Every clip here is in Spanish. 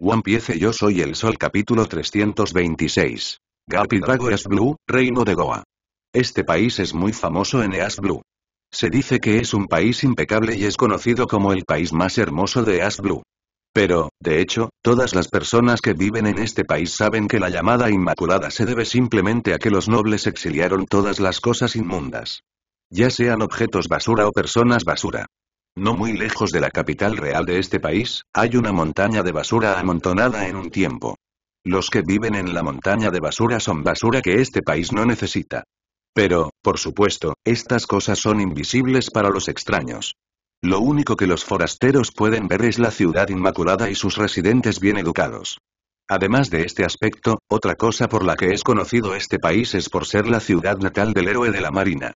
One Piece Yo Soy el Sol Capítulo 326. Gapi Drago es Blue, Reino de Goa. Este país es muy famoso en As Blue. Se dice que es un país impecable y es conocido como el país más hermoso de As Blue. Pero, de hecho, todas las personas que viven en este país saben que la llamada Inmaculada se debe simplemente a que los nobles exiliaron todas las cosas inmundas. Ya sean objetos basura o personas basura. No muy lejos de la capital real de este país, hay una montaña de basura amontonada en un tiempo. Los que viven en la montaña de basura son basura que este país no necesita. Pero, por supuesto, estas cosas son invisibles para los extraños. Lo único que los forasteros pueden ver es la ciudad inmaculada y sus residentes bien educados. Además de este aspecto, otra cosa por la que es conocido este país es por ser la ciudad natal del héroe de la Marina.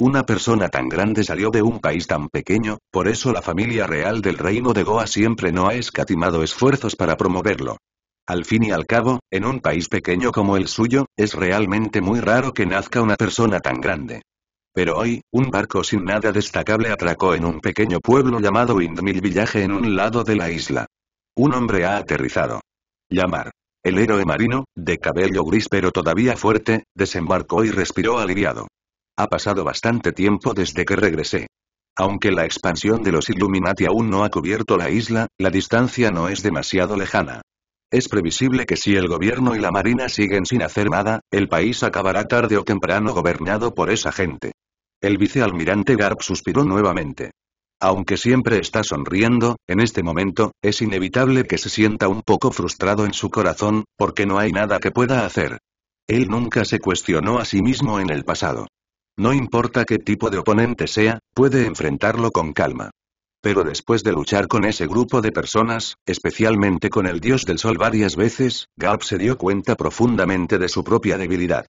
Una persona tan grande salió de un país tan pequeño, por eso la familia real del reino de Goa siempre no ha escatimado esfuerzos para promoverlo. Al fin y al cabo, en un país pequeño como el suyo, es realmente muy raro que nazca una persona tan grande. Pero hoy, un barco sin nada destacable atracó en un pequeño pueblo llamado Windmill Village en un lado de la isla. Un hombre ha aterrizado. Llamar. El héroe marino, de cabello gris pero todavía fuerte, desembarcó y respiró aliviado. Ha pasado bastante tiempo desde que regresé. Aunque la expansión de los Illuminati aún no ha cubierto la isla, la distancia no es demasiado lejana. Es previsible que si el gobierno y la marina siguen sin hacer nada, el país acabará tarde o temprano gobernado por esa gente. El vicealmirante Garp suspiró nuevamente. Aunque siempre está sonriendo, en este momento, es inevitable que se sienta un poco frustrado en su corazón, porque no hay nada que pueda hacer. Él nunca se cuestionó a sí mismo en el pasado. No importa qué tipo de oponente sea, puede enfrentarlo con calma. Pero después de luchar con ese grupo de personas, especialmente con el dios del sol varias veces, Galp se dio cuenta profundamente de su propia debilidad.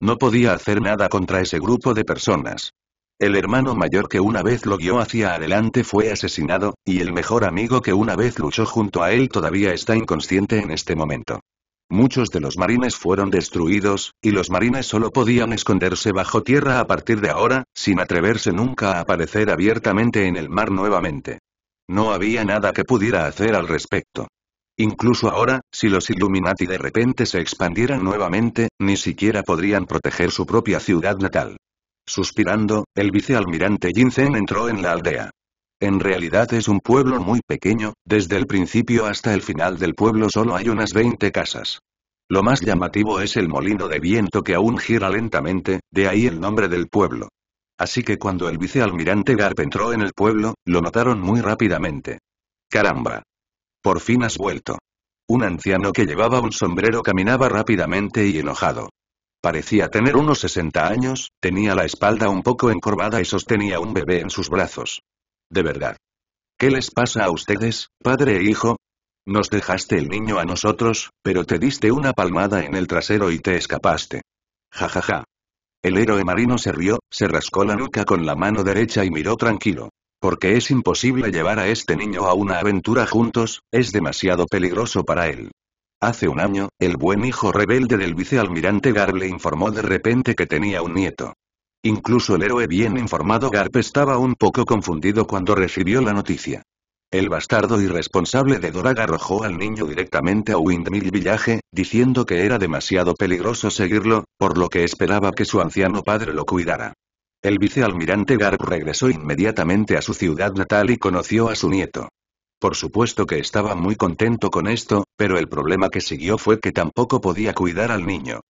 No podía hacer nada contra ese grupo de personas. El hermano mayor que una vez lo guió hacia adelante fue asesinado, y el mejor amigo que una vez luchó junto a él todavía está inconsciente en este momento. Muchos de los marines fueron destruidos, y los marines solo podían esconderse bajo tierra a partir de ahora, sin atreverse nunca a aparecer abiertamente en el mar nuevamente. No había nada que pudiera hacer al respecto. Incluso ahora, si los Illuminati de repente se expandieran nuevamente, ni siquiera podrían proteger su propia ciudad natal. Suspirando, el vicealmirante Jinzen entró en la aldea. En realidad es un pueblo muy pequeño, desde el principio hasta el final del pueblo solo hay unas 20 casas. Lo más llamativo es el molino de viento que aún gira lentamente, de ahí el nombre del pueblo. Así que cuando el vicealmirante Garp entró en el pueblo, lo notaron muy rápidamente. Caramba. Por fin has vuelto. Un anciano que llevaba un sombrero caminaba rápidamente y enojado. Parecía tener unos 60 años, tenía la espalda un poco encorvada y sostenía un bebé en sus brazos. De verdad. ¿Qué les pasa a ustedes, padre e hijo? Nos dejaste el niño a nosotros, pero te diste una palmada en el trasero y te escapaste. Ja ja ja. El héroe marino se rió, se rascó la nuca con la mano derecha y miró tranquilo. Porque es imposible llevar a este niño a una aventura juntos, es demasiado peligroso para él. Hace un año, el buen hijo rebelde del vicealmirante Gar le informó de repente que tenía un nieto. Incluso el héroe bien informado Garp estaba un poco confundido cuando recibió la noticia. El bastardo irresponsable de Dorag arrojó al niño directamente a Windmill Village, diciendo que era demasiado peligroso seguirlo, por lo que esperaba que su anciano padre lo cuidara. El vicealmirante Garp regresó inmediatamente a su ciudad natal y conoció a su nieto. Por supuesto que estaba muy contento con esto, pero el problema que siguió fue que tampoco podía cuidar al niño.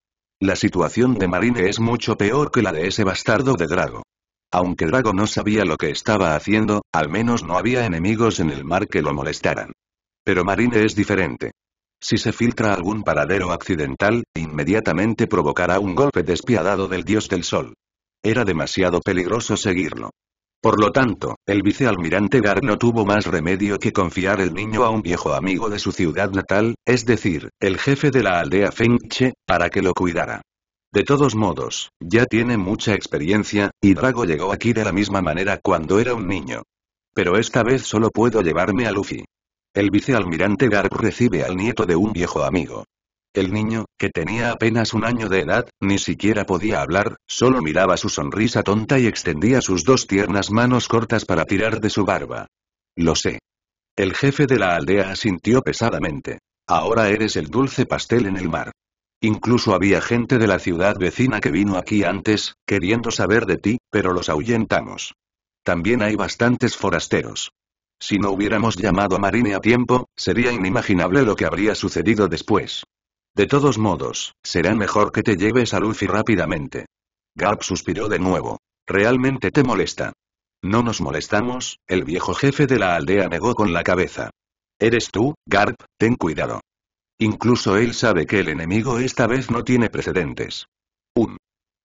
La situación de Marine es mucho peor que la de ese bastardo de Drago. Aunque Drago no sabía lo que estaba haciendo, al menos no había enemigos en el mar que lo molestaran. Pero Marine es diferente. Si se filtra algún paradero accidental, inmediatamente provocará un golpe despiadado del dios del sol. Era demasiado peligroso seguirlo. Por lo tanto, el vicealmirante Gar no tuvo más remedio que confiar el niño a un viejo amigo de su ciudad natal, es decir, el jefe de la aldea Fengche, para que lo cuidara. De todos modos, ya tiene mucha experiencia, y Drago llegó aquí de la misma manera cuando era un niño. Pero esta vez solo puedo llevarme a Luffy. El vicealmirante Garp recibe al nieto de un viejo amigo. El niño, que tenía apenas un año de edad, ni siquiera podía hablar, solo miraba su sonrisa tonta y extendía sus dos tiernas manos cortas para tirar de su barba. Lo sé. El jefe de la aldea asintió pesadamente. Ahora eres el dulce pastel en el mar. Incluso había gente de la ciudad vecina que vino aquí antes, queriendo saber de ti, pero los ahuyentamos. También hay bastantes forasteros. Si no hubiéramos llamado a Marine a tiempo, sería inimaginable lo que habría sucedido después. De todos modos, será mejor que te lleves a Luffy rápidamente. Garp suspiró de nuevo. Realmente te molesta. No nos molestamos, el viejo jefe de la aldea negó con la cabeza. Eres tú, Garp, ten cuidado. Incluso él sabe que el enemigo esta vez no tiene precedentes. Un.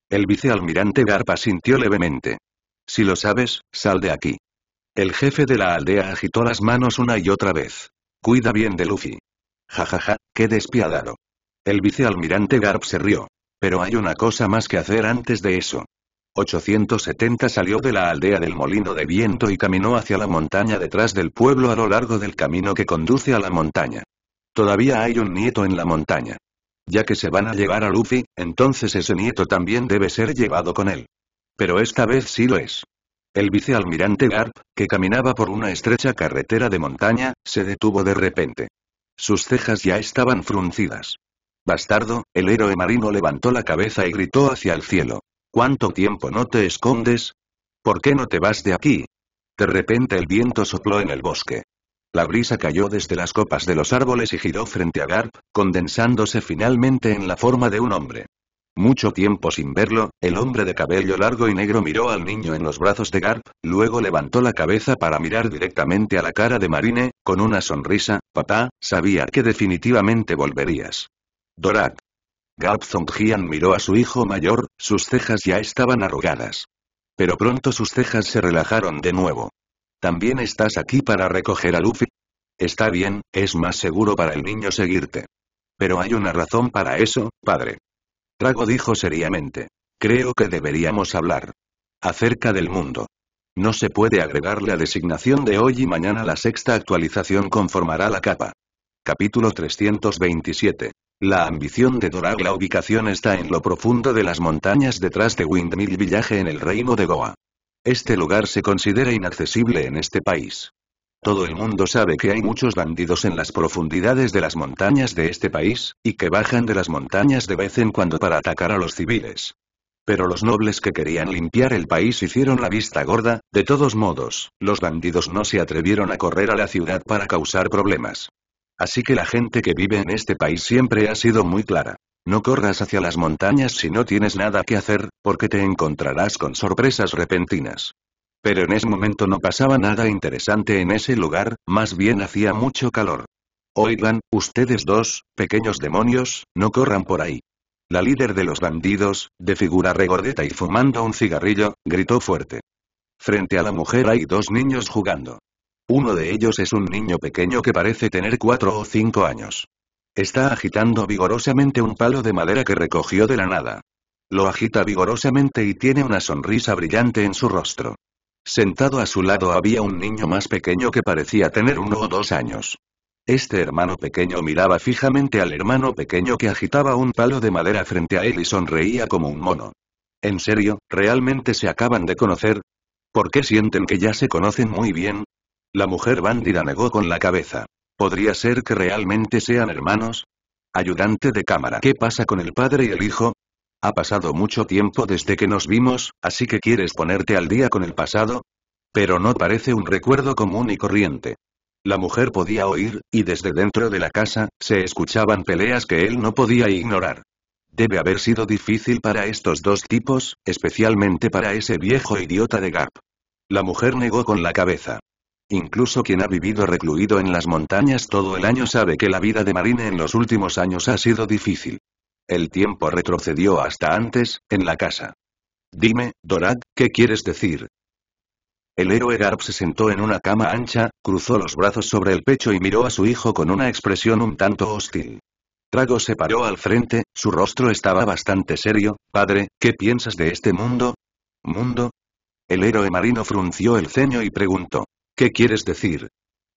El vicealmirante Garp asintió levemente. Si lo sabes, sal de aquí. El jefe de la aldea agitó las manos una y otra vez. Cuida bien de Luffy. Jajaja, ja, ja, qué despiadado. El vicealmirante Garp se rió. Pero hay una cosa más que hacer antes de eso. 870 salió de la aldea del molino de viento y caminó hacia la montaña detrás del pueblo a lo largo del camino que conduce a la montaña. Todavía hay un nieto en la montaña. Ya que se van a llevar a Luffy, entonces ese nieto también debe ser llevado con él. Pero esta vez sí lo es. El vicealmirante Garp, que caminaba por una estrecha carretera de montaña, se detuvo de repente. Sus cejas ya estaban fruncidas. Bastardo, el héroe marino levantó la cabeza y gritó hacia el cielo. ¿Cuánto tiempo no te escondes? ¿Por qué no te vas de aquí? De repente el viento sopló en el bosque. La brisa cayó desde las copas de los árboles y giró frente a Garp, condensándose finalmente en la forma de un hombre. Mucho tiempo sin verlo, el hombre de cabello largo y negro miró al niño en los brazos de Garp, luego levantó la cabeza para mirar directamente a la cara de Marine, con una sonrisa, papá, sabía que definitivamente volverías. Dorak. Zongjian miró a su hijo mayor, sus cejas ya estaban arrugadas. Pero pronto sus cejas se relajaron de nuevo. ¿También estás aquí para recoger a Luffy? Está bien, es más seguro para el niño seguirte. Pero hay una razón para eso, padre. Trago dijo seriamente. Creo que deberíamos hablar. Acerca del mundo. No se puede agregar la designación de hoy y mañana la sexta actualización conformará la capa. Capítulo 327. La ambición de Dorag La ubicación está en lo profundo de las montañas detrás de Windmill Village en el reino de Goa. Este lugar se considera inaccesible en este país. Todo el mundo sabe que hay muchos bandidos en las profundidades de las montañas de este país, y que bajan de las montañas de vez en cuando para atacar a los civiles. Pero los nobles que querían limpiar el país hicieron la vista gorda, de todos modos, los bandidos no se atrevieron a correr a la ciudad para causar problemas. Así que la gente que vive en este país siempre ha sido muy clara. No corras hacia las montañas si no tienes nada que hacer, porque te encontrarás con sorpresas repentinas. Pero en ese momento no pasaba nada interesante en ese lugar, más bien hacía mucho calor. Oigan, ustedes dos, pequeños demonios, no corran por ahí. La líder de los bandidos, de figura regordeta y fumando un cigarrillo, gritó fuerte. Frente a la mujer hay dos niños jugando. Uno de ellos es un niño pequeño que parece tener cuatro o cinco años. Está agitando vigorosamente un palo de madera que recogió de la nada. Lo agita vigorosamente y tiene una sonrisa brillante en su rostro. Sentado a su lado había un niño más pequeño que parecía tener uno o dos años. Este hermano pequeño miraba fijamente al hermano pequeño que agitaba un palo de madera frente a él y sonreía como un mono. ¿En serio, realmente se acaban de conocer? ¿Por qué sienten que ya se conocen muy bien? La mujer bandida negó con la cabeza. ¿Podría ser que realmente sean hermanos? Ayudante de cámara. ¿Qué pasa con el padre y el hijo? Ha pasado mucho tiempo desde que nos vimos, así que quieres ponerte al día con el pasado. Pero no parece un recuerdo común y corriente. La mujer podía oír, y desde dentro de la casa, se escuchaban peleas que él no podía ignorar. Debe haber sido difícil para estos dos tipos, especialmente para ese viejo idiota de Gap. La mujer negó con la cabeza. Incluso quien ha vivido recluido en las montañas todo el año sabe que la vida de Marine en los últimos años ha sido difícil. El tiempo retrocedió hasta antes, en la casa. Dime, Dorad, ¿qué quieres decir? El héroe Garp se sentó en una cama ancha, cruzó los brazos sobre el pecho y miró a su hijo con una expresión un tanto hostil. Trago se paró al frente, su rostro estaba bastante serio, padre, ¿qué piensas de este mundo? ¿Mundo? El héroe marino frunció el ceño y preguntó. ¿Qué quieres decir?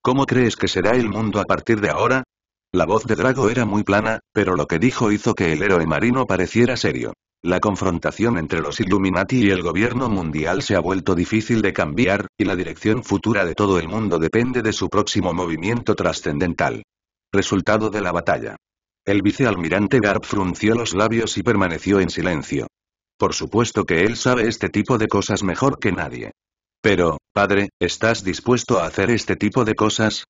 ¿Cómo crees que será el mundo a partir de ahora? La voz de Drago era muy plana, pero lo que dijo hizo que el héroe marino pareciera serio. La confrontación entre los Illuminati y el gobierno mundial se ha vuelto difícil de cambiar, y la dirección futura de todo el mundo depende de su próximo movimiento trascendental. Resultado de la batalla. El vicealmirante Garp frunció los labios y permaneció en silencio. Por supuesto que él sabe este tipo de cosas mejor que nadie. Pero, padre, ¿estás dispuesto a hacer este tipo de cosas?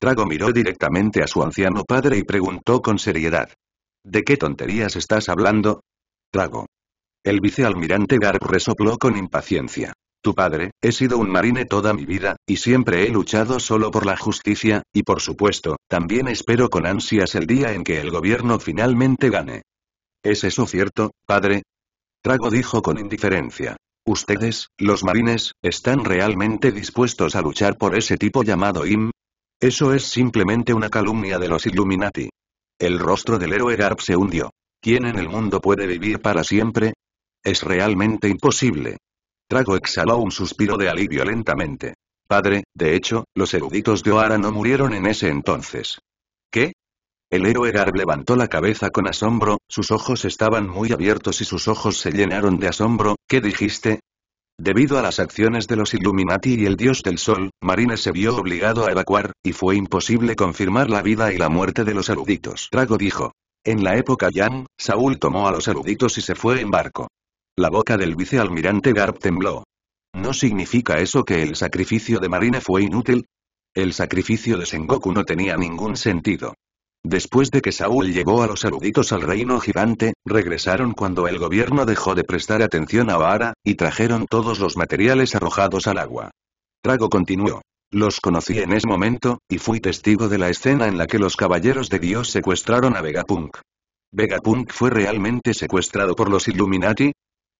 Trago miró directamente a su anciano padre y preguntó con seriedad. ¿De qué tonterías estás hablando? Trago. El vicealmirante Garp resopló con impaciencia. Tu padre, he sido un marine toda mi vida, y siempre he luchado solo por la justicia, y por supuesto, también espero con ansias el día en que el gobierno finalmente gane. ¿Es eso cierto, padre? Trago dijo con indiferencia. ¿Ustedes, los marines, están realmente dispuestos a luchar por ese tipo llamado Im? Eso es simplemente una calumnia de los Illuminati. El rostro del héroe Garp se hundió. ¿Quién en el mundo puede vivir para siempre? Es realmente imposible. Trago exhaló un suspiro de alivio lentamente. Padre, de hecho, los eruditos de Oara no murieron en ese entonces. ¿Qué? El héroe Garb levantó la cabeza con asombro, sus ojos estaban muy abiertos y sus ojos se llenaron de asombro, ¿qué dijiste? Debido a las acciones de los Illuminati y el dios del sol, Marine se vio obligado a evacuar, y fue imposible confirmar la vida y la muerte de los eruditos. Drago dijo. En la época Yang, Saúl tomó a los eruditos y se fue en barco. La boca del vicealmirante Garb tembló. ¿No significa eso que el sacrificio de Marina fue inútil? El sacrificio de Sengoku no tenía ningún sentido. Después de que Saúl llevó a los eruditos al reino gigante, regresaron cuando el gobierno dejó de prestar atención a Oara, y trajeron todos los materiales arrojados al agua. Trago continuó. Los conocí en ese momento, y fui testigo de la escena en la que los caballeros de Dios secuestraron a Vegapunk. ¿Vegapunk fue realmente secuestrado por los Illuminati?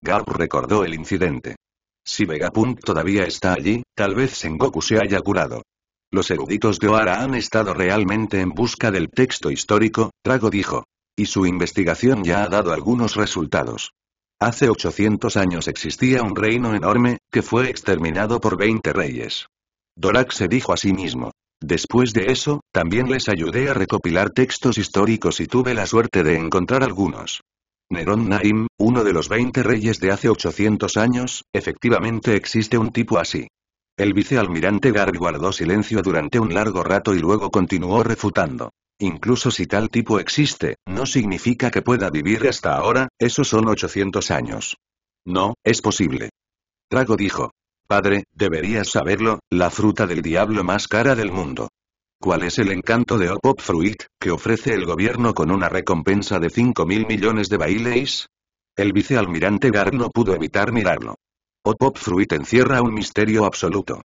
Garp recordó el incidente. Si Vegapunk todavía está allí, tal vez Sengoku se haya curado. Los eruditos de Oara han estado realmente en busca del texto histórico, Trago dijo. Y su investigación ya ha dado algunos resultados. Hace 800 años existía un reino enorme, que fue exterminado por 20 reyes. Dorak se dijo a sí mismo. Después de eso, también les ayudé a recopilar textos históricos y tuve la suerte de encontrar algunos. Nerón Naim, uno de los 20 reyes de hace 800 años, efectivamente existe un tipo así. El vicealmirante Gar guardó silencio durante un largo rato y luego continuó refutando. Incluso si tal tipo existe, no significa que pueda vivir hasta ahora, Esos son 800 años. No, es posible. Trago dijo. Padre, deberías saberlo, la fruta del diablo más cara del mundo. ¿Cuál es el encanto de Opop Fruit, que ofrece el gobierno con una recompensa de 5.000 millones de baileis? El vicealmirante Gar no pudo evitar mirarlo. O Pop Fruit encierra un misterio absoluto.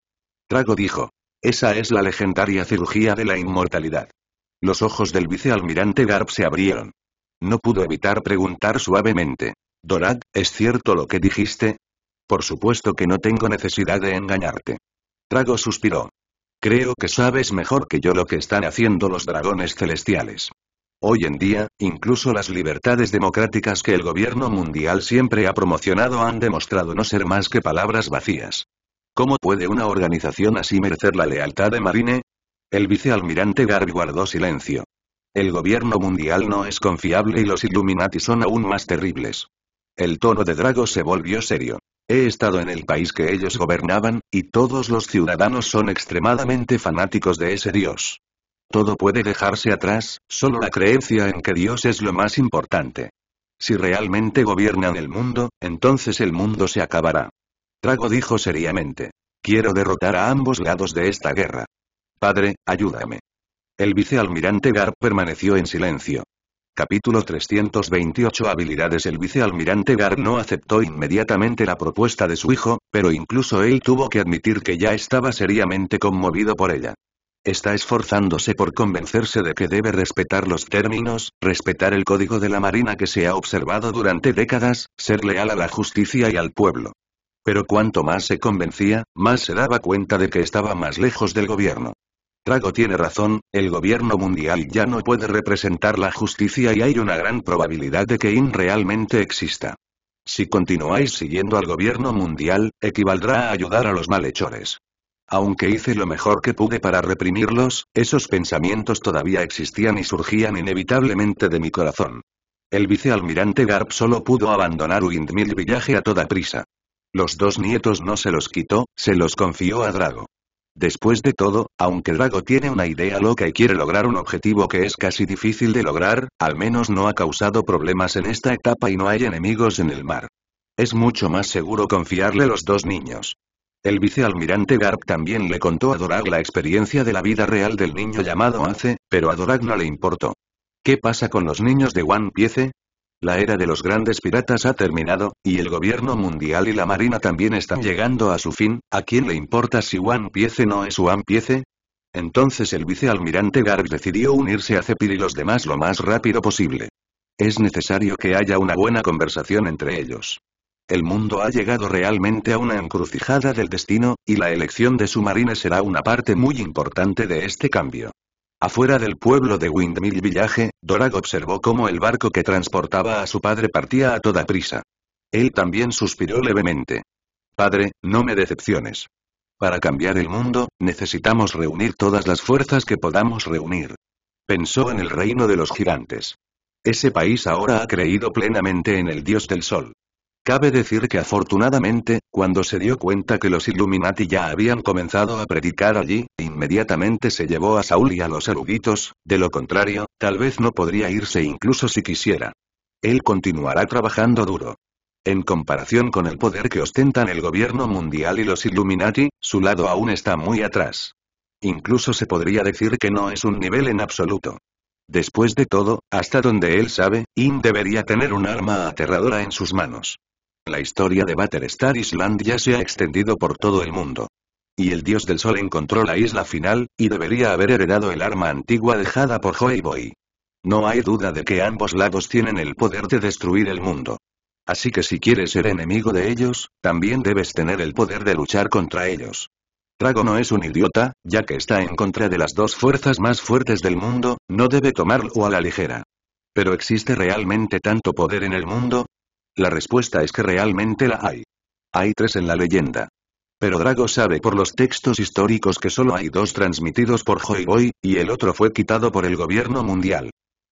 Trago dijo. Esa es la legendaria cirugía de la inmortalidad. Los ojos del vicealmirante Garp se abrieron. No pudo evitar preguntar suavemente. Dorad, ¿es cierto lo que dijiste? Por supuesto que no tengo necesidad de engañarte. Trago suspiró. Creo que sabes mejor que yo lo que están haciendo los dragones celestiales. Hoy en día, incluso las libertades democráticas que el gobierno mundial siempre ha promocionado han demostrado no ser más que palabras vacías. ¿Cómo puede una organización así merecer la lealtad de Marine? El vicealmirante Garvey guardó silencio. El gobierno mundial no es confiable y los Illuminati son aún más terribles. El tono de Drago se volvió serio. He estado en el país que ellos gobernaban, y todos los ciudadanos son extremadamente fanáticos de ese dios. Todo puede dejarse atrás, solo la creencia en que Dios es lo más importante. Si realmente gobiernan el mundo, entonces el mundo se acabará. Trago dijo seriamente. Quiero derrotar a ambos lados de esta guerra. Padre, ayúdame. El vicealmirante Garp permaneció en silencio. Capítulo 328 Habilidades El vicealmirante Garp no aceptó inmediatamente la propuesta de su hijo, pero incluso él tuvo que admitir que ya estaba seriamente conmovido por ella. Está esforzándose por convencerse de que debe respetar los términos, respetar el código de la Marina que se ha observado durante décadas, ser leal a la justicia y al pueblo. Pero cuanto más se convencía, más se daba cuenta de que estaba más lejos del gobierno. Trago tiene razón, el gobierno mundial ya no puede representar la justicia y hay una gran probabilidad de que IN realmente exista. Si continuáis siguiendo al gobierno mundial, equivaldrá a ayudar a los malhechores. Aunque hice lo mejor que pude para reprimirlos, esos pensamientos todavía existían y surgían inevitablemente de mi corazón. El vicealmirante Garp solo pudo abandonar Windmill Village a toda prisa. Los dos nietos no se los quitó, se los confió a Drago. Después de todo, aunque Drago tiene una idea loca y quiere lograr un objetivo que es casi difícil de lograr, al menos no ha causado problemas en esta etapa y no hay enemigos en el mar. Es mucho más seguro confiarle a los dos niños. El vicealmirante Garp también le contó a Dorag la experiencia de la vida real del niño llamado Ace, pero a Dorag no le importó. ¿Qué pasa con los niños de One Piece? La era de los grandes piratas ha terminado, y el gobierno mundial y la marina también están llegando a su fin, ¿a quién le importa si One Piece no es One Piece? Entonces el vicealmirante Garp decidió unirse a Cepir y los demás lo más rápido posible. Es necesario que haya una buena conversación entre ellos. El mundo ha llegado realmente a una encrucijada del destino, y la elección de su marina será una parte muy importante de este cambio. Afuera del pueblo de Windmill Village, Dorag observó cómo el barco que transportaba a su padre partía a toda prisa. Él también suspiró levemente. Padre, no me decepciones. Para cambiar el mundo, necesitamos reunir todas las fuerzas que podamos reunir. Pensó en el reino de los gigantes. Ese país ahora ha creído plenamente en el dios del sol. Cabe decir que afortunadamente, cuando se dio cuenta que los Illuminati ya habían comenzado a predicar allí, inmediatamente se llevó a Saúl y a los eruditos, de lo contrario, tal vez no podría irse incluso si quisiera. Él continuará trabajando duro. En comparación con el poder que ostentan el gobierno mundial y los Illuminati, su lado aún está muy atrás. Incluso se podría decir que no es un nivel en absoluto. Después de todo, hasta donde él sabe, In debería tener un arma aterradora en sus manos. La historia de Battlestar Island ya se ha extendido por todo el mundo. Y el dios del sol encontró la isla final, y debería haber heredado el arma antigua dejada por Joy No hay duda de que ambos lados tienen el poder de destruir el mundo. Así que si quieres ser enemigo de ellos, también debes tener el poder de luchar contra ellos. Drago no es un idiota, ya que está en contra de las dos fuerzas más fuertes del mundo, no debe tomarlo a la ligera. Pero existe realmente tanto poder en el mundo, la respuesta es que realmente la hay. Hay tres en la leyenda. Pero Drago sabe por los textos históricos que solo hay dos transmitidos por Joy y el otro fue quitado por el gobierno mundial.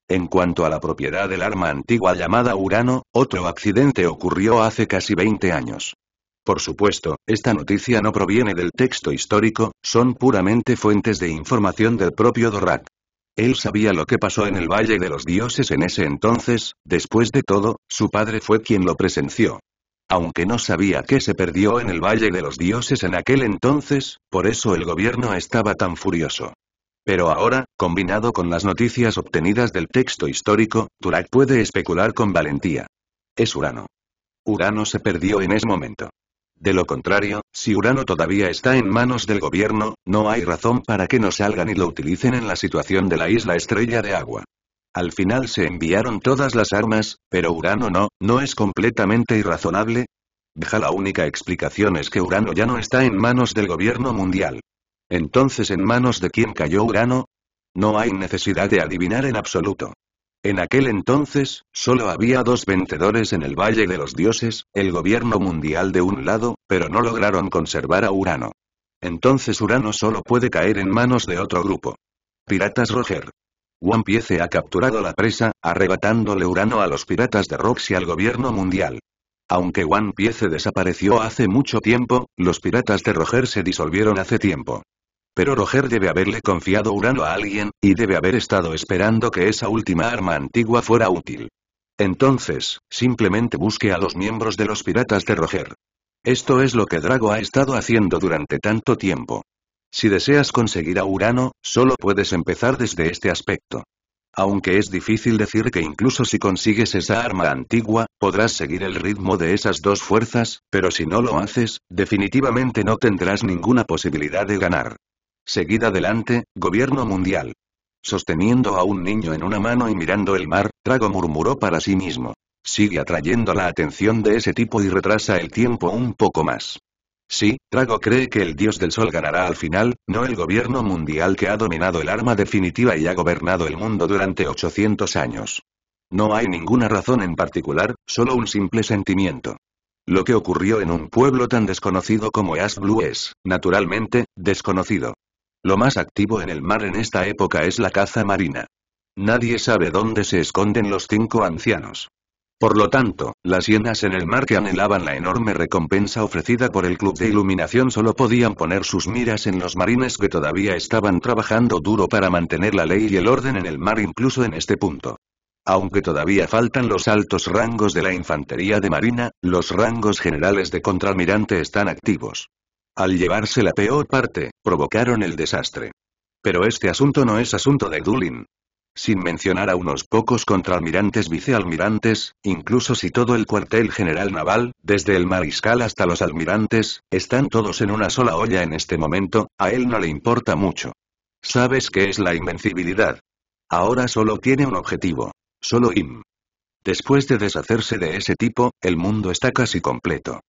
En cuanto a la propiedad del arma antigua llamada Urano, otro accidente ocurrió hace casi 20 años. Por supuesto, esta noticia no proviene del texto histórico, son puramente fuentes de información del propio Dorak. Él sabía lo que pasó en el Valle de los Dioses en ese entonces, después de todo, su padre fue quien lo presenció. Aunque no sabía qué se perdió en el Valle de los Dioses en aquel entonces, por eso el gobierno estaba tan furioso. Pero ahora, combinado con las noticias obtenidas del texto histórico, Turak puede especular con valentía. Es Urano. Urano se perdió en ese momento. De lo contrario, si Urano todavía está en manos del gobierno, no hay razón para que no salgan y lo utilicen en la situación de la isla estrella de agua. Al final se enviaron todas las armas, pero Urano no, ¿no es completamente irrazonable? Deja la única explicación es que Urano ya no está en manos del gobierno mundial. Entonces, ¿en manos de quién cayó Urano? No hay necesidad de adivinar en absoluto. En aquel entonces, solo había dos vencedores en el Valle de los Dioses, el gobierno mundial de un lado, pero no lograron conservar a Urano. Entonces Urano solo puede caer en manos de otro grupo. Piratas Roger. One Piece ha capturado la presa, arrebatándole Urano a los piratas de Roxy y al gobierno mundial. Aunque One Piece desapareció hace mucho tiempo, los piratas de Roger se disolvieron hace tiempo. Pero Roger debe haberle confiado Urano a alguien, y debe haber estado esperando que esa última arma antigua fuera útil. Entonces, simplemente busque a los miembros de los piratas de Roger. Esto es lo que Drago ha estado haciendo durante tanto tiempo. Si deseas conseguir a Urano, solo puedes empezar desde este aspecto. Aunque es difícil decir que incluso si consigues esa arma antigua, podrás seguir el ritmo de esas dos fuerzas, pero si no lo haces, definitivamente no tendrás ninguna posibilidad de ganar seguida adelante, gobierno mundial. Sosteniendo a un niño en una mano y mirando el mar, Trago murmuró para sí mismo. Sigue atrayendo la atención de ese tipo y retrasa el tiempo un poco más. Sí, Trago cree que el dios del sol ganará al final, no el gobierno mundial que ha dominado el arma definitiva y ha gobernado el mundo durante 800 años. No hay ninguna razón en particular, solo un simple sentimiento. Lo que ocurrió en un pueblo tan desconocido como Ash Blue es, naturalmente, desconocido. Lo más activo en el mar en esta época es la caza marina. Nadie sabe dónde se esconden los cinco ancianos. Por lo tanto, las hienas en el mar que anhelaban la enorme recompensa ofrecida por el Club de Iluminación solo podían poner sus miras en los marines que todavía estaban trabajando duro para mantener la ley y el orden en el mar incluso en este punto. Aunque todavía faltan los altos rangos de la infantería de marina, los rangos generales de contralmirante están activos. Al llevarse la peor parte, provocaron el desastre. Pero este asunto no es asunto de Dulin. Sin mencionar a unos pocos contraalmirantes vicealmirantes, incluso si todo el cuartel general naval, desde el mariscal hasta los almirantes, están todos en una sola olla en este momento, a él no le importa mucho. Sabes qué es la invencibilidad. Ahora solo tiene un objetivo. Solo Im. Después de deshacerse de ese tipo, el mundo está casi completo.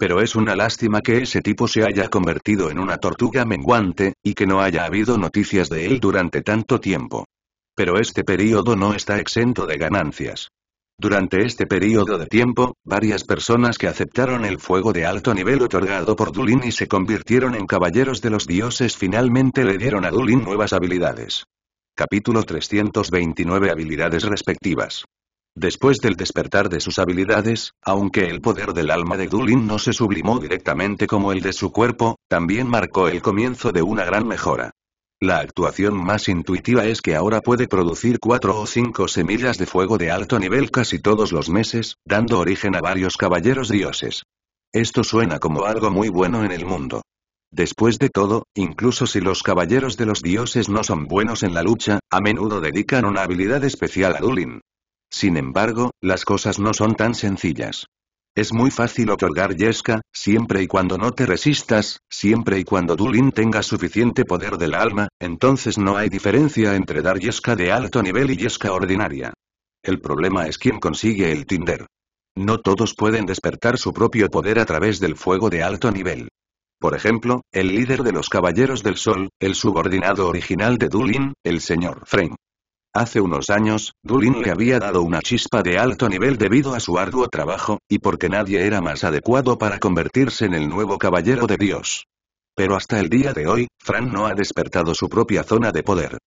Pero es una lástima que ese tipo se haya convertido en una tortuga menguante, y que no haya habido noticias de él durante tanto tiempo. Pero este período no está exento de ganancias. Durante este período de tiempo, varias personas que aceptaron el fuego de alto nivel otorgado por Dulin y se convirtieron en caballeros de los dioses finalmente le dieron a Dulin nuevas habilidades. Capítulo 329 Habilidades respectivas. Después del despertar de sus habilidades, aunque el poder del alma de Dulin no se sublimó directamente como el de su cuerpo, también marcó el comienzo de una gran mejora. La actuación más intuitiva es que ahora puede producir cuatro o cinco semillas de fuego de alto nivel casi todos los meses, dando origen a varios caballeros dioses. Esto suena como algo muy bueno en el mundo. Después de todo, incluso si los caballeros de los dioses no son buenos en la lucha, a menudo dedican una habilidad especial a Dulin. Sin embargo, las cosas no son tan sencillas. Es muy fácil otorgar Yesca, siempre y cuando no te resistas, siempre y cuando Dulin tenga suficiente poder del alma, entonces no hay diferencia entre dar Yesca de alto nivel y Yesca ordinaria. El problema es quién consigue el Tinder. No todos pueden despertar su propio poder a través del fuego de alto nivel. Por ejemplo, el líder de los Caballeros del Sol, el subordinado original de Dulin, el señor Frank Hace unos años, Dulin le había dado una chispa de alto nivel debido a su arduo trabajo, y porque nadie era más adecuado para convertirse en el nuevo caballero de Dios. Pero hasta el día de hoy, Fran no ha despertado su propia zona de poder.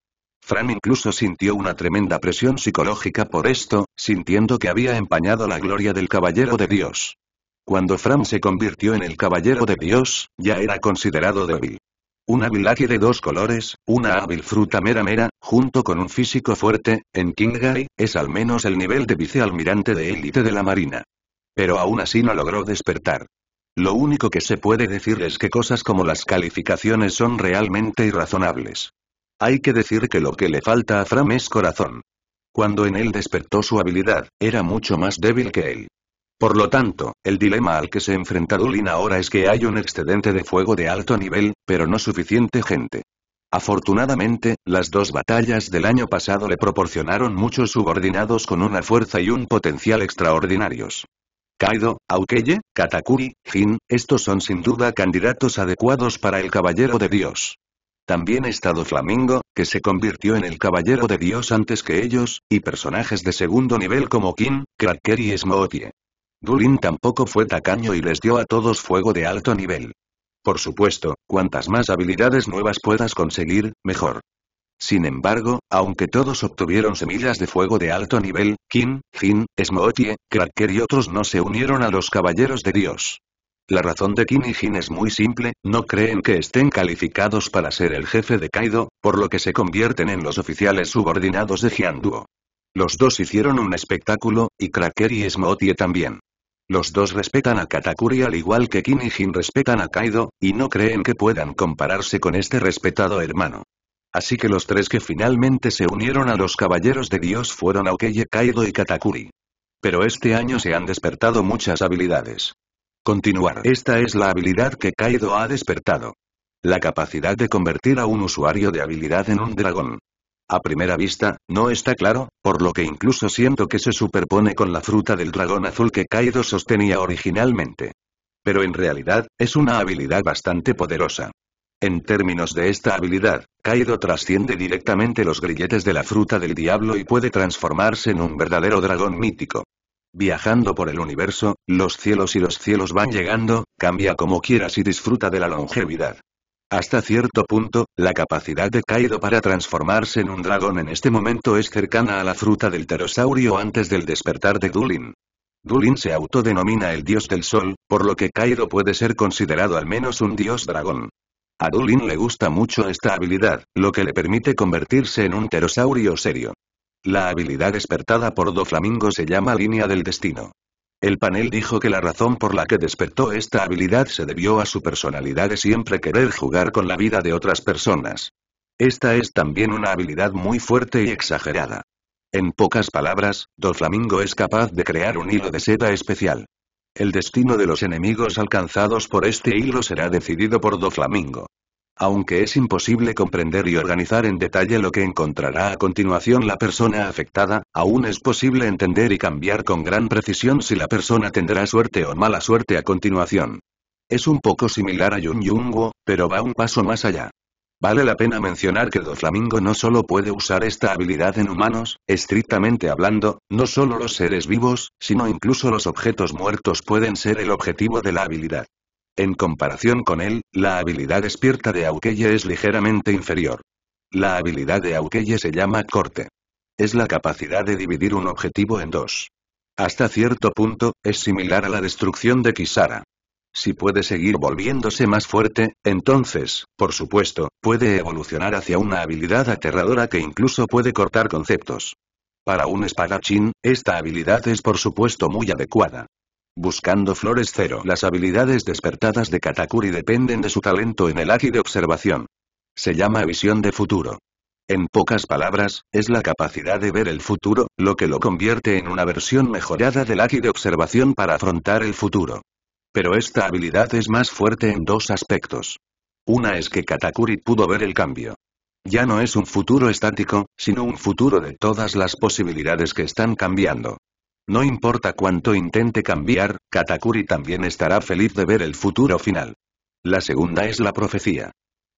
Fran incluso sintió una tremenda presión psicológica por esto, sintiendo que había empañado la gloria del caballero de Dios. Cuando Fran se convirtió en el caballero de Dios, ya era considerado débil. Un hábil de dos colores, una hábil fruta mera mera, junto con un físico fuerte, en Kingai, es al menos el nivel de vicealmirante de élite de la marina. Pero aún así no logró despertar. Lo único que se puede decir es que cosas como las calificaciones son realmente irrazonables. Hay que decir que lo que le falta a Fram es corazón. Cuando en él despertó su habilidad, era mucho más débil que él. Por lo tanto, el dilema al que se enfrenta Dulin ahora es que hay un excedente de fuego de alto nivel, pero no suficiente gente. Afortunadamente, las dos batallas del año pasado le proporcionaron muchos subordinados con una fuerza y un potencial extraordinarios. Kaido, Aukeye, Katakuri, Jin, estos son sin duda candidatos adecuados para el Caballero de Dios. También estado Flamingo, que se convirtió en el Caballero de Dios antes que ellos, y personajes de segundo nivel como Kim, Cracker y Smoothie. Dulin tampoco fue tacaño y les dio a todos fuego de alto nivel. Por supuesto, cuantas más habilidades nuevas puedas conseguir, mejor. Sin embargo, aunque todos obtuvieron semillas de fuego de alto nivel, Kim, Jin, Smootie, Cracker y otros no se unieron a los Caballeros de Dios. La razón de Kim y Jin es muy simple, no creen que estén calificados para ser el jefe de Kaido, por lo que se convierten en los oficiales subordinados de duo Los dos hicieron un espectáculo, y Cracker y Smootie también. Los dos respetan a Katakuri al igual que Kim y Jin respetan a Kaido, y no creen que puedan compararse con este respetado hermano. Así que los tres que finalmente se unieron a los Caballeros de Dios fueron Aokeye, Kaido y Katakuri. Pero este año se han despertado muchas habilidades. Continuar. Esta es la habilidad que Kaido ha despertado. La capacidad de convertir a un usuario de habilidad en un dragón. A primera vista, no está claro, por lo que incluso siento que se superpone con la fruta del dragón azul que Kaido sostenía originalmente. Pero en realidad, es una habilidad bastante poderosa. En términos de esta habilidad, Kaido trasciende directamente los grilletes de la fruta del diablo y puede transformarse en un verdadero dragón mítico. Viajando por el universo, los cielos y los cielos van llegando, cambia como quieras y disfruta de la longevidad. Hasta cierto punto, la capacidad de Kaido para transformarse en un dragón en este momento es cercana a la fruta del pterosaurio antes del despertar de Dulin. Dulin se autodenomina el dios del sol, por lo que Kaido puede ser considerado al menos un dios dragón. A Dulin le gusta mucho esta habilidad, lo que le permite convertirse en un pterosaurio serio. La habilidad despertada por Doflamingo se llama Línea del Destino. El panel dijo que la razón por la que despertó esta habilidad se debió a su personalidad de siempre querer jugar con la vida de otras personas. Esta es también una habilidad muy fuerte y exagerada. En pocas palabras, Doflamingo es capaz de crear un hilo de seda especial. El destino de los enemigos alcanzados por este hilo será decidido por Doflamingo. Aunque es imposible comprender y organizar en detalle lo que encontrará a continuación la persona afectada, aún es posible entender y cambiar con gran precisión si la persona tendrá suerte o mala suerte a continuación. Es un poco similar a Yun Yungo, pero va un paso más allá. Vale la pena mencionar que Doflamingo no solo puede usar esta habilidad en humanos, estrictamente hablando, no solo los seres vivos, sino incluso los objetos muertos pueden ser el objetivo de la habilidad. En comparación con él, la habilidad despierta de Aukeye es ligeramente inferior. La habilidad de Aukeye se llama corte. Es la capacidad de dividir un objetivo en dos. Hasta cierto punto, es similar a la destrucción de Kisara. Si puede seguir volviéndose más fuerte, entonces, por supuesto, puede evolucionar hacia una habilidad aterradora que incluso puede cortar conceptos. Para un espadachín, esta habilidad es por supuesto muy adecuada. Buscando flores cero. Las habilidades despertadas de Katakuri dependen de su talento en el aki de observación. Se llama visión de futuro. En pocas palabras, es la capacidad de ver el futuro, lo que lo convierte en una versión mejorada del aki de observación para afrontar el futuro. Pero esta habilidad es más fuerte en dos aspectos. Una es que Katakuri pudo ver el cambio. Ya no es un futuro estático, sino un futuro de todas las posibilidades que están cambiando. No importa cuánto intente cambiar, Katakuri también estará feliz de ver el futuro final. La segunda es la profecía.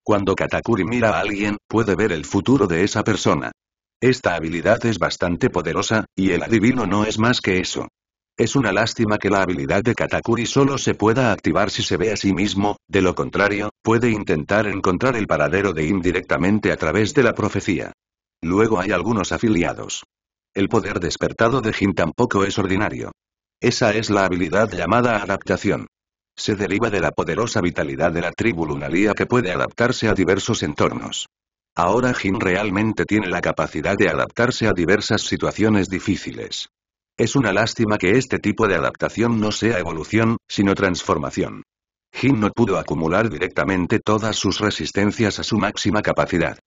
Cuando Katakuri mira a alguien, puede ver el futuro de esa persona. Esta habilidad es bastante poderosa, y el adivino no es más que eso. Es una lástima que la habilidad de Katakuri solo se pueda activar si se ve a sí mismo, de lo contrario, puede intentar encontrar el paradero de indirectamente a través de la profecía. Luego hay algunos afiliados. El poder despertado de Jin tampoco es ordinario. Esa es la habilidad llamada adaptación. Se deriva de la poderosa vitalidad de la tribu lunalia que puede adaptarse a diversos entornos. Ahora Jin realmente tiene la capacidad de adaptarse a diversas situaciones difíciles. Es una lástima que este tipo de adaptación no sea evolución, sino transformación. Jin no pudo acumular directamente todas sus resistencias a su máxima capacidad.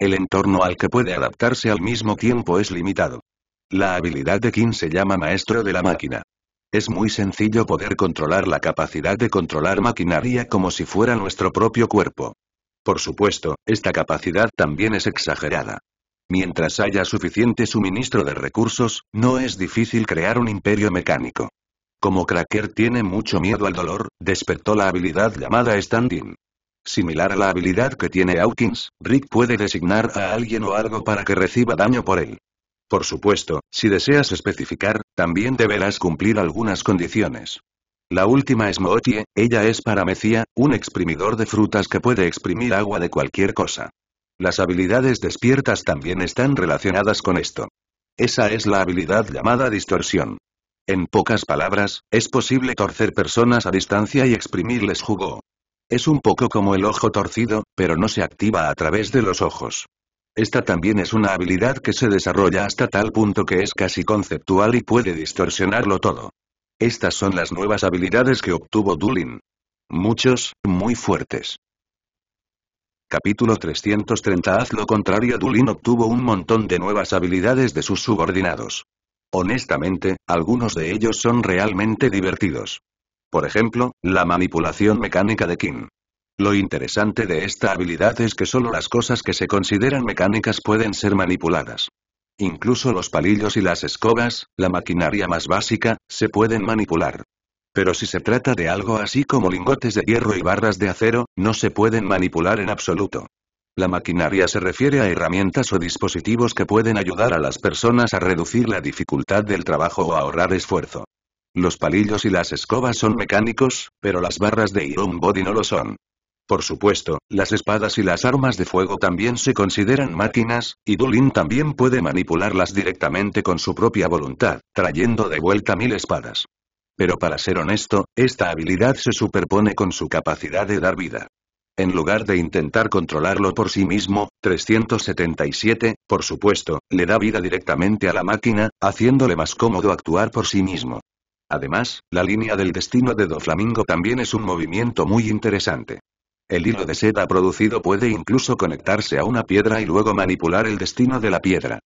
El entorno al que puede adaptarse al mismo tiempo es limitado. La habilidad de King se llama Maestro de la Máquina. Es muy sencillo poder controlar la capacidad de controlar maquinaria como si fuera nuestro propio cuerpo. Por supuesto, esta capacidad también es exagerada. Mientras haya suficiente suministro de recursos, no es difícil crear un imperio mecánico. Como Cracker tiene mucho miedo al dolor, despertó la habilidad llamada Standing. Similar a la habilidad que tiene Hawkins, Rick puede designar a alguien o algo para que reciba daño por él. Por supuesto, si deseas especificar, también deberás cumplir algunas condiciones. La última es Mootie, ella es para Mecía, un exprimidor de frutas que puede exprimir agua de cualquier cosa. Las habilidades despiertas también están relacionadas con esto. Esa es la habilidad llamada distorsión. En pocas palabras, es posible torcer personas a distancia y exprimirles jugo. Es un poco como el ojo torcido, pero no se activa a través de los ojos. Esta también es una habilidad que se desarrolla hasta tal punto que es casi conceptual y puede distorsionarlo todo. Estas son las nuevas habilidades que obtuvo Dulin. Muchos, muy fuertes. Capítulo 330 Haz lo contrario Dulin obtuvo un montón de nuevas habilidades de sus subordinados. Honestamente, algunos de ellos son realmente divertidos. Por ejemplo, la manipulación mecánica de King. Lo interesante de esta habilidad es que solo las cosas que se consideran mecánicas pueden ser manipuladas. Incluso los palillos y las escobas, la maquinaria más básica, se pueden manipular. Pero si se trata de algo así como lingotes de hierro y barras de acero, no se pueden manipular en absoluto. La maquinaria se refiere a herramientas o dispositivos que pueden ayudar a las personas a reducir la dificultad del trabajo o ahorrar esfuerzo. Los palillos y las escobas son mecánicos, pero las barras de Iron Body no lo son. Por supuesto, las espadas y las armas de fuego también se consideran máquinas, y Dulin también puede manipularlas directamente con su propia voluntad, trayendo de vuelta mil espadas. Pero para ser honesto, esta habilidad se superpone con su capacidad de dar vida. En lugar de intentar controlarlo por sí mismo, 377, por supuesto, le da vida directamente a la máquina, haciéndole más cómodo actuar por sí mismo. Además, la línea del destino de Doflamingo también es un movimiento muy interesante. El hilo de seda producido puede incluso conectarse a una piedra y luego manipular el destino de la piedra.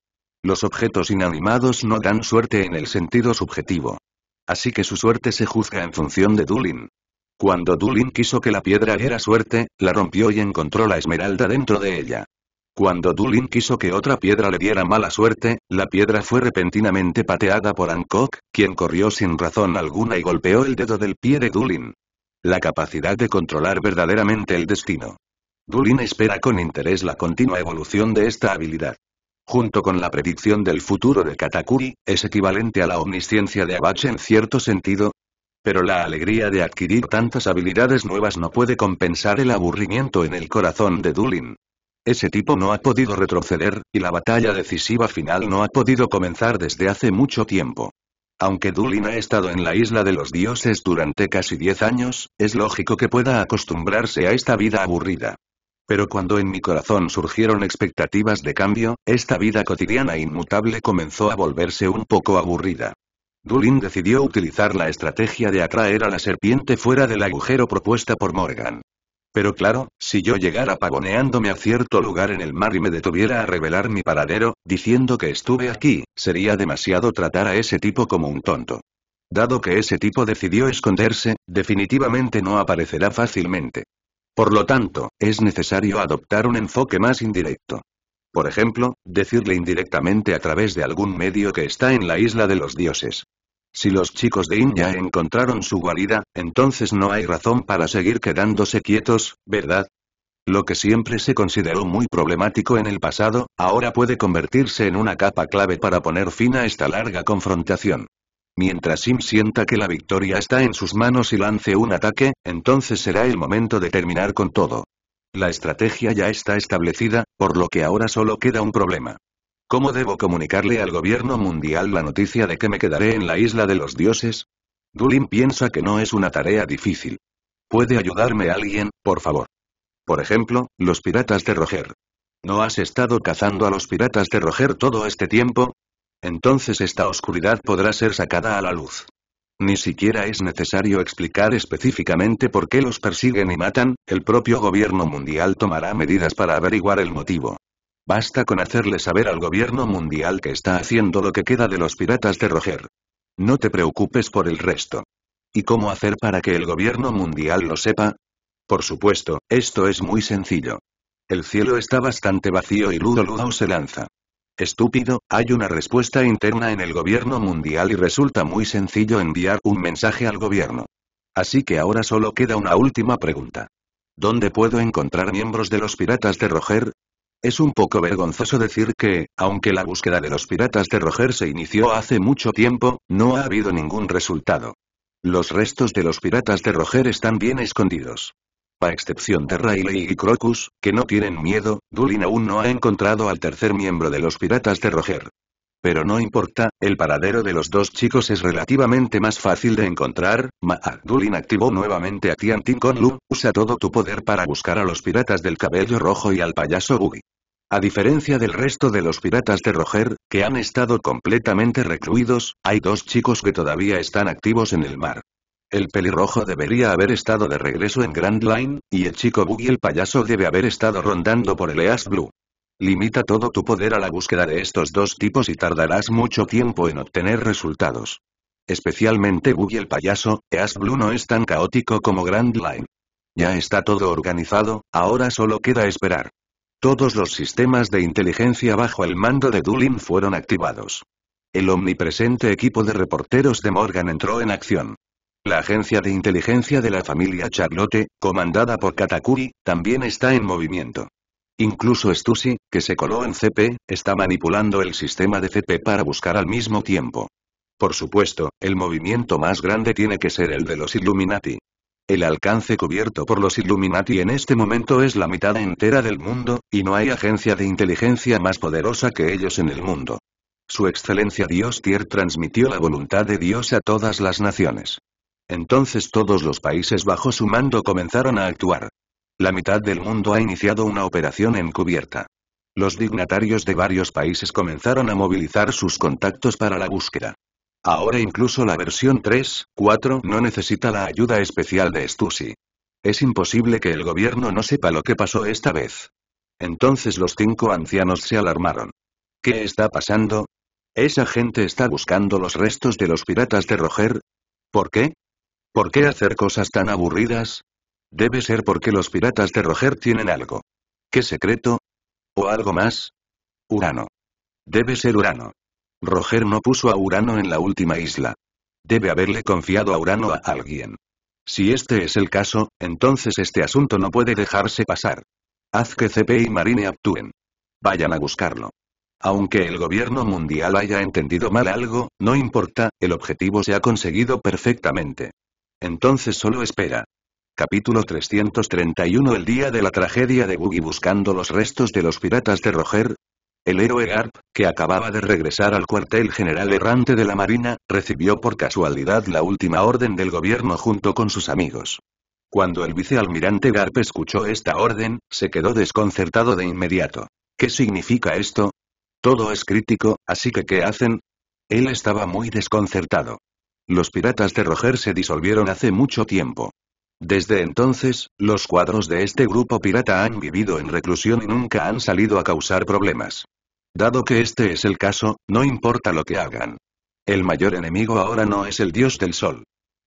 Los objetos inanimados no dan suerte en el sentido subjetivo. Así que su suerte se juzga en función de Dulin. Cuando Dulin quiso que la piedra era suerte, la rompió y encontró la esmeralda dentro de ella. Cuando Dulin quiso que otra piedra le diera mala suerte, la piedra fue repentinamente pateada por Hancock, quien corrió sin razón alguna y golpeó el dedo del pie de Dulin. La capacidad de controlar verdaderamente el destino. Dulin espera con interés la continua evolución de esta habilidad. Junto con la predicción del futuro de Katakuri, es equivalente a la omnisciencia de Abache en cierto sentido, pero la alegría de adquirir tantas habilidades nuevas no puede compensar el aburrimiento en el corazón de Dulin. Ese tipo no ha podido retroceder, y la batalla decisiva final no ha podido comenzar desde hace mucho tiempo. Aunque Dulin ha estado en la isla de los dioses durante casi diez años, es lógico que pueda acostumbrarse a esta vida aburrida. Pero cuando en mi corazón surgieron expectativas de cambio, esta vida cotidiana inmutable comenzó a volverse un poco aburrida. Dulin decidió utilizar la estrategia de atraer a la serpiente fuera del agujero propuesta por Morgan. Pero claro, si yo llegara pavoneándome a cierto lugar en el mar y me detuviera a revelar mi paradero, diciendo que estuve aquí, sería demasiado tratar a ese tipo como un tonto. Dado que ese tipo decidió esconderse, definitivamente no aparecerá fácilmente. Por lo tanto, es necesario adoptar un enfoque más indirecto. Por ejemplo, decirle indirectamente a través de algún medio que está en la isla de los dioses. Si los chicos de In encontraron su guarida, entonces no hay razón para seguir quedándose quietos, ¿verdad? Lo que siempre se consideró muy problemático en el pasado, ahora puede convertirse en una capa clave para poner fin a esta larga confrontación. Mientras Sim sienta que la victoria está en sus manos y lance un ataque, entonces será el momento de terminar con todo. La estrategia ya está establecida, por lo que ahora solo queda un problema. ¿Cómo debo comunicarle al gobierno mundial la noticia de que me quedaré en la isla de los dioses? Dulin piensa que no es una tarea difícil. ¿Puede ayudarme alguien, por favor? Por ejemplo, los piratas de Roger. ¿No has estado cazando a los piratas de Roger todo este tiempo? Entonces esta oscuridad podrá ser sacada a la luz. Ni siquiera es necesario explicar específicamente por qué los persiguen y matan, el propio gobierno mundial tomará medidas para averiguar el motivo. Basta con hacerle saber al gobierno mundial que está haciendo lo que queda de los piratas de Roger. No te preocupes por el resto. ¿Y cómo hacer para que el gobierno mundial lo sepa? Por supuesto, esto es muy sencillo. El cielo está bastante vacío y Ludo Ludo se lanza. Estúpido, hay una respuesta interna en el gobierno mundial y resulta muy sencillo enviar un mensaje al gobierno. Así que ahora solo queda una última pregunta. ¿Dónde puedo encontrar miembros de los piratas de Roger? Es un poco vergonzoso decir que, aunque la búsqueda de los piratas de Roger se inició hace mucho tiempo, no ha habido ningún resultado. Los restos de los piratas de Roger están bien escondidos. A excepción de Riley y Crocus, que no tienen miedo, Dulin aún no ha encontrado al tercer miembro de los piratas de Roger. Pero no importa, el paradero de los dos chicos es relativamente más fácil de encontrar, abdul activó nuevamente a Tiantin con Lu, usa todo tu poder para buscar a los piratas del cabello rojo y al payaso Buggy. A diferencia del resto de los piratas de Roger, que han estado completamente recluidos, hay dos chicos que todavía están activos en el mar. El pelirrojo debería haber estado de regreso en Grand Line, y el chico Buggy el payaso debe haber estado rondando por el East Blue. Limita todo tu poder a la búsqueda de estos dos tipos y tardarás mucho tiempo en obtener resultados. Especialmente Buggy el payaso, East Blue no es tan caótico como Grand Line. Ya está todo organizado, ahora solo queda esperar. Todos los sistemas de inteligencia bajo el mando de Dulin fueron activados. El omnipresente equipo de reporteros de Morgan entró en acción. La agencia de inteligencia de la familia Charlotte, comandada por Katakuri, también está en movimiento. Incluso Stussy, que se coló en CP, está manipulando el sistema de CP para buscar al mismo tiempo. Por supuesto, el movimiento más grande tiene que ser el de los Illuminati. El alcance cubierto por los Illuminati en este momento es la mitad entera del mundo, y no hay agencia de inteligencia más poderosa que ellos en el mundo. Su excelencia Dios Tier transmitió la voluntad de Dios a todas las naciones. Entonces todos los países bajo su mando comenzaron a actuar. La mitad del mundo ha iniciado una operación encubierta. Los dignatarios de varios países comenzaron a movilizar sus contactos para la búsqueda. Ahora incluso la versión 3.4 no necesita la ayuda especial de Stussy. Es imposible que el gobierno no sepa lo que pasó esta vez. Entonces los cinco ancianos se alarmaron. ¿Qué está pasando? ¿Esa gente está buscando los restos de los piratas de Roger? ¿Por qué? ¿Por qué hacer cosas tan aburridas? Debe ser porque los piratas de Roger tienen algo. ¿Qué secreto? ¿O algo más? Urano. Debe ser Urano. Roger no puso a Urano en la última isla. Debe haberle confiado a Urano a alguien. Si este es el caso, entonces este asunto no puede dejarse pasar. Haz que CP y Marine actúen. Vayan a buscarlo. Aunque el gobierno mundial haya entendido mal algo, no importa, el objetivo se ha conseguido perfectamente. Entonces solo espera. Capítulo 331 El día de la tragedia de boogie buscando los restos de los piratas de Roger. El héroe Garp, que acababa de regresar al cuartel general errante de la Marina, recibió por casualidad la última orden del gobierno junto con sus amigos. Cuando el vicealmirante Garp escuchó esta orden, se quedó desconcertado de inmediato. ¿Qué significa esto? Todo es crítico, así que ¿qué hacen? Él estaba muy desconcertado. Los piratas de Roger se disolvieron hace mucho tiempo. Desde entonces, los cuadros de este grupo pirata han vivido en reclusión y nunca han salido a causar problemas. Dado que este es el caso, no importa lo que hagan. El mayor enemigo ahora no es el dios del sol.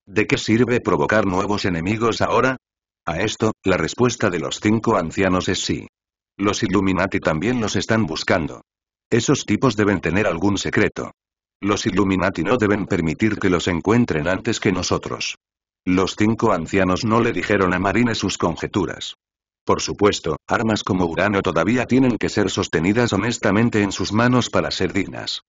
¿De qué sirve provocar nuevos enemigos ahora? A esto, la respuesta de los cinco ancianos es sí. Los Illuminati también los están buscando. Esos tipos deben tener algún secreto. Los Illuminati no deben permitir que los encuentren antes que nosotros. Los cinco ancianos no le dijeron a Marine sus conjeturas. Por supuesto, armas como Urano todavía tienen que ser sostenidas honestamente en sus manos para ser dignas.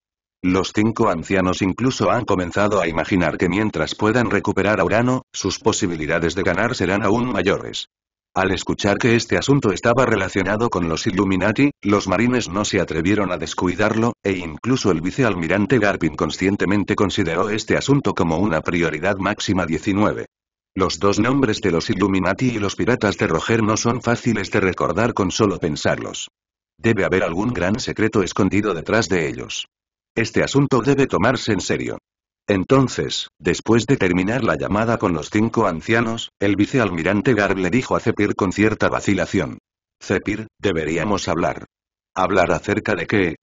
Los cinco ancianos incluso han comenzado a imaginar que mientras puedan recuperar a Urano, sus posibilidades de ganar serán aún mayores. Al escuchar que este asunto estaba relacionado con los Illuminati, los marines no se atrevieron a descuidarlo, e incluso el vicealmirante Garpin conscientemente consideró este asunto como una prioridad máxima 19. Los dos nombres de los Illuminati y los piratas de Roger no son fáciles de recordar con solo pensarlos. Debe haber algún gran secreto escondido detrás de ellos. Este asunto debe tomarse en serio. Entonces, después de terminar la llamada con los cinco ancianos, el vicealmirante Garb le dijo a Zepir con cierta vacilación. Zepir, deberíamos hablar. ¿Hablar acerca de qué?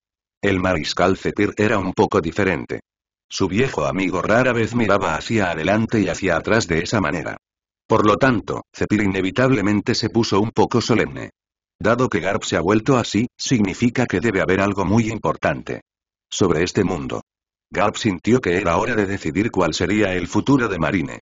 El mariscal Zepir era un poco diferente. Su viejo amigo rara vez miraba hacia adelante y hacia atrás de esa manera. Por lo tanto, Zepir inevitablemente se puso un poco solemne. Dado que Garb se ha vuelto así, significa que debe haber algo muy importante. Sobre este mundo. Garp sintió que era hora de decidir cuál sería el futuro de Marine.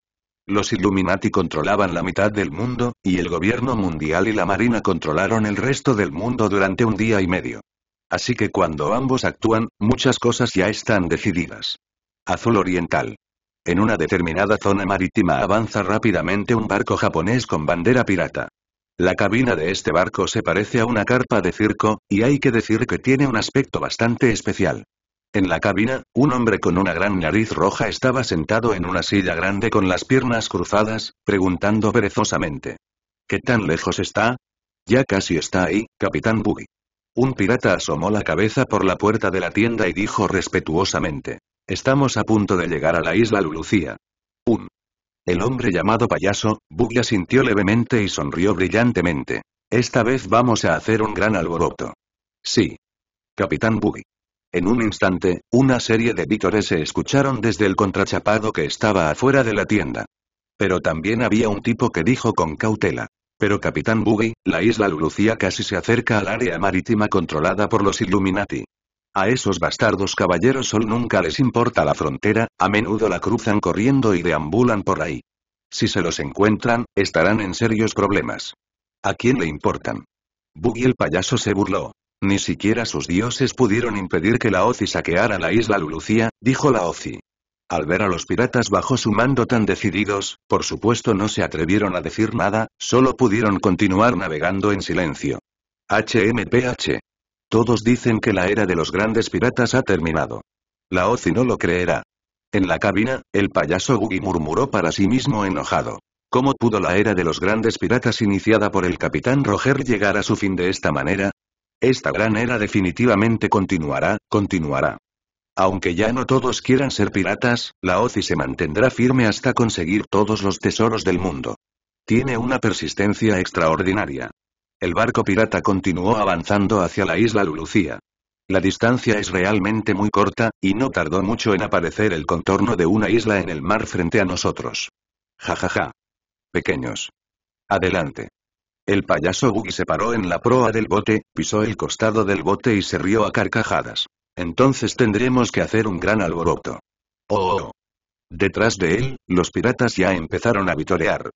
Los Illuminati controlaban la mitad del mundo, y el gobierno mundial y la marina controlaron el resto del mundo durante un día y medio. Así que cuando ambos actúan, muchas cosas ya están decididas. Azul Oriental. En una determinada zona marítima avanza rápidamente un barco japonés con bandera pirata. La cabina de este barco se parece a una carpa de circo, y hay que decir que tiene un aspecto bastante especial. En la cabina, un hombre con una gran nariz roja estaba sentado en una silla grande con las piernas cruzadas, preguntando perezosamente. ¿Qué tan lejos está? Ya casi está ahí, capitán Buggy. Un pirata asomó la cabeza por la puerta de la tienda y dijo respetuosamente. Estamos a punto de llegar a la isla Lulucía. Un. El hombre llamado payaso, Buggy asintió levemente y sonrió brillantemente. Esta vez vamos a hacer un gran alboroto. Sí. Capitán Buggy. En un instante, una serie de vítores se escucharon desde el contrachapado que estaba afuera de la tienda. Pero también había un tipo que dijo con cautela. Pero Capitán Buggy, la isla Lulucía casi se acerca al área marítima controlada por los Illuminati. A esos bastardos caballeros sol nunca les importa la frontera, a menudo la cruzan corriendo y deambulan por ahí. Si se los encuentran, estarán en serios problemas. ¿A quién le importan? Buggy el payaso se burló. Ni siquiera sus dioses pudieron impedir que la OCI saqueara la isla Lulucía, dijo la OCI. Al ver a los piratas bajo su mando tan decididos, por supuesto no se atrevieron a decir nada, solo pudieron continuar navegando en silencio. HMPH. Todos dicen que la era de los grandes piratas ha terminado. La OCI no lo creerá. En la cabina, el payaso Gugi murmuró para sí mismo enojado. ¿Cómo pudo la era de los grandes piratas iniciada por el capitán Roger llegar a su fin de esta manera? Esta gran era definitivamente continuará, continuará. Aunque ya no todos quieran ser piratas, la OCI se mantendrá firme hasta conseguir todos los tesoros del mundo. Tiene una persistencia extraordinaria. El barco pirata continuó avanzando hacia la isla Lulucía. La distancia es realmente muy corta, y no tardó mucho en aparecer el contorno de una isla en el mar frente a nosotros. Jajaja, ja ja. Pequeños. Adelante. El payaso Boogie se paró en la proa del bote, pisó el costado del bote y se rió a carcajadas. Entonces tendremos que hacer un gran alboroto. Oh, oh, oh. Detrás de él, los piratas ya empezaron a vitorear.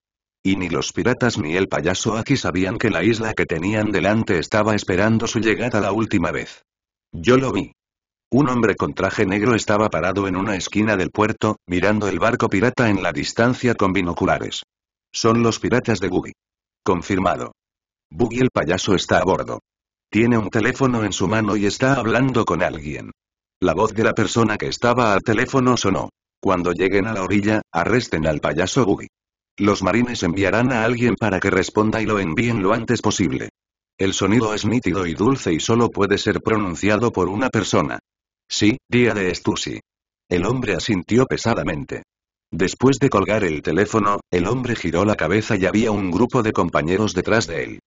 Y ni los piratas ni el payaso aquí sabían que la isla que tenían delante estaba esperando su llegada la última vez. Yo lo vi. Un hombre con traje negro estaba parado en una esquina del puerto, mirando el barco pirata en la distancia con binoculares. Son los piratas de Boogie. Confirmado. Buggy el payaso está a bordo. Tiene un teléfono en su mano y está hablando con alguien. La voz de la persona que estaba al teléfono sonó. Cuando lleguen a la orilla, arresten al payaso Buggy. Los marines enviarán a alguien para que responda y lo envíen lo antes posible. El sonido es nítido y dulce y solo puede ser pronunciado por una persona. Sí, día de estusi El hombre asintió pesadamente. Después de colgar el teléfono, el hombre giró la cabeza y había un grupo de compañeros detrás de él.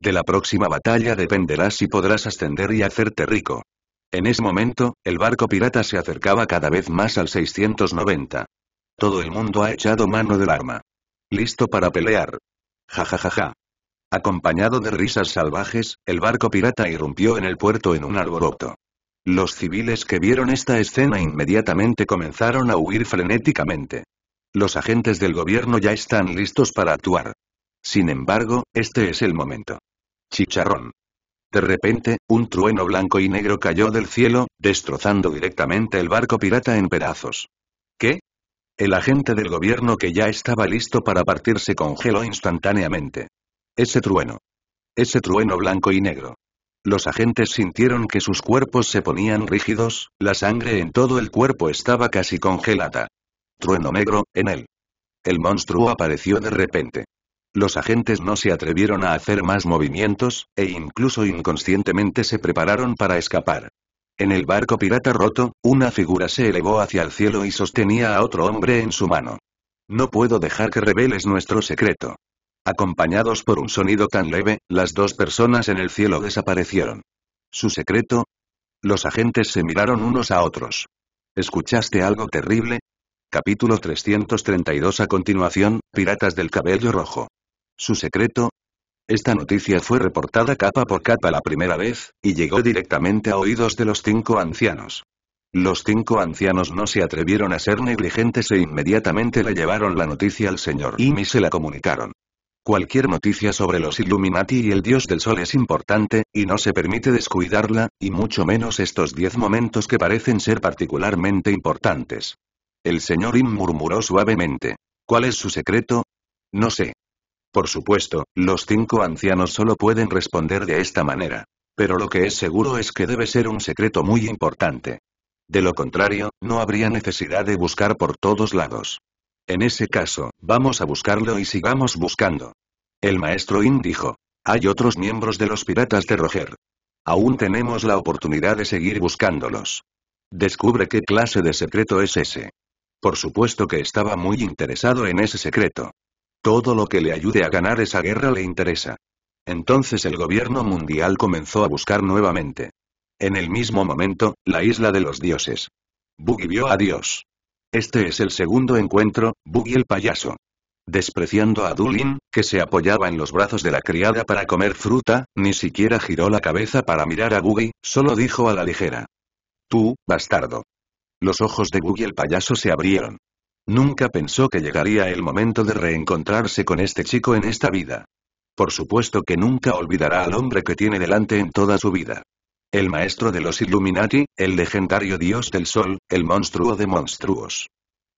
De la próxima batalla dependerá si podrás ascender y hacerte rico. En ese momento, el barco pirata se acercaba cada vez más al 690. Todo el mundo ha echado mano del arma. Listo para pelear. Ja ja ja ja. Acompañado de risas salvajes, el barco pirata irrumpió en el puerto en un alboroto. Los civiles que vieron esta escena inmediatamente comenzaron a huir frenéticamente. Los agentes del gobierno ya están listos para actuar. Sin embargo, este es el momento. Chicharrón. De repente, un trueno blanco y negro cayó del cielo, destrozando directamente el barco pirata en pedazos. ¿Qué? El agente del gobierno que ya estaba listo para partir se congeló instantáneamente. Ese trueno. Ese trueno blanco y negro. Los agentes sintieron que sus cuerpos se ponían rígidos, la sangre en todo el cuerpo estaba casi congelada. Trueno negro, en él. El monstruo apareció de repente. Los agentes no se atrevieron a hacer más movimientos, e incluso inconscientemente se prepararon para escapar. En el barco pirata roto, una figura se elevó hacia el cielo y sostenía a otro hombre en su mano. No puedo dejar que reveles nuestro secreto. Acompañados por un sonido tan leve, las dos personas en el cielo desaparecieron. ¿Su secreto? Los agentes se miraron unos a otros. ¿Escuchaste algo terrible? Capítulo 332 A continuación, Piratas del Cabello Rojo. Su secreto. Esta noticia fue reportada capa por capa la primera vez, y llegó directamente a oídos de los cinco ancianos. Los cinco ancianos no se atrevieron a ser negligentes e inmediatamente le llevaron la noticia al señor Imi y se la comunicaron. Cualquier noticia sobre los Illuminati y el Dios del Sol es importante, y no se permite descuidarla, y mucho menos estos diez momentos que parecen ser particularmente importantes. El señor In murmuró suavemente. ¿Cuál es su secreto? No sé. Por supuesto, los cinco ancianos solo pueden responder de esta manera. Pero lo que es seguro es que debe ser un secreto muy importante. De lo contrario, no habría necesidad de buscar por todos lados. En ese caso, vamos a buscarlo y sigamos buscando. El maestro In dijo. Hay otros miembros de los piratas de Roger. Aún tenemos la oportunidad de seguir buscándolos. Descubre qué clase de secreto es ese. Por supuesto que estaba muy interesado en ese secreto. Todo lo que le ayude a ganar esa guerra le interesa. Entonces el gobierno mundial comenzó a buscar nuevamente. En el mismo momento, la isla de los dioses. Buggy vio a Dios. Este es el segundo encuentro, Buggy el payaso. Despreciando a Dulin, que se apoyaba en los brazos de la criada para comer fruta, ni siquiera giró la cabeza para mirar a Buggy, solo dijo a la ligera. Tú, bastardo. Los ojos de Buggy el payaso se abrieron. Nunca pensó que llegaría el momento de reencontrarse con este chico en esta vida. Por supuesto que nunca olvidará al hombre que tiene delante en toda su vida. El maestro de los Illuminati, el legendario dios del sol, el monstruo de monstruos.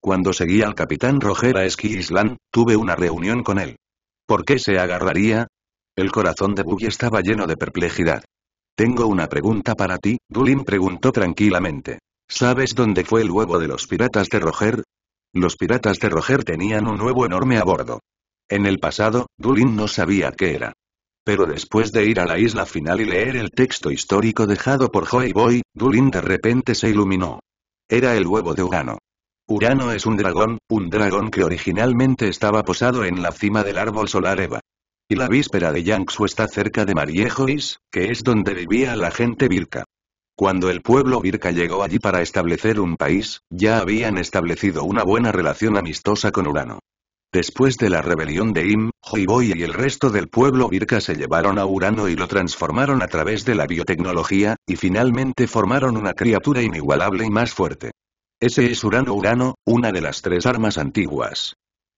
Cuando seguí al capitán Roger a Ski Island, tuve una reunión con él. ¿Por qué se agarraría? El corazón de Buggy estaba lleno de perplejidad. Tengo una pregunta para ti, Dulin preguntó tranquilamente. ¿Sabes dónde fue el huevo de los piratas de Roger? Los piratas de Roger tenían un huevo enorme a bordo. En el pasado, Dulin no sabía qué era. Pero después de ir a la isla final y leer el texto histórico dejado por Joy Boy, Dulin de repente se iluminó. Era el huevo de Urano. Urano es un dragón, un dragón que originalmente estaba posado en la cima del árbol solar Eva. Y la víspera de Yangsu está cerca de Mariejois, que es donde vivía la gente virca. Cuando el pueblo Virka llegó allí para establecer un país, ya habían establecido una buena relación amistosa con Urano. Después de la rebelión de Im, Boy y el resto del pueblo Virka se llevaron a Urano y lo transformaron a través de la biotecnología, y finalmente formaron una criatura inigualable y más fuerte. Ese es Urano-Urano, una de las tres armas antiguas.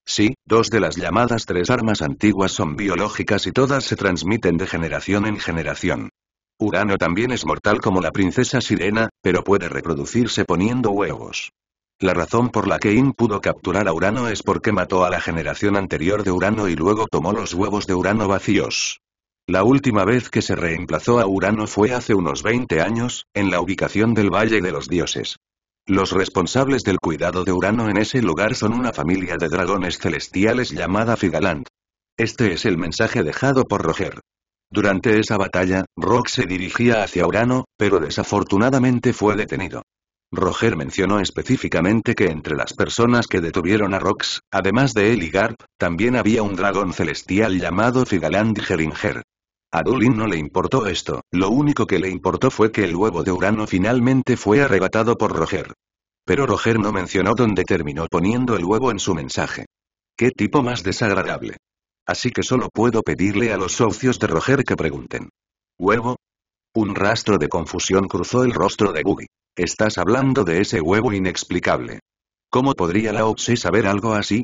Sí, dos de las llamadas tres armas antiguas son biológicas y todas se transmiten de generación en generación. Urano también es mortal como la princesa sirena, pero puede reproducirse poniendo huevos. La razón por la que In pudo capturar a Urano es porque mató a la generación anterior de Urano y luego tomó los huevos de Urano vacíos. La última vez que se reemplazó a Urano fue hace unos 20 años, en la ubicación del Valle de los Dioses. Los responsables del cuidado de Urano en ese lugar son una familia de dragones celestiales llamada Figaland. Este es el mensaje dejado por Roger. Durante esa batalla, Rock se dirigía hacia Urano, pero desafortunadamente fue detenido. Roger mencionó específicamente que entre las personas que detuvieron a Rox, además de él y Garp, también había un dragón celestial llamado Figaland Geringer. A Dulin no le importó esto, lo único que le importó fue que el huevo de Urano finalmente fue arrebatado por Roger. Pero Roger no mencionó dónde terminó poniendo el huevo en su mensaje. ¡Qué tipo más desagradable! Así que solo puedo pedirle a los socios de Roger que pregunten. ¿Huevo? Un rastro de confusión cruzó el rostro de Buggy. Estás hablando de ese huevo inexplicable. ¿Cómo podría la OPSI e saber algo así?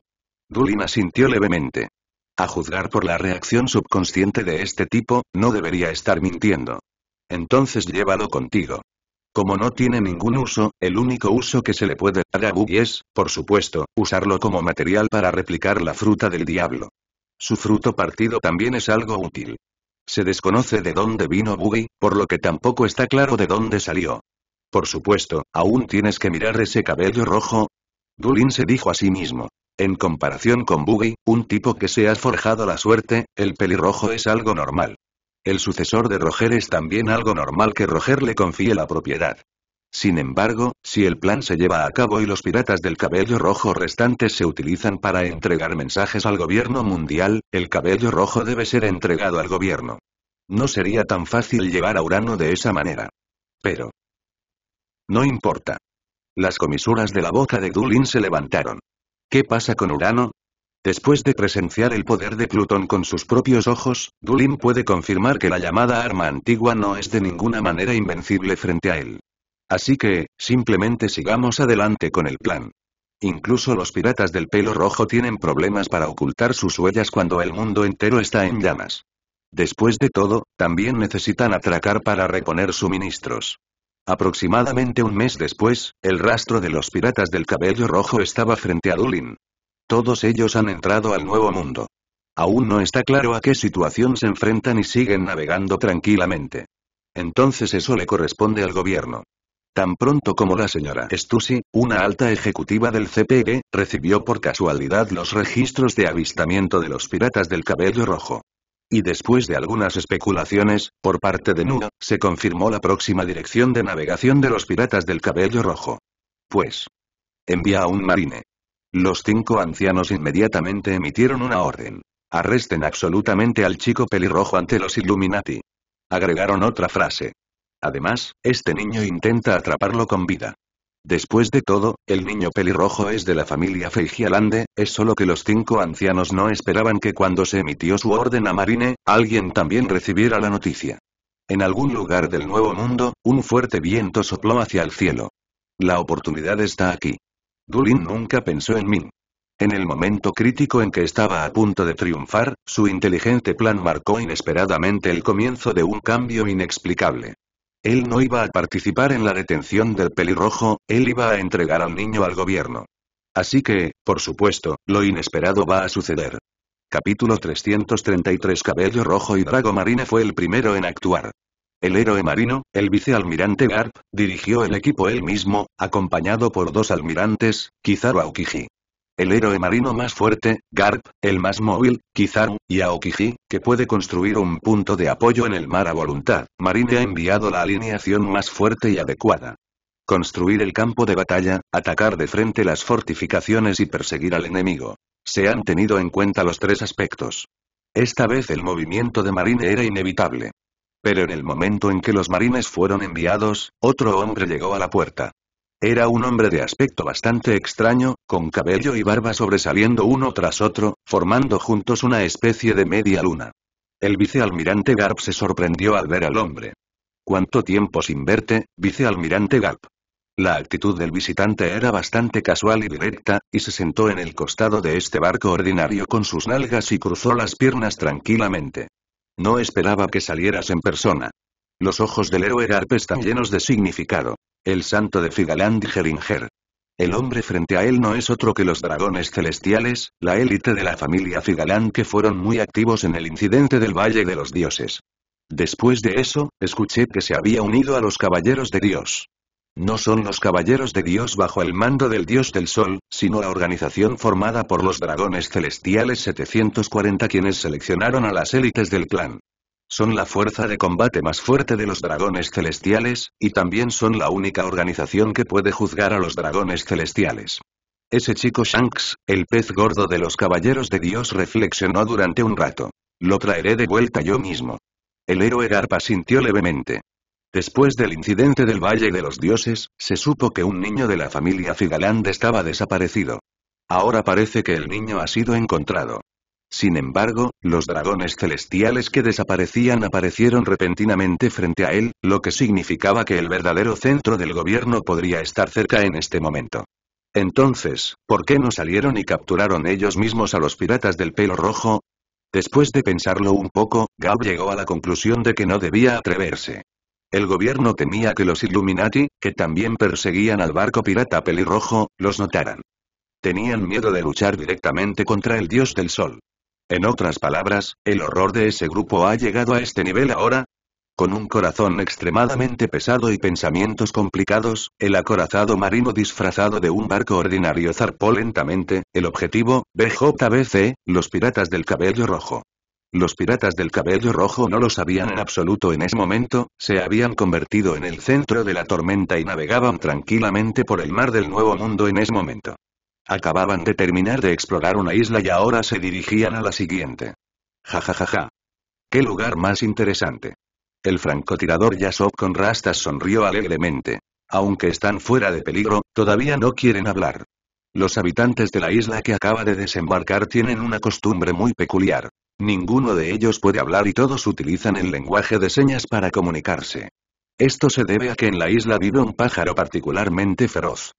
Dulina sintió levemente. A juzgar por la reacción subconsciente de este tipo, no debería estar mintiendo. Entonces llévalo contigo. Como no tiene ningún uso, el único uso que se le puede dar a Buggy es, por supuesto, usarlo como material para replicar la fruta del diablo. Su fruto partido también es algo útil. Se desconoce de dónde vino Buggy, por lo que tampoco está claro de dónde salió. Por supuesto, aún tienes que mirar ese cabello rojo. Dulin se dijo a sí mismo. En comparación con Buggy, un tipo que se ha forjado la suerte, el pelirrojo es algo normal. El sucesor de Roger es también algo normal que Roger le confíe la propiedad. Sin embargo, si el plan se lleva a cabo y los piratas del cabello rojo restantes se utilizan para entregar mensajes al gobierno mundial, el cabello rojo debe ser entregado al gobierno. No sería tan fácil llevar a Urano de esa manera. Pero... No importa. Las comisuras de la boca de Dulin se levantaron. ¿Qué pasa con Urano? Después de presenciar el poder de Plutón con sus propios ojos, Dulin puede confirmar que la llamada arma antigua no es de ninguna manera invencible frente a él. Así que, simplemente sigamos adelante con el plan. Incluso los piratas del pelo rojo tienen problemas para ocultar sus huellas cuando el mundo entero está en llamas. Después de todo, también necesitan atracar para reponer suministros. Aproximadamente un mes después, el rastro de los piratas del cabello rojo estaba frente a Dulin. Todos ellos han entrado al nuevo mundo. Aún no está claro a qué situación se enfrentan y siguen navegando tranquilamente. Entonces eso le corresponde al gobierno. Tan pronto como la señora Estusi, una alta ejecutiva del CPE, recibió por casualidad los registros de avistamiento de los piratas del cabello rojo. Y después de algunas especulaciones, por parte de Nuno, se confirmó la próxima dirección de navegación de los piratas del cabello rojo. Pues. Envía a un marine. Los cinco ancianos inmediatamente emitieron una orden. Arresten absolutamente al chico pelirrojo ante los Illuminati. Agregaron otra frase. Además, este niño intenta atraparlo con vida. Después de todo, el niño pelirrojo es de la familia Feigialande, es solo que los cinco ancianos no esperaban que cuando se emitió su orden a Marine, alguien también recibiera la noticia. En algún lugar del Nuevo Mundo, un fuerte viento sopló hacia el cielo. La oportunidad está aquí. Dulin nunca pensó en Min. En el momento crítico en que estaba a punto de triunfar, su inteligente plan marcó inesperadamente el comienzo de un cambio inexplicable. Él no iba a participar en la detención del pelirrojo, él iba a entregar al niño al gobierno. Así que, por supuesto, lo inesperado va a suceder. Capítulo 333 Cabello Rojo y Drago Marina fue el primero en actuar. El héroe marino, el vicealmirante Garp, dirigió el equipo él mismo, acompañado por dos almirantes, Kizaru Aukiji. El héroe marino más fuerte, Garp, el más móvil, Kizaru, y Aokiji, que puede construir un punto de apoyo en el mar a voluntad, Marine ha enviado la alineación más fuerte y adecuada. Construir el campo de batalla, atacar de frente las fortificaciones y perseguir al enemigo. Se han tenido en cuenta los tres aspectos. Esta vez el movimiento de Marine era inevitable. Pero en el momento en que los marines fueron enviados, otro hombre llegó a la puerta. Era un hombre de aspecto bastante extraño, con cabello y barba sobresaliendo uno tras otro, formando juntos una especie de media luna. El vicealmirante Garp se sorprendió al ver al hombre. ¿Cuánto tiempo sin verte, vicealmirante Garp? La actitud del visitante era bastante casual y directa, y se sentó en el costado de este barco ordinario con sus nalgas y cruzó las piernas tranquilamente. No esperaba que salieras en persona. Los ojos del héroe Garp están llenos de significado. El santo de Figaland Geringer. El hombre frente a él no es otro que los dragones celestiales, la élite de la familia Figaland que fueron muy activos en el incidente del Valle de los Dioses. Después de eso, escuché que se había unido a los caballeros de Dios. No son los caballeros de Dios bajo el mando del Dios del Sol, sino la organización formada por los dragones celestiales 740 quienes seleccionaron a las élites del clan son la fuerza de combate más fuerte de los dragones celestiales, y también son la única organización que puede juzgar a los dragones celestiales. Ese chico Shanks, el pez gordo de los caballeros de Dios reflexionó durante un rato. Lo traeré de vuelta yo mismo. El héroe Garpa sintió levemente. Después del incidente del Valle de los Dioses, se supo que un niño de la familia Figaland estaba desaparecido. Ahora parece que el niño ha sido encontrado. Sin embargo, los dragones celestiales que desaparecían aparecieron repentinamente frente a él, lo que significaba que el verdadero centro del gobierno podría estar cerca en este momento. Entonces, ¿por qué no salieron y capturaron ellos mismos a los piratas del pelo rojo? Después de pensarlo un poco, Gab llegó a la conclusión de que no debía atreverse. El gobierno temía que los Illuminati, que también perseguían al barco pirata pelirrojo, los notaran. Tenían miedo de luchar directamente contra el dios del sol. En otras palabras, el horror de ese grupo ha llegado a este nivel ahora. Con un corazón extremadamente pesado y pensamientos complicados, el acorazado marino disfrazado de un barco ordinario zarpó lentamente, el objetivo, BJBC, los piratas del cabello rojo. Los piratas del cabello rojo no lo sabían en absoluto en ese momento, se habían convertido en el centro de la tormenta y navegaban tranquilamente por el mar del Nuevo Mundo en ese momento. Acababan de terminar de explorar una isla y ahora se dirigían a la siguiente. Ja ja ja ¡Qué lugar más interesante! El francotirador Yasop con rastas sonrió alegremente. Aunque están fuera de peligro, todavía no quieren hablar. Los habitantes de la isla que acaba de desembarcar tienen una costumbre muy peculiar. Ninguno de ellos puede hablar y todos utilizan el lenguaje de señas para comunicarse. Esto se debe a que en la isla vive un pájaro particularmente feroz.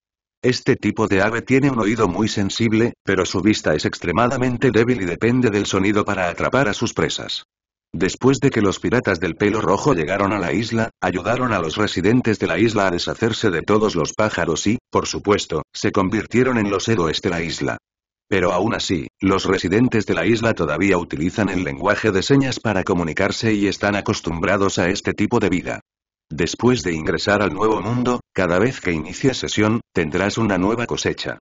Este tipo de ave tiene un oído muy sensible, pero su vista es extremadamente débil y depende del sonido para atrapar a sus presas. Después de que los piratas del pelo rojo llegaron a la isla, ayudaron a los residentes de la isla a deshacerse de todos los pájaros y, por supuesto, se convirtieron en los héroes de la isla. Pero aún así, los residentes de la isla todavía utilizan el lenguaje de señas para comunicarse y están acostumbrados a este tipo de vida. Después de ingresar al nuevo mundo, cada vez que inicies sesión, tendrás una nueva cosecha.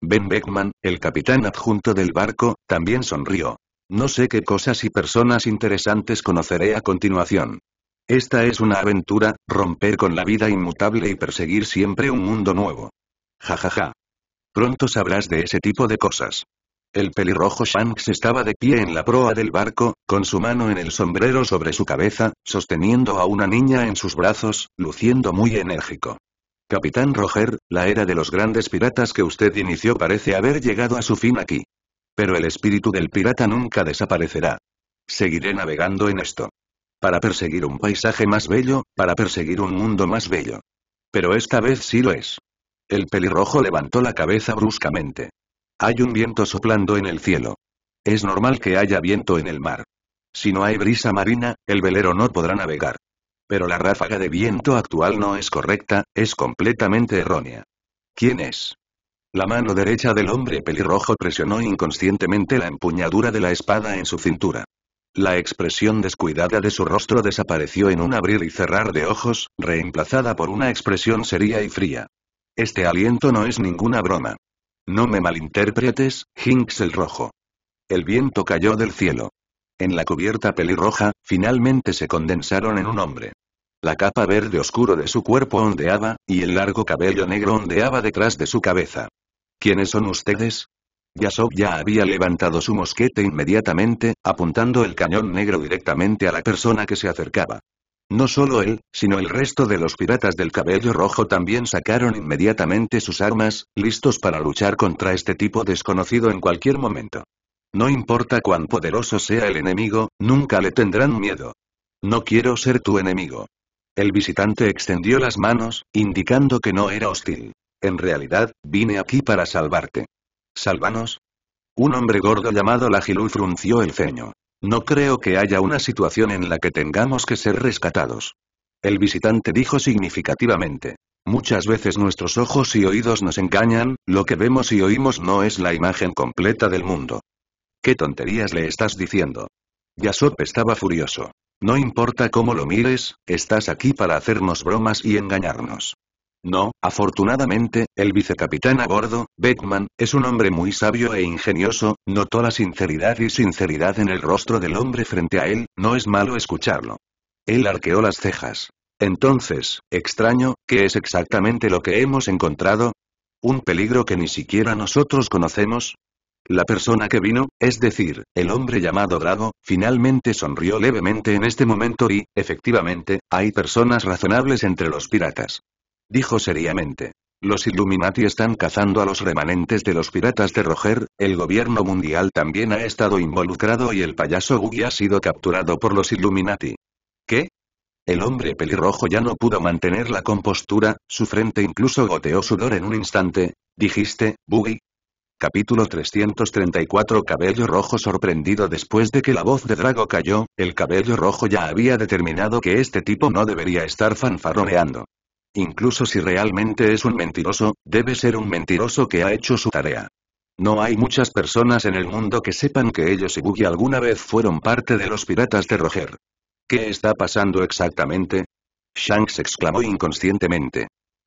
Ben Beckman, el capitán adjunto del barco, también sonrió. No sé qué cosas y personas interesantes conoceré a continuación. Esta es una aventura, romper con la vida inmutable y perseguir siempre un mundo nuevo. Jajaja. ja ja. Pronto sabrás de ese tipo de cosas. El pelirrojo Shanks estaba de pie en la proa del barco, con su mano en el sombrero sobre su cabeza, sosteniendo a una niña en sus brazos, luciendo muy enérgico. Capitán Roger, la era de los grandes piratas que usted inició parece haber llegado a su fin aquí. Pero el espíritu del pirata nunca desaparecerá. Seguiré navegando en esto. Para perseguir un paisaje más bello, para perseguir un mundo más bello. Pero esta vez sí lo es. El pelirrojo levantó la cabeza bruscamente. Hay un viento soplando en el cielo. Es normal que haya viento en el mar. Si no hay brisa marina, el velero no podrá navegar. Pero la ráfaga de viento actual no es correcta, es completamente errónea. ¿Quién es? La mano derecha del hombre pelirrojo presionó inconscientemente la empuñadura de la espada en su cintura. La expresión descuidada de su rostro desapareció en un abrir y cerrar de ojos, reemplazada por una expresión seria y fría. Este aliento no es ninguna broma. No me malinterpretes, Hinks el rojo. El viento cayó del cielo. En la cubierta pelirroja, finalmente se condensaron en un hombre. La capa verde oscuro de su cuerpo ondeaba, y el largo cabello negro ondeaba detrás de su cabeza. ¿Quiénes son ustedes? Yasov ya había levantado su mosquete inmediatamente, apuntando el cañón negro directamente a la persona que se acercaba. No solo él, sino el resto de los piratas del cabello rojo también sacaron inmediatamente sus armas, listos para luchar contra este tipo desconocido en cualquier momento. No importa cuán poderoso sea el enemigo, nunca le tendrán miedo. No quiero ser tu enemigo. El visitante extendió las manos, indicando que no era hostil. En realidad, vine aquí para salvarte. ¿Salvanos? Un hombre gordo llamado Lajilu frunció el ceño. No creo que haya una situación en la que tengamos que ser rescatados. El visitante dijo significativamente. Muchas veces nuestros ojos y oídos nos engañan, lo que vemos y oímos no es la imagen completa del mundo. ¿Qué tonterías le estás diciendo? Yasop estaba furioso. No importa cómo lo mires, estás aquí para hacernos bromas y engañarnos. No, afortunadamente, el vicecapitán a bordo, Beckman, es un hombre muy sabio e ingenioso, notó la sinceridad y sinceridad en el rostro del hombre frente a él, no es malo escucharlo. Él arqueó las cejas. Entonces, extraño, ¿qué es exactamente lo que hemos encontrado? ¿Un peligro que ni siquiera nosotros conocemos? La persona que vino, es decir, el hombre llamado Drago, finalmente sonrió levemente en este momento y, efectivamente, hay personas razonables entre los piratas. Dijo seriamente. Los Illuminati están cazando a los remanentes de los piratas de Roger, el gobierno mundial también ha estado involucrado y el payaso Boogie ha sido capturado por los Illuminati. ¿Qué? El hombre pelirrojo ya no pudo mantener la compostura, su frente incluso goteó sudor en un instante. ¿Dijiste, Boogie? Capítulo 334 Cabello rojo sorprendido después de que la voz de Drago cayó, el cabello rojo ya había determinado que este tipo no debería estar fanfarroneando. Incluso si realmente es un mentiroso, debe ser un mentiroso que ha hecho su tarea. No hay muchas personas en el mundo que sepan que ellos y Buggy alguna vez fueron parte de los piratas de Roger. ¿Qué está pasando exactamente? Shanks exclamó inconscientemente.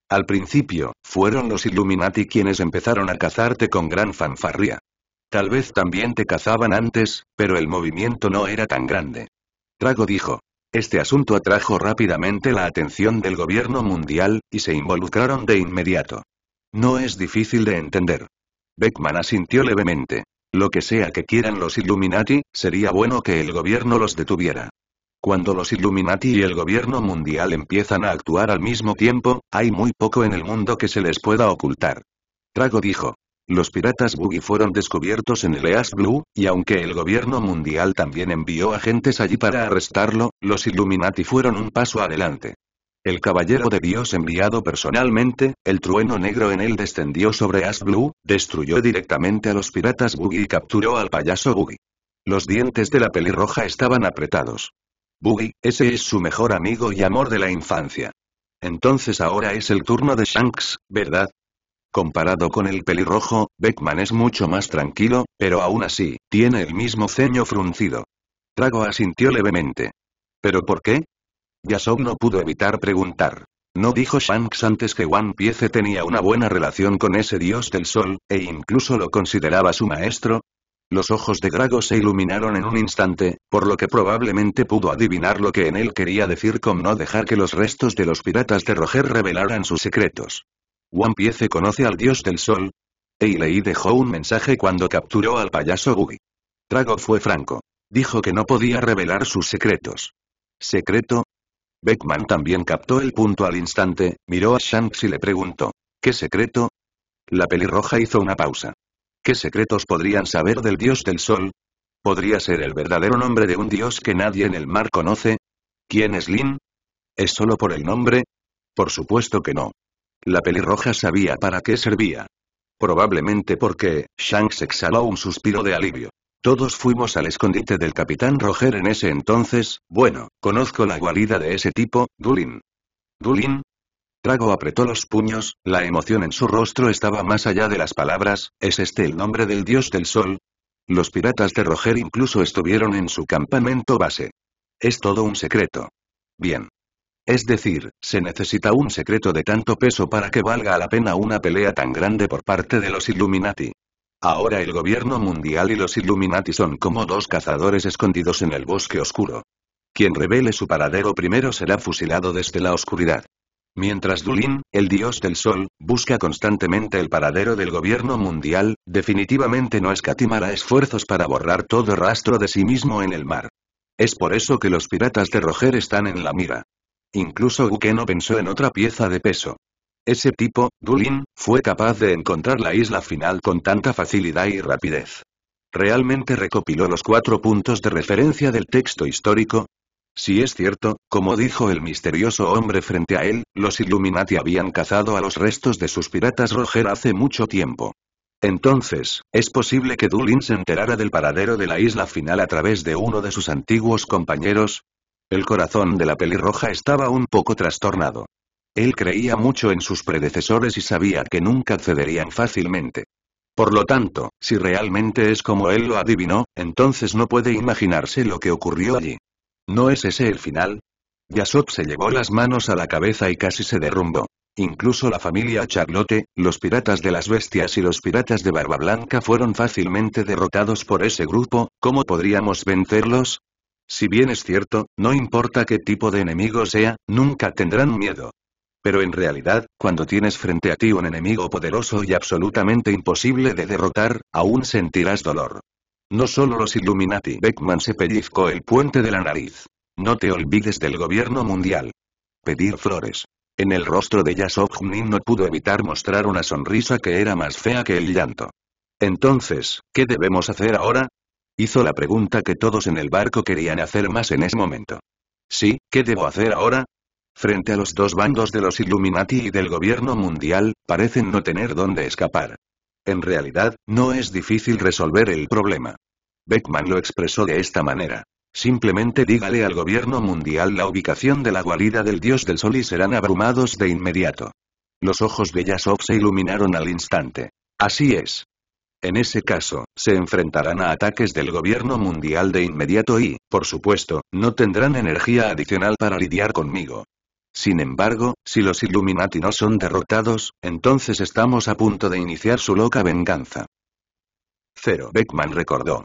Al principio, fueron los Illuminati quienes empezaron a cazarte con gran fanfarria. Tal vez también te cazaban antes, pero el movimiento no era tan grande. Trago dijo. Este asunto atrajo rápidamente la atención del gobierno mundial, y se involucraron de inmediato. No es difícil de entender. Beckman asintió levemente. Lo que sea que quieran los Illuminati, sería bueno que el gobierno los detuviera. Cuando los Illuminati y el gobierno mundial empiezan a actuar al mismo tiempo, hay muy poco en el mundo que se les pueda ocultar. Trago dijo, los piratas Boogie fueron descubiertos en el East Blue, y aunque el gobierno mundial también envió agentes allí para arrestarlo, los Illuminati fueron un paso adelante. El caballero de Dios enviado personalmente, el trueno negro en él descendió sobre As Blue, destruyó directamente a los piratas Boogie y capturó al payaso Buggy. Los dientes de la pelirroja estaban apretados. Buggy, ese es su mejor amigo y amor de la infancia. Entonces ahora es el turno de Shanks, ¿verdad? Comparado con el pelirrojo, Beckman es mucho más tranquilo, pero aún así, tiene el mismo ceño fruncido. Trago asintió levemente. ¿Pero por qué? Yasov no pudo evitar preguntar. ¿No dijo Shanks antes que One Piece tenía una buena relación con ese dios del sol, e incluso lo consideraba su maestro? Los ojos de Drago se iluminaron en un instante, por lo que probablemente pudo adivinar lo que en él quería decir con no dejar que los restos de los piratas de Roger revelaran sus secretos. One Piece conoce al dios del sol. Eilei dejó un mensaje cuando capturó al payaso Gugi. Trago fue franco. Dijo que no podía revelar sus secretos. ¿Secreto? Beckman también captó el punto al instante, miró a Shanks y le preguntó. ¿Qué secreto? La pelirroja hizo una pausa. ¿Qué secretos podrían saber del dios del sol? ¿Podría ser el verdadero nombre de un dios que nadie en el mar conoce? ¿Quién es Lin? ¿Es solo por el nombre? Por supuesto que no. La pelirroja sabía para qué servía. Probablemente porque, Shanks exhaló un suspiro de alivio. Todos fuimos al escondite del capitán Roger en ese entonces, bueno, conozco la guarida de ese tipo, Dulin. ¿Dulin? Trago apretó los puños, la emoción en su rostro estaba más allá de las palabras, ¿es este el nombre del dios del sol? Los piratas de Roger incluso estuvieron en su campamento base. Es todo un secreto. Bien, es decir, se necesita un secreto de tanto peso para que valga la pena una pelea tan grande por parte de los Illuminati. Ahora el gobierno mundial y los Illuminati son como dos cazadores escondidos en el bosque oscuro. Quien revele su paradero primero será fusilado desde la oscuridad. Mientras Dulin, el dios del sol, busca constantemente el paradero del gobierno mundial, definitivamente no escatimará esfuerzos para borrar todo rastro de sí mismo en el mar. Es por eso que los piratas de Roger están en la mira. Incluso Uke no pensó en otra pieza de peso. Ese tipo, Dulin, fue capaz de encontrar la isla final con tanta facilidad y rapidez. ¿Realmente recopiló los cuatro puntos de referencia del texto histórico? Si es cierto, como dijo el misterioso hombre frente a él, los Illuminati habían cazado a los restos de sus piratas Roger hace mucho tiempo. Entonces, es posible que Dulin se enterara del paradero de la isla final a través de uno de sus antiguos compañeros, el corazón de la pelirroja estaba un poco trastornado. Él creía mucho en sus predecesores y sabía que nunca cederían fácilmente. Por lo tanto, si realmente es como él lo adivinó, entonces no puede imaginarse lo que ocurrió allí. ¿No es ese el final? Yasop se llevó las manos a la cabeza y casi se derrumbó. Incluso la familia Charlotte, los piratas de las bestias y los piratas de Barba Blanca fueron fácilmente derrotados por ese grupo, ¿cómo podríamos vencerlos? Si bien es cierto, no importa qué tipo de enemigo sea, nunca tendrán miedo. Pero en realidad, cuando tienes frente a ti un enemigo poderoso y absolutamente imposible de derrotar, aún sentirás dolor. No solo los Illuminati Beckman se pellizcó el puente de la nariz. No te olvides del gobierno mundial. Pedir flores. En el rostro de Junin no pudo evitar mostrar una sonrisa que era más fea que el llanto. Entonces, ¿qué debemos hacer ahora? Hizo la pregunta que todos en el barco querían hacer más en ese momento. Sí, ¿qué debo hacer ahora? Frente a los dos bandos de los Illuminati y del gobierno mundial, parecen no tener dónde escapar. En realidad, no es difícil resolver el problema. Beckman lo expresó de esta manera. Simplemente dígale al gobierno mundial la ubicación de la guarida del dios del sol y serán abrumados de inmediato. Los ojos de Yasov se iluminaron al instante. Así es. En ese caso, se enfrentarán a ataques del gobierno mundial de inmediato y, por supuesto, no tendrán energía adicional para lidiar conmigo. Sin embargo, si los Illuminati no son derrotados, entonces estamos a punto de iniciar su loca venganza. Cero Beckman recordó.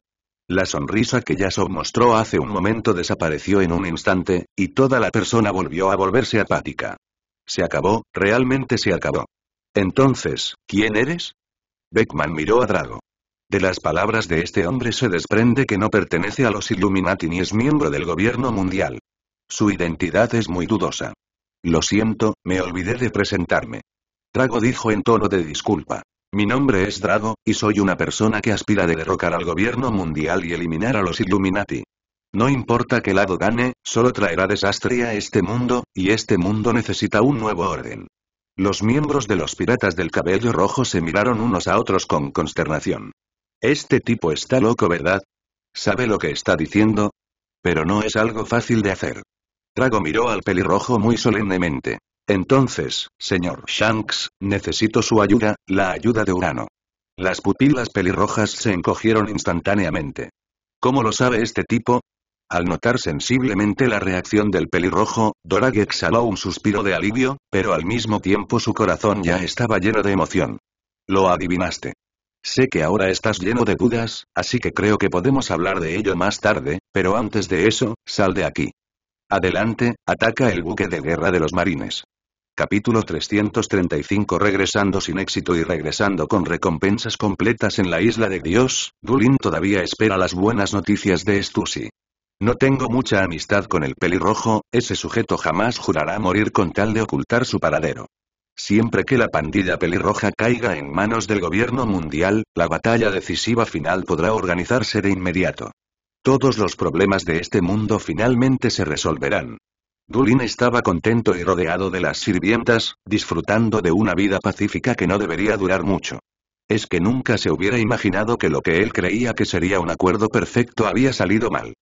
La sonrisa que Yasov mostró hace un momento desapareció en un instante, y toda la persona volvió a volverse apática. Se acabó, realmente se acabó. Entonces, ¿quién eres? Beckman miró a Drago. De las palabras de este hombre se desprende que no pertenece a los Illuminati ni es miembro del gobierno mundial. Su identidad es muy dudosa. Lo siento, me olvidé de presentarme. Drago dijo en tono de disculpa. Mi nombre es Drago, y soy una persona que aspira a derrocar al gobierno mundial y eliminar a los Illuminati. No importa qué lado gane, solo traerá desastre a este mundo, y este mundo necesita un nuevo orden. Los miembros de los piratas del cabello rojo se miraron unos a otros con consternación. Este tipo está loco, ¿verdad? ¿Sabe lo que está diciendo? Pero no es algo fácil de hacer. Trago miró al pelirrojo muy solemnemente. Entonces, señor Shanks, necesito su ayuda, la ayuda de Urano. Las pupilas pelirrojas se encogieron instantáneamente. ¿Cómo lo sabe este tipo? Al notar sensiblemente la reacción del pelirrojo, Dorag exhaló un suspiro de alivio, pero al mismo tiempo su corazón ya estaba lleno de emoción. Lo adivinaste. Sé que ahora estás lleno de dudas, así que creo que podemos hablar de ello más tarde, pero antes de eso, sal de aquí. Adelante, ataca el buque de guerra de los marines. Capítulo 335 Regresando sin éxito y regresando con recompensas completas en la isla de Dios, Dulin todavía espera las buenas noticias de Estusi. No tengo mucha amistad con el pelirrojo, ese sujeto jamás jurará morir con tal de ocultar su paradero. Siempre que la pandilla pelirroja caiga en manos del gobierno mundial, la batalla decisiva final podrá organizarse de inmediato. Todos los problemas de este mundo finalmente se resolverán. Dulin estaba contento y rodeado de las sirvientas, disfrutando de una vida pacífica que no debería durar mucho es que nunca se hubiera imaginado que lo que él creía que sería un acuerdo perfecto había salido mal.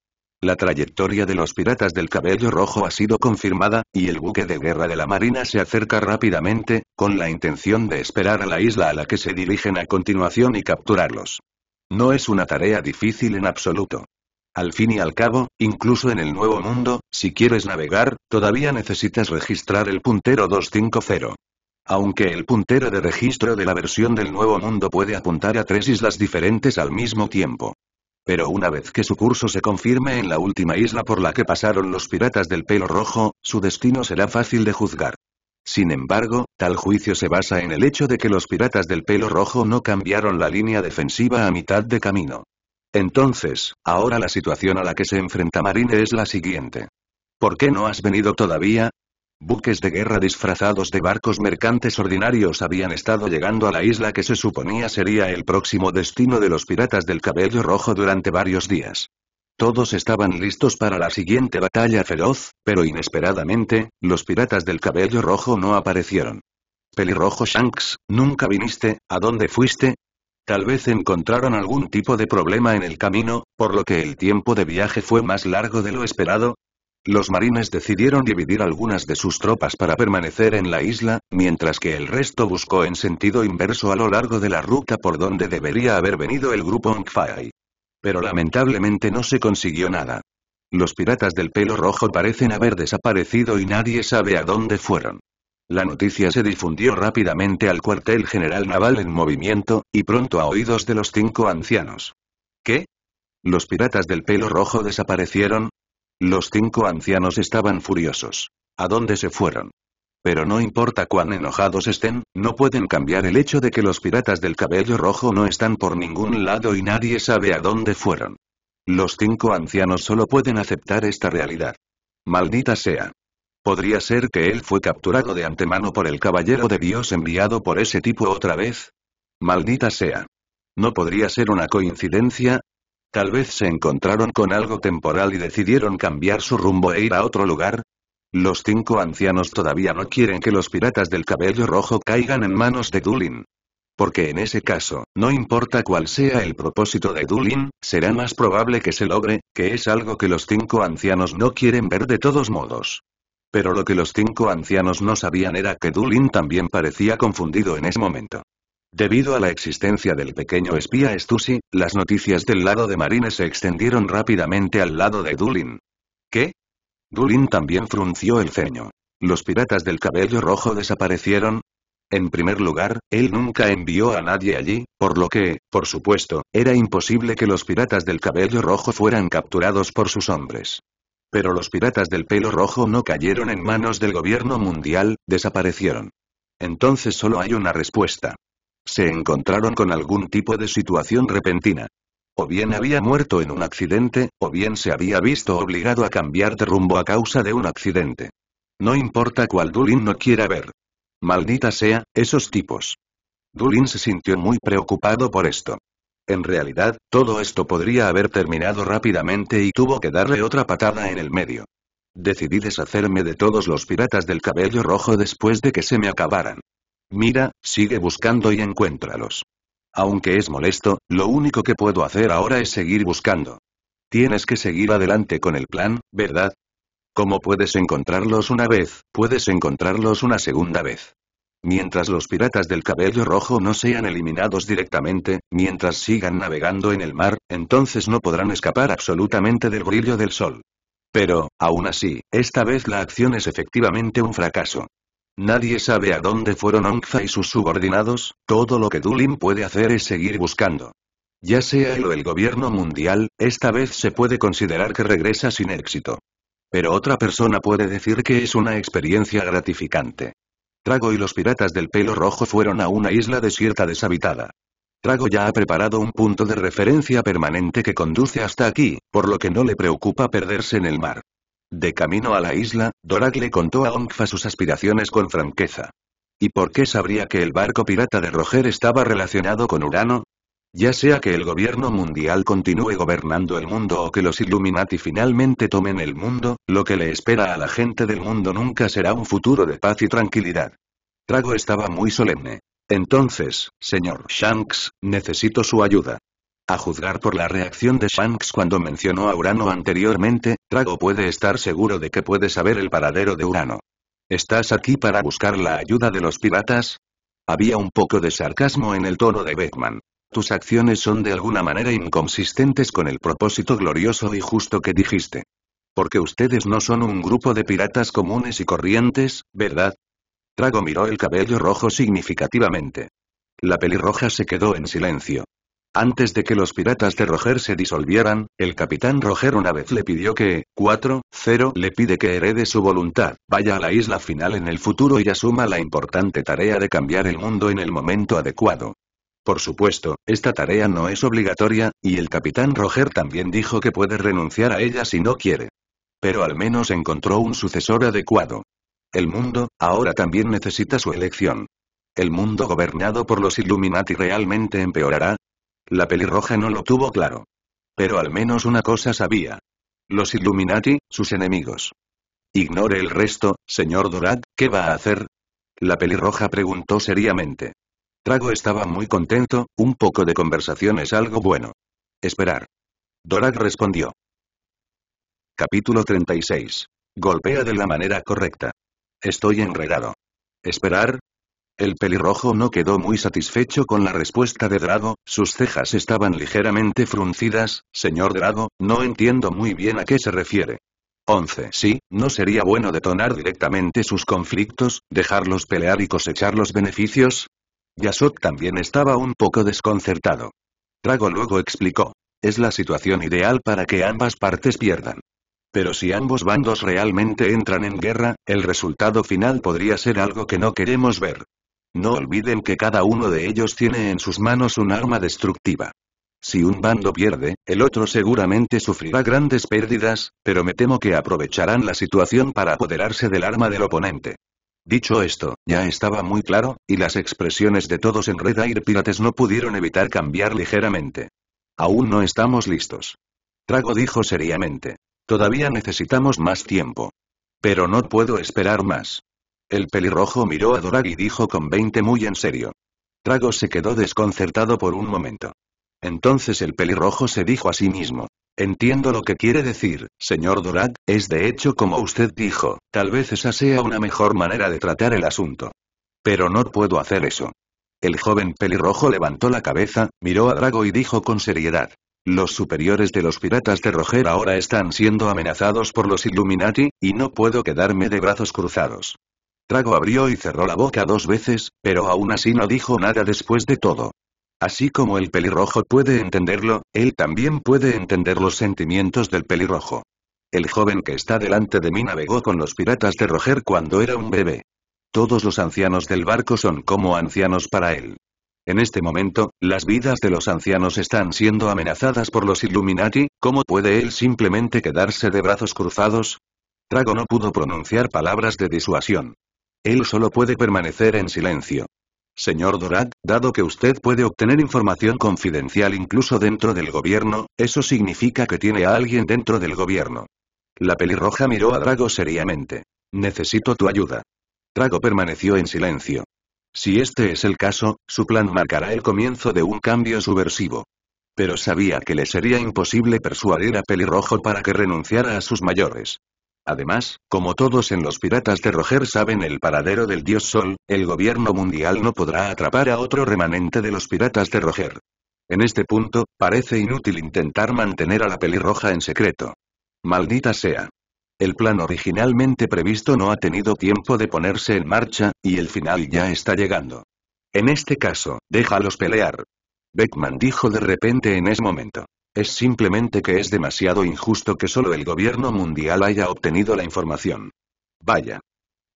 La trayectoria de los piratas del cabello rojo ha sido confirmada, y el buque de guerra de la Marina se acerca rápidamente, con la intención de esperar a la isla a la que se dirigen a continuación y capturarlos. No es una tarea difícil en absoluto. Al fin y al cabo, incluso en el Nuevo Mundo, si quieres navegar, todavía necesitas registrar el puntero 250. Aunque el puntero de registro de la versión del Nuevo Mundo puede apuntar a tres islas diferentes al mismo tiempo. Pero una vez que su curso se confirme en la última isla por la que pasaron los piratas del pelo rojo, su destino será fácil de juzgar. Sin embargo, tal juicio se basa en el hecho de que los piratas del pelo rojo no cambiaron la línea defensiva a mitad de camino. Entonces, ahora la situación a la que se enfrenta Marine es la siguiente. ¿Por qué no has venido todavía? Buques de guerra disfrazados de barcos mercantes ordinarios habían estado llegando a la isla que se suponía sería el próximo destino de los piratas del cabello rojo durante varios días. Todos estaban listos para la siguiente batalla feroz, pero inesperadamente, los piratas del cabello rojo no aparecieron. Pelirrojo Shanks, nunca viniste, ¿a dónde fuiste? Tal vez encontraron algún tipo de problema en el camino, por lo que el tiempo de viaje fue más largo de lo esperado, los marines decidieron dividir algunas de sus tropas para permanecer en la isla, mientras que el resto buscó en sentido inverso a lo largo de la ruta por donde debería haber venido el grupo Ngfai. Pero lamentablemente no se consiguió nada. Los piratas del pelo rojo parecen haber desaparecido y nadie sabe a dónde fueron. La noticia se difundió rápidamente al cuartel general naval en movimiento, y pronto a oídos de los cinco ancianos. ¿Qué? ¿Los piratas del pelo rojo desaparecieron? Los cinco ancianos estaban furiosos. ¿A dónde se fueron? Pero no importa cuán enojados estén, no pueden cambiar el hecho de que los piratas del cabello rojo no están por ningún lado y nadie sabe a dónde fueron. Los cinco ancianos solo pueden aceptar esta realidad. Maldita sea. Podría ser que él fue capturado de antemano por el caballero de Dios enviado por ese tipo otra vez. Maldita sea. No podría ser una coincidencia, Tal vez se encontraron con algo temporal y decidieron cambiar su rumbo e ir a otro lugar. Los cinco ancianos todavía no quieren que los piratas del cabello rojo caigan en manos de Dulin. Porque en ese caso, no importa cuál sea el propósito de Dulin, será más probable que se logre, que es algo que los cinco ancianos no quieren ver de todos modos. Pero lo que los cinco ancianos no sabían era que Dulin también parecía confundido en ese momento. Debido a la existencia del pequeño espía Stussy, las noticias del lado de Marines se extendieron rápidamente al lado de Dulin. ¿Qué? Dulin también frunció el ceño. ¿Los piratas del cabello rojo desaparecieron? En primer lugar, él nunca envió a nadie allí, por lo que, por supuesto, era imposible que los piratas del cabello rojo fueran capturados por sus hombres. Pero los piratas del pelo rojo no cayeron en manos del gobierno mundial, desaparecieron. Entonces solo hay una respuesta se encontraron con algún tipo de situación repentina. O bien había muerto en un accidente, o bien se había visto obligado a cambiar de rumbo a causa de un accidente. No importa cuál Dulin no quiera ver. Maldita sea, esos tipos. Dulin se sintió muy preocupado por esto. En realidad, todo esto podría haber terminado rápidamente y tuvo que darle otra patada en el medio. Decidí deshacerme de todos los piratas del cabello rojo después de que se me acabaran. Mira, sigue buscando y encuéntralos. Aunque es molesto, lo único que puedo hacer ahora es seguir buscando. Tienes que seguir adelante con el plan, ¿verdad? Como puedes encontrarlos una vez, puedes encontrarlos una segunda vez. Mientras los piratas del cabello rojo no sean eliminados directamente, mientras sigan navegando en el mar, entonces no podrán escapar absolutamente del brillo del sol. Pero, aún así, esta vez la acción es efectivamente un fracaso. Nadie sabe a dónde fueron Ongfa y sus subordinados, todo lo que Dulin puede hacer es seguir buscando. Ya sea él o el gobierno mundial, esta vez se puede considerar que regresa sin éxito. Pero otra persona puede decir que es una experiencia gratificante. Trago y los piratas del pelo rojo fueron a una isla desierta deshabitada. Trago ya ha preparado un punto de referencia permanente que conduce hasta aquí, por lo que no le preocupa perderse en el mar. De camino a la isla, Dorak le contó a Ongfa sus aspiraciones con franqueza. ¿Y por qué sabría que el barco pirata de Roger estaba relacionado con Urano? Ya sea que el gobierno mundial continúe gobernando el mundo o que los Illuminati finalmente tomen el mundo, lo que le espera a la gente del mundo nunca será un futuro de paz y tranquilidad. Trago estaba muy solemne. Entonces, señor Shanks, necesito su ayuda. A juzgar por la reacción de Shanks cuando mencionó a Urano anteriormente, Trago puede estar seguro de que puede saber el paradero de Urano. ¿Estás aquí para buscar la ayuda de los piratas? Había un poco de sarcasmo en el tono de Beckman. Tus acciones son de alguna manera inconsistentes con el propósito glorioso y justo que dijiste. Porque ustedes no son un grupo de piratas comunes y corrientes, ¿verdad? Trago miró el cabello rojo significativamente. La pelirroja se quedó en silencio. Antes de que los piratas de Roger se disolvieran, el capitán Roger una vez le pidió que, 4-0 le pide que herede su voluntad, vaya a la isla final en el futuro y asuma la importante tarea de cambiar el mundo en el momento adecuado. Por supuesto, esta tarea no es obligatoria, y el capitán Roger también dijo que puede renunciar a ella si no quiere. Pero al menos encontró un sucesor adecuado. El mundo, ahora también necesita su elección. El mundo gobernado por los Illuminati realmente empeorará, la pelirroja no lo tuvo claro. Pero al menos una cosa sabía. Los Illuminati, sus enemigos. Ignore el resto, señor Dorad, ¿qué va a hacer? La pelirroja preguntó seriamente. Trago estaba muy contento, un poco de conversación es algo bueno. Esperar. Dorad respondió. Capítulo 36. Golpea de la manera correcta. Estoy enredado. Esperar, el pelirrojo no quedó muy satisfecho con la respuesta de Drago, sus cejas estaban ligeramente fruncidas, señor Drago, no entiendo muy bien a qué se refiere. 11. Sí, no sería bueno detonar directamente sus conflictos, dejarlos pelear y cosechar los beneficios. Yasot también estaba un poco desconcertado. Drago luego explicó. Es la situación ideal para que ambas partes pierdan. Pero si ambos bandos realmente entran en guerra, el resultado final podría ser algo que no queremos ver. No olviden que cada uno de ellos tiene en sus manos un arma destructiva. Si un bando pierde, el otro seguramente sufrirá grandes pérdidas, pero me temo que aprovecharán la situación para apoderarse del arma del oponente. Dicho esto, ya estaba muy claro, y las expresiones de todos en Red Air Pirates no pudieron evitar cambiar ligeramente. Aún no estamos listos. Trago dijo seriamente. Todavía necesitamos más tiempo. Pero no puedo esperar más. El pelirrojo miró a Dorag y dijo con veinte muy en serio. Drago se quedó desconcertado por un momento. Entonces el pelirrojo se dijo a sí mismo. Entiendo lo que quiere decir, señor Dorag, es de hecho como usted dijo, tal vez esa sea una mejor manera de tratar el asunto. Pero no puedo hacer eso. El joven pelirrojo levantó la cabeza, miró a Drago y dijo con seriedad. Los superiores de los piratas de Roger ahora están siendo amenazados por los Illuminati, y no puedo quedarme de brazos cruzados. Trago abrió y cerró la boca dos veces, pero aún así no dijo nada después de todo. Así como el pelirrojo puede entenderlo, él también puede entender los sentimientos del pelirrojo. El joven que está delante de mí navegó con los piratas de Roger cuando era un bebé. Todos los ancianos del barco son como ancianos para él. En este momento, las vidas de los ancianos están siendo amenazadas por los Illuminati, ¿cómo puede él simplemente quedarse de brazos cruzados? Trago no pudo pronunciar palabras de disuasión. Él solo puede permanecer en silencio. Señor Dorad, dado que usted puede obtener información confidencial incluso dentro del gobierno, eso significa que tiene a alguien dentro del gobierno. La pelirroja miró a Drago seriamente. Necesito tu ayuda. Drago permaneció en silencio. Si este es el caso, su plan marcará el comienzo de un cambio subversivo. Pero sabía que le sería imposible persuadir a Pelirrojo para que renunciara a sus mayores. Además, como todos en los piratas de Roger saben el paradero del dios Sol, el gobierno mundial no podrá atrapar a otro remanente de los piratas de Roger. En este punto, parece inútil intentar mantener a la pelirroja en secreto. Maldita sea. El plan originalmente previsto no ha tenido tiempo de ponerse en marcha, y el final ya está llegando. En este caso, déjalos pelear. Beckman dijo de repente en ese momento. Es simplemente que es demasiado injusto que solo el gobierno mundial haya obtenido la información. Vaya.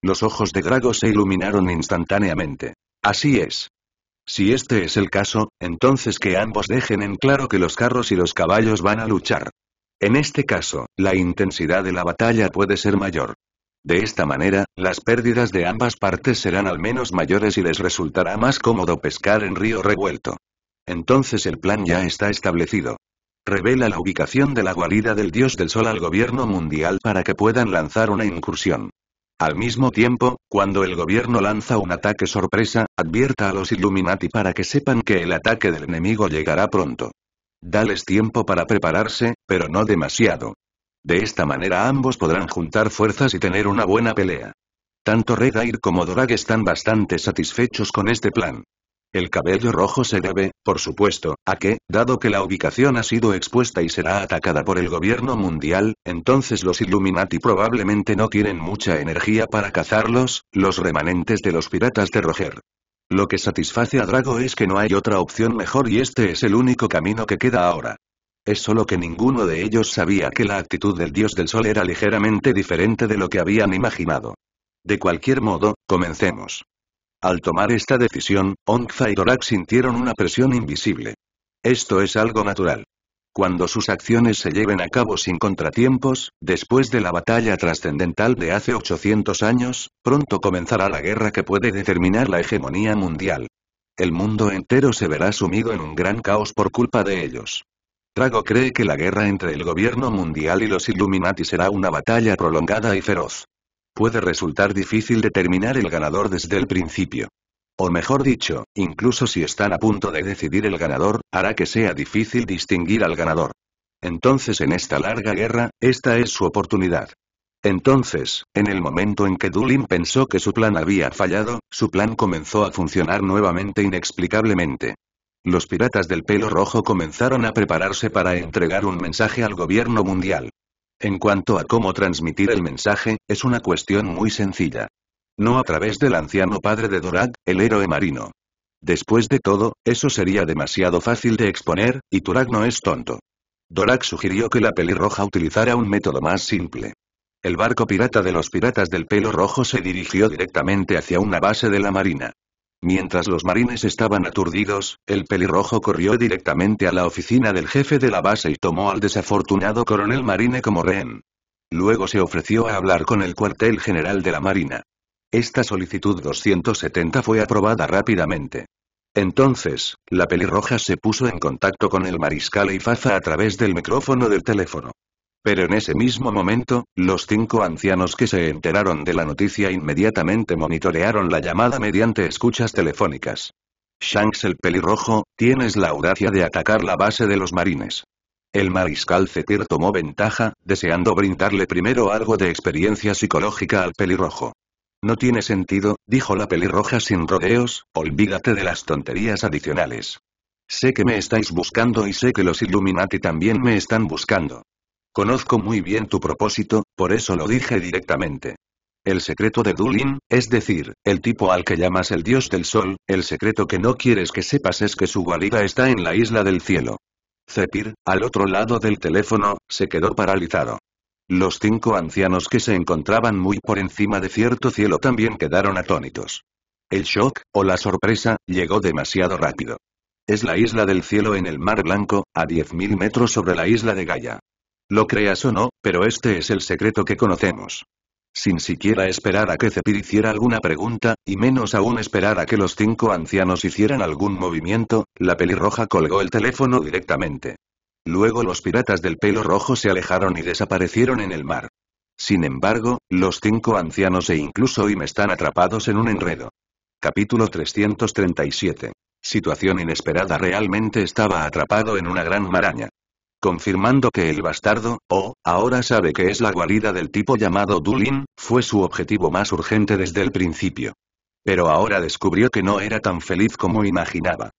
Los ojos de Drago se iluminaron instantáneamente. Así es. Si este es el caso, entonces que ambos dejen en claro que los carros y los caballos van a luchar. En este caso, la intensidad de la batalla puede ser mayor. De esta manera, las pérdidas de ambas partes serán al menos mayores y les resultará más cómodo pescar en río revuelto. Entonces el plan ya está establecido. Revela la ubicación de la guarida del dios del sol al gobierno mundial para que puedan lanzar una incursión. Al mismo tiempo, cuando el gobierno lanza un ataque sorpresa, advierta a los Illuminati para que sepan que el ataque del enemigo llegará pronto. Dales tiempo para prepararse, pero no demasiado. De esta manera ambos podrán juntar fuerzas y tener una buena pelea. Tanto Redair como Dorag están bastante satisfechos con este plan. El cabello rojo se debe, por supuesto, a que, dado que la ubicación ha sido expuesta y será atacada por el gobierno mundial, entonces los Illuminati probablemente no tienen mucha energía para cazarlos, los remanentes de los piratas de Roger. Lo que satisface a Drago es que no hay otra opción mejor y este es el único camino que queda ahora. Es solo que ninguno de ellos sabía que la actitud del dios del sol era ligeramente diferente de lo que habían imaginado. De cualquier modo, comencemos. Al tomar esta decisión, Onza y Dorak sintieron una presión invisible. Esto es algo natural. Cuando sus acciones se lleven a cabo sin contratiempos, después de la batalla trascendental de hace 800 años, pronto comenzará la guerra que puede determinar la hegemonía mundial. El mundo entero se verá sumido en un gran caos por culpa de ellos. Drago cree que la guerra entre el gobierno mundial y los Illuminati será una batalla prolongada y feroz puede resultar difícil determinar el ganador desde el principio. O mejor dicho, incluso si están a punto de decidir el ganador, hará que sea difícil distinguir al ganador. Entonces en esta larga guerra, esta es su oportunidad. Entonces, en el momento en que Dulin pensó que su plan había fallado, su plan comenzó a funcionar nuevamente inexplicablemente. Los piratas del pelo rojo comenzaron a prepararse para entregar un mensaje al gobierno mundial. En cuanto a cómo transmitir el mensaje, es una cuestión muy sencilla. No a través del anciano padre de Dorak, el héroe marino. Después de todo, eso sería demasiado fácil de exponer, y Turak no es tonto. Dorak sugirió que la pelirroja utilizara un método más simple. El barco pirata de los piratas del pelo rojo se dirigió directamente hacia una base de la marina. Mientras los marines estaban aturdidos, el pelirrojo corrió directamente a la oficina del jefe de la base y tomó al desafortunado coronel marine como rehén. Luego se ofreció a hablar con el cuartel general de la Marina. Esta solicitud 270 fue aprobada rápidamente. Entonces, la pelirroja se puso en contacto con el mariscal Ifaza a través del micrófono del teléfono. Pero en ese mismo momento, los cinco ancianos que se enteraron de la noticia inmediatamente monitorearon la llamada mediante escuchas telefónicas. Shanks el pelirrojo, tienes la audacia de atacar la base de los marines. El mariscal Cetir tomó ventaja, deseando brindarle primero algo de experiencia psicológica al pelirrojo. No tiene sentido, dijo la pelirroja sin rodeos, olvídate de las tonterías adicionales. Sé que me estáis buscando y sé que los Illuminati también me están buscando. Conozco muy bien tu propósito, por eso lo dije directamente. El secreto de Dulin, es decir, el tipo al que llamas el dios del sol, el secreto que no quieres que sepas es que su guarida está en la isla del cielo. Zepir, al otro lado del teléfono, se quedó paralizado. Los cinco ancianos que se encontraban muy por encima de cierto cielo también quedaron atónitos. El shock, o la sorpresa, llegó demasiado rápido. Es la isla del cielo en el mar blanco, a 10.000 metros sobre la isla de Gaia. Lo creas o no, pero este es el secreto que conocemos. Sin siquiera esperar a que Zephyr hiciera alguna pregunta, y menos aún esperar a que los cinco ancianos hicieran algún movimiento, la pelirroja colgó el teléfono directamente. Luego los piratas del pelo rojo se alejaron y desaparecieron en el mar. Sin embargo, los cinco ancianos e incluso me están atrapados en un enredo. Capítulo 337. Situación inesperada realmente estaba atrapado en una gran maraña confirmando que el bastardo, o, ahora sabe que es la guarida del tipo llamado Dulin, fue su objetivo más urgente desde el principio. Pero ahora descubrió que no era tan feliz como imaginaba.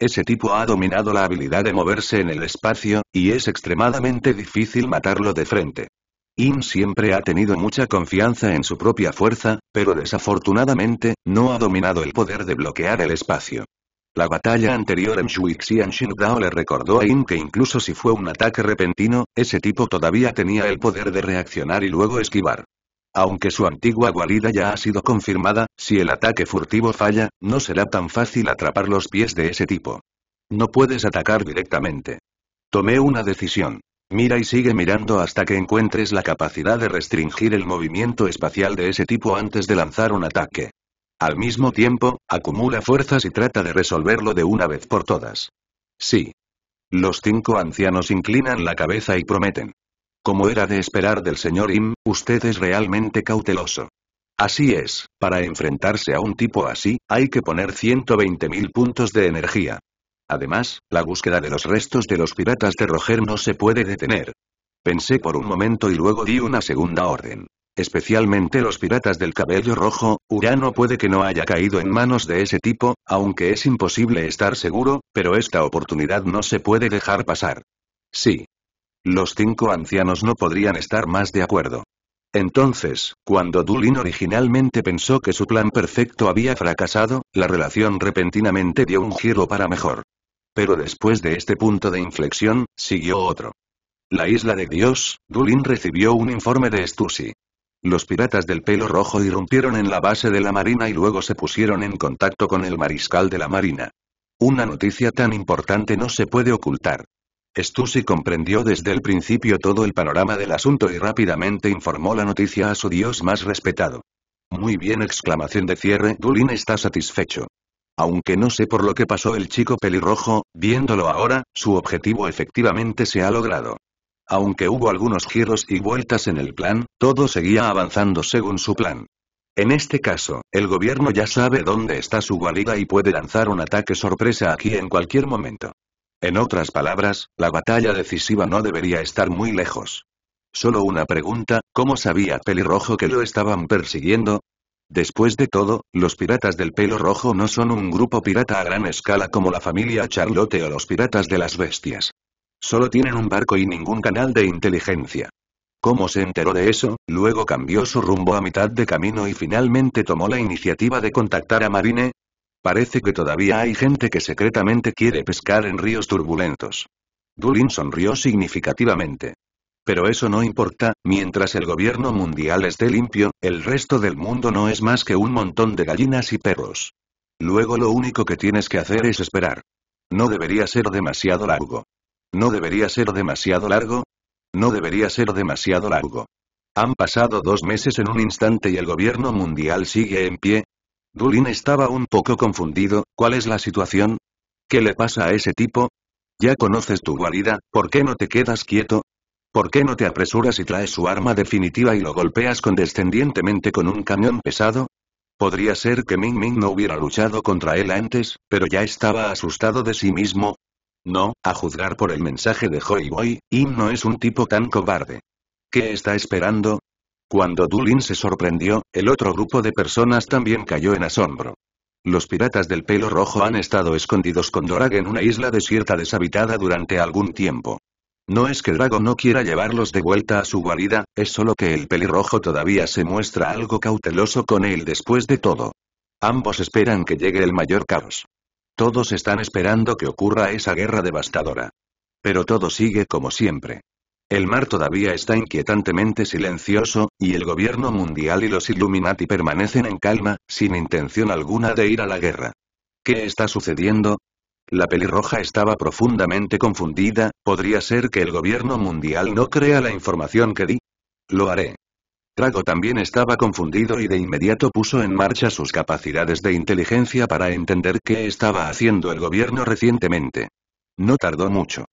Ese tipo ha dominado la habilidad de moverse en el espacio, y es extremadamente difícil matarlo de frente. In siempre ha tenido mucha confianza en su propia fuerza, pero desafortunadamente, no ha dominado el poder de bloquear el espacio. La batalla anterior en Shuixian Xingdao le recordó a In que incluso si fue un ataque repentino, ese tipo todavía tenía el poder de reaccionar y luego esquivar. Aunque su antigua guarida ya ha sido confirmada, si el ataque furtivo falla, no será tan fácil atrapar los pies de ese tipo. No puedes atacar directamente. Tomé una decisión. Mira y sigue mirando hasta que encuentres la capacidad de restringir el movimiento espacial de ese tipo antes de lanzar un ataque. Al mismo tiempo, acumula fuerzas y trata de resolverlo de una vez por todas. Sí. Los cinco ancianos inclinan la cabeza y prometen. Como era de esperar del señor Im, usted es realmente cauteloso. Así es, para enfrentarse a un tipo así, hay que poner 120.000 puntos de energía. Además, la búsqueda de los restos de los piratas de Roger no se puede detener. Pensé por un momento y luego di una segunda orden. Especialmente los piratas del cabello rojo, Urano puede que no haya caído en manos de ese tipo, aunque es imposible estar seguro, pero esta oportunidad no se puede dejar pasar. Sí. Los cinco ancianos no podrían estar más de acuerdo. Entonces, cuando Dulin originalmente pensó que su plan perfecto había fracasado, la relación repentinamente dio un giro para mejor. Pero después de este punto de inflexión, siguió otro. La isla de Dios, Dulin recibió un informe de Stussy. Los piratas del pelo rojo irrumpieron en la base de la marina y luego se pusieron en contacto con el mariscal de la marina. Una noticia tan importante no se puede ocultar. Stussy comprendió desde el principio todo el panorama del asunto y rápidamente informó la noticia a su dios más respetado. Muy bien exclamación de cierre, Dulin está satisfecho. Aunque no sé por lo que pasó el chico pelirrojo, viéndolo ahora, su objetivo efectivamente se ha logrado. Aunque hubo algunos giros y vueltas en el plan, todo seguía avanzando según su plan. En este caso, el gobierno ya sabe dónde está su guarida y puede lanzar un ataque sorpresa aquí en cualquier momento. En otras palabras, la batalla decisiva no debería estar muy lejos. Solo una pregunta, ¿cómo sabía Pelirrojo que lo estaban persiguiendo? Después de todo, los piratas del pelo rojo no son un grupo pirata a gran escala como la familia Charlotte o los piratas de las bestias. Solo tienen un barco y ningún canal de inteligencia. ¿Cómo se enteró de eso, luego cambió su rumbo a mitad de camino y finalmente tomó la iniciativa de contactar a Marine? Parece que todavía hay gente que secretamente quiere pescar en ríos turbulentos. Dulin sonrió significativamente. Pero eso no importa, mientras el gobierno mundial esté limpio, el resto del mundo no es más que un montón de gallinas y perros. Luego lo único que tienes que hacer es esperar. No debería ser demasiado largo. No debería ser demasiado largo. No debería ser demasiado largo. Han pasado dos meses en un instante y el gobierno mundial sigue en pie. Dulin estaba un poco confundido, ¿cuál es la situación? ¿Qué le pasa a ese tipo? Ya conoces tu guarida, ¿por qué no te quedas quieto? ¿Por qué no te apresuras y traes su arma definitiva y lo golpeas condescendientemente con un cañón pesado? Podría ser que Ming Ming no hubiera luchado contra él antes, pero ya estaba asustado de sí mismo, no, a juzgar por el mensaje de Joy Boy, Im no es un tipo tan cobarde. ¿Qué está esperando? Cuando Dulin se sorprendió, el otro grupo de personas también cayó en asombro. Los piratas del pelo rojo han estado escondidos con Dorag en una isla desierta deshabitada durante algún tiempo. No es que Drago no quiera llevarlos de vuelta a su guarida, es solo que el pelirrojo todavía se muestra algo cauteloso con él después de todo. Ambos esperan que llegue el mayor caos. Todos están esperando que ocurra esa guerra devastadora. Pero todo sigue como siempre. El mar todavía está inquietantemente silencioso, y el gobierno mundial y los Illuminati permanecen en calma, sin intención alguna de ir a la guerra. ¿Qué está sucediendo? La pelirroja estaba profundamente confundida, ¿podría ser que el gobierno mundial no crea la información que di? Lo haré. Trago también estaba confundido y de inmediato puso en marcha sus capacidades de inteligencia para entender qué estaba haciendo el gobierno recientemente. No tardó mucho.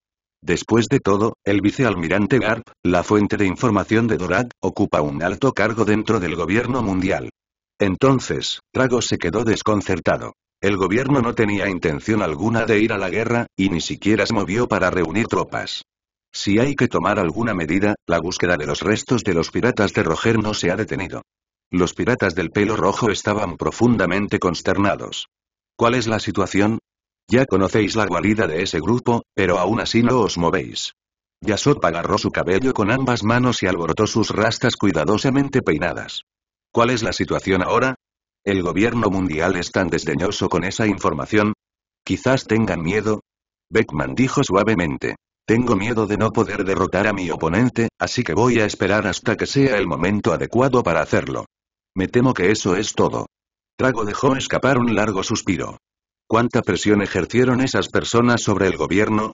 Después de todo, el vicealmirante Garp, la fuente de información de Dorad, ocupa un alto cargo dentro del gobierno mundial. Entonces, Trago se quedó desconcertado. El gobierno no tenía intención alguna de ir a la guerra, y ni siquiera se movió para reunir tropas. Si hay que tomar alguna medida, la búsqueda de los restos de los piratas de Roger no se ha detenido. Los piratas del pelo rojo estaban profundamente consternados. ¿Cuál es la situación? Ya conocéis la guarida de ese grupo, pero aún así no os movéis. Yasop agarró su cabello con ambas manos y alborotó sus rastas cuidadosamente peinadas. ¿Cuál es la situación ahora? ¿El gobierno mundial es tan desdeñoso con esa información? Quizás tengan miedo. Beckman dijo suavemente. Tengo miedo de no poder derrotar a mi oponente, así que voy a esperar hasta que sea el momento adecuado para hacerlo. Me temo que eso es todo. Trago dejó escapar un largo suspiro. ¿Cuánta presión ejercieron esas personas sobre el gobierno?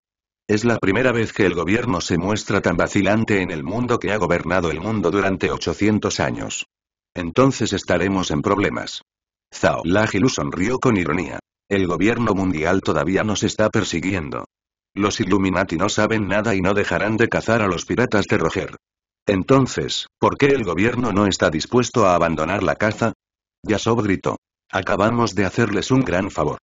Es la primera vez que el gobierno se muestra tan vacilante en el mundo que ha gobernado el mundo durante 800 años. Entonces estaremos en problemas. Zhao Lajilu sonrió con ironía. El gobierno mundial todavía nos está persiguiendo. Los Illuminati no saben nada y no dejarán de cazar a los piratas de Roger. Entonces, ¿por qué el gobierno no está dispuesto a abandonar la caza? Yasov gritó. Acabamos de hacerles un gran favor.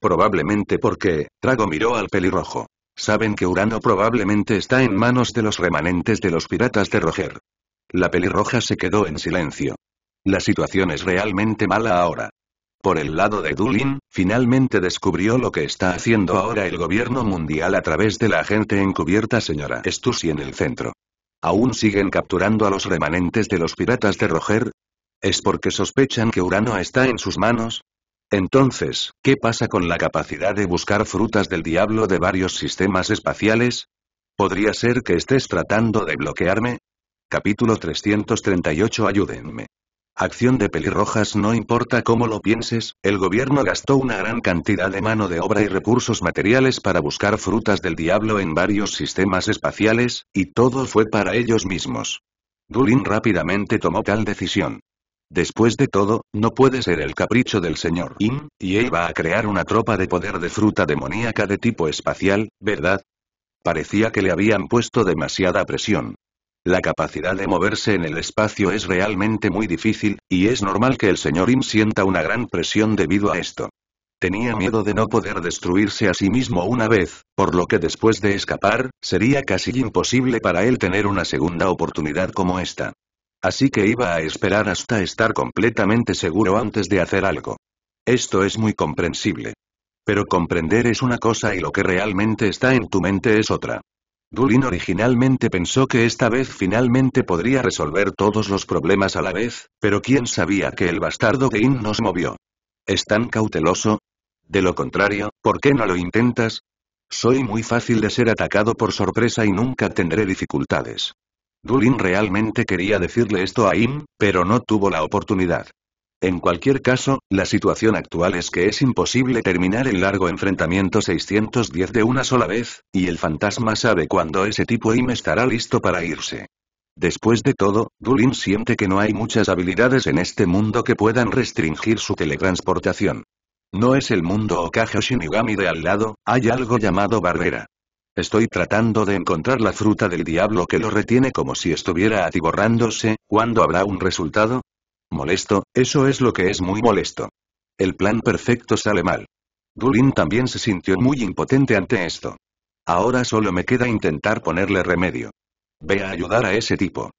Probablemente porque, Trago miró al pelirrojo. Saben que Urano probablemente está en manos de los remanentes de los piratas de Roger. La pelirroja se quedó en silencio. La situación es realmente mala ahora. Por el lado de Dulin, finalmente descubrió lo que está haciendo ahora el gobierno mundial a través de la agente encubierta señora Stussy en el centro. ¿Aún siguen capturando a los remanentes de los piratas de Roger? ¿Es porque sospechan que Urano está en sus manos? Entonces, ¿qué pasa con la capacidad de buscar frutas del diablo de varios sistemas espaciales? ¿Podría ser que estés tratando de bloquearme? Capítulo 338 Ayúdenme. Acción de pelirrojas No importa cómo lo pienses, el gobierno gastó una gran cantidad de mano de obra y recursos materiales para buscar frutas del diablo en varios sistemas espaciales, y todo fue para ellos mismos. Dulin rápidamente tomó tal decisión. Después de todo, no puede ser el capricho del señor In, y él va a crear una tropa de poder de fruta demoníaca de tipo espacial, ¿verdad? Parecía que le habían puesto demasiada presión. La capacidad de moverse en el espacio es realmente muy difícil, y es normal que el señor Im sienta una gran presión debido a esto. Tenía miedo de no poder destruirse a sí mismo una vez, por lo que después de escapar, sería casi imposible para él tener una segunda oportunidad como esta. Así que iba a esperar hasta estar completamente seguro antes de hacer algo. Esto es muy comprensible. Pero comprender es una cosa y lo que realmente está en tu mente es otra. Dulin originalmente pensó que esta vez finalmente podría resolver todos los problemas a la vez, pero quién sabía que el bastardo de In nos movió. ¿Es tan cauteloso? De lo contrario, ¿por qué no lo intentas? Soy muy fácil de ser atacado por sorpresa y nunca tendré dificultades. Dulin realmente quería decirle esto a Im, pero no tuvo la oportunidad. En cualquier caso, la situación actual es que es imposible terminar el largo enfrentamiento 610 de una sola vez, y el fantasma sabe cuándo ese tipo IM estará listo para irse. Después de todo, Dulin siente que no hay muchas habilidades en este mundo que puedan restringir su teletransportación. No es el mundo Okage Shinigami de al lado, hay algo llamado barrera. Estoy tratando de encontrar la fruta del diablo que lo retiene como si estuviera atiborrándose, ¿cuándo habrá un resultado? Molesto, eso es lo que es muy molesto. El plan perfecto sale mal. Dulin también se sintió muy impotente ante esto. Ahora solo me queda intentar ponerle remedio. Ve a ayudar a ese tipo.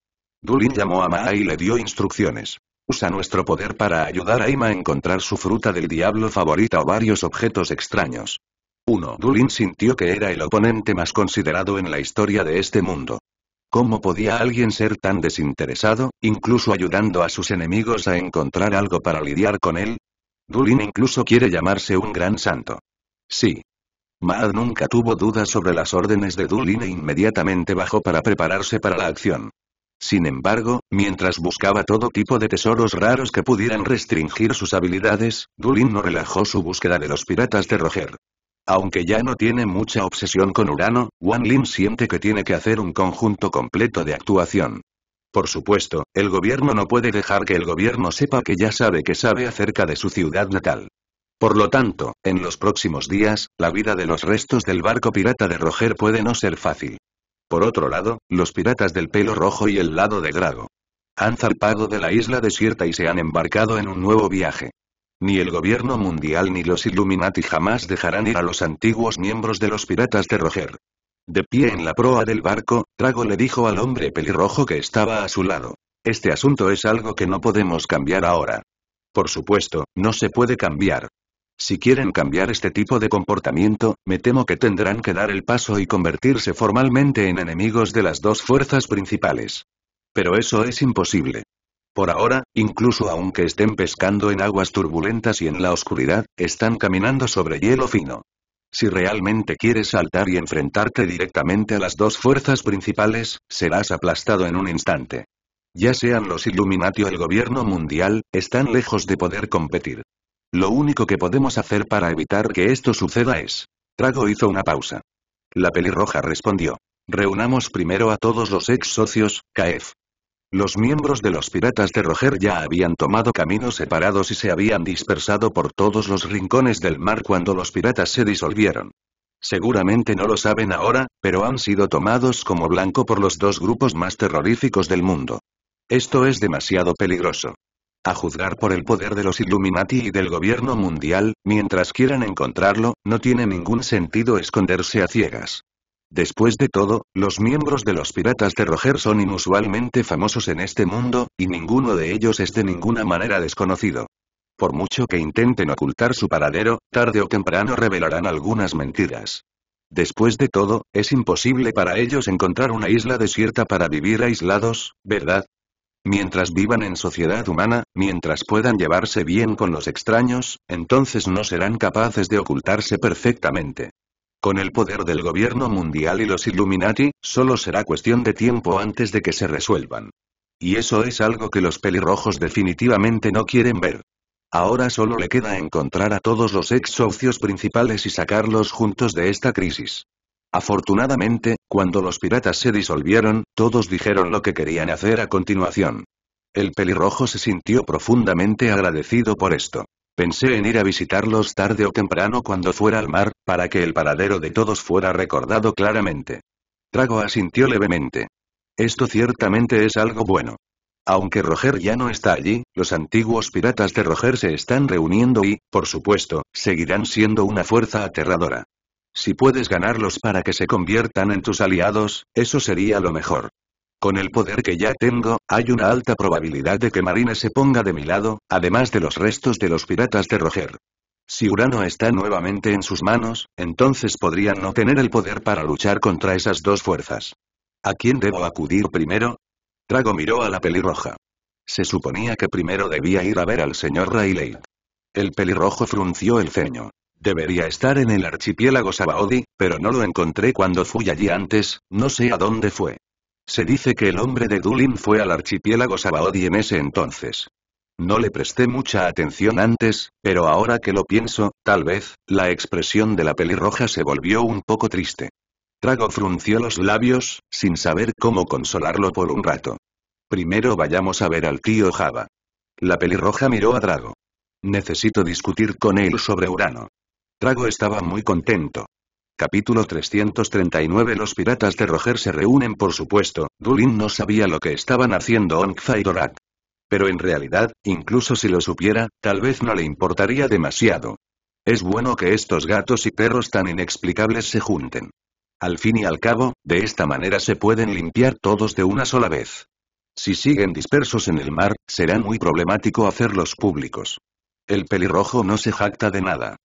Dulin llamó a Maa y le dio instrucciones. Usa nuestro poder para ayudar a Ima a encontrar su fruta del diablo favorita o varios objetos extraños. Uno. Dulin sintió que era el oponente más considerado en la historia de este mundo. ¿Cómo podía alguien ser tan desinteresado, incluso ayudando a sus enemigos a encontrar algo para lidiar con él? Dulin incluso quiere llamarse un gran santo. Sí. Maad nunca tuvo dudas sobre las órdenes de Dulin e inmediatamente bajó para prepararse para la acción. Sin embargo, mientras buscaba todo tipo de tesoros raros que pudieran restringir sus habilidades, Dulin no relajó su búsqueda de los piratas de Roger. Aunque ya no tiene mucha obsesión con Urano, Wan Lin siente que tiene que hacer un conjunto completo de actuación. Por supuesto, el gobierno no puede dejar que el gobierno sepa que ya sabe que sabe acerca de su ciudad natal. Por lo tanto, en los próximos días, la vida de los restos del barco pirata de Roger puede no ser fácil. Por otro lado, los piratas del pelo rojo y el lado de Drago. han zarpado de la isla desierta y se han embarcado en un nuevo viaje. Ni el gobierno mundial ni los Illuminati jamás dejarán ir a los antiguos miembros de los piratas de Roger. De pie en la proa del barco, Trago le dijo al hombre pelirrojo que estaba a su lado. Este asunto es algo que no podemos cambiar ahora. Por supuesto, no se puede cambiar. Si quieren cambiar este tipo de comportamiento, me temo que tendrán que dar el paso y convertirse formalmente en enemigos de las dos fuerzas principales. Pero eso es imposible. Por ahora, incluso aunque estén pescando en aguas turbulentas y en la oscuridad, están caminando sobre hielo fino. Si realmente quieres saltar y enfrentarte directamente a las dos fuerzas principales, serás aplastado en un instante. Ya sean los Illuminati o el gobierno mundial, están lejos de poder competir. Lo único que podemos hacer para evitar que esto suceda es. Trago hizo una pausa. La pelirroja respondió. Reunamos primero a todos los ex socios, CAEF. Los miembros de los piratas de Roger ya habían tomado caminos separados y se habían dispersado por todos los rincones del mar cuando los piratas se disolvieron. Seguramente no lo saben ahora, pero han sido tomados como blanco por los dos grupos más terroríficos del mundo. Esto es demasiado peligroso. A juzgar por el poder de los Illuminati y del gobierno mundial, mientras quieran encontrarlo, no tiene ningún sentido esconderse a ciegas. Después de todo, los miembros de los Piratas de Roger son inusualmente famosos en este mundo, y ninguno de ellos es de ninguna manera desconocido. Por mucho que intenten ocultar su paradero, tarde o temprano revelarán algunas mentiras. Después de todo, es imposible para ellos encontrar una isla desierta para vivir aislados, ¿verdad? Mientras vivan en sociedad humana, mientras puedan llevarse bien con los extraños, entonces no serán capaces de ocultarse perfectamente. Con el poder del gobierno mundial y los Illuminati, solo será cuestión de tiempo antes de que se resuelvan. Y eso es algo que los pelirrojos definitivamente no quieren ver. Ahora solo le queda encontrar a todos los ex socios principales y sacarlos juntos de esta crisis. Afortunadamente, cuando los piratas se disolvieron, todos dijeron lo que querían hacer a continuación. El pelirrojo se sintió profundamente agradecido por esto. Pensé en ir a visitarlos tarde o temprano cuando fuera al mar, para que el paradero de todos fuera recordado claramente. Trago asintió levemente. Esto ciertamente es algo bueno. Aunque Roger ya no está allí, los antiguos piratas de Roger se están reuniendo y, por supuesto, seguirán siendo una fuerza aterradora. Si puedes ganarlos para que se conviertan en tus aliados, eso sería lo mejor. Con el poder que ya tengo, hay una alta probabilidad de que Marina se ponga de mi lado, además de los restos de los piratas de Roger. Si Urano está nuevamente en sus manos, entonces podrían no tener el poder para luchar contra esas dos fuerzas. ¿A quién debo acudir primero? Drago miró a la pelirroja. Se suponía que primero debía ir a ver al señor Rayleigh. El pelirrojo frunció el ceño. Debería estar en el archipiélago Sabaody, pero no lo encontré cuando fui allí antes, no sé a dónde fue. Se dice que el hombre de Dulin fue al archipiélago Sabaody en ese entonces. No le presté mucha atención antes, pero ahora que lo pienso, tal vez, la expresión de la pelirroja se volvió un poco triste. Trago frunció los labios, sin saber cómo consolarlo por un rato. Primero vayamos a ver al tío Java. La pelirroja miró a Drago. Necesito discutir con él sobre Urano. Drago estaba muy contento. Capítulo 339 Los piratas de Roger se reúnen por supuesto, Dulin no sabía lo que estaban haciendo Onkzaidorak, y Dorak. Pero en realidad, incluso si lo supiera, tal vez no le importaría demasiado. Es bueno que estos gatos y perros tan inexplicables se junten. Al fin y al cabo, de esta manera se pueden limpiar todos de una sola vez. Si siguen dispersos en el mar, será muy problemático hacerlos públicos. El pelirrojo no se jacta de nada.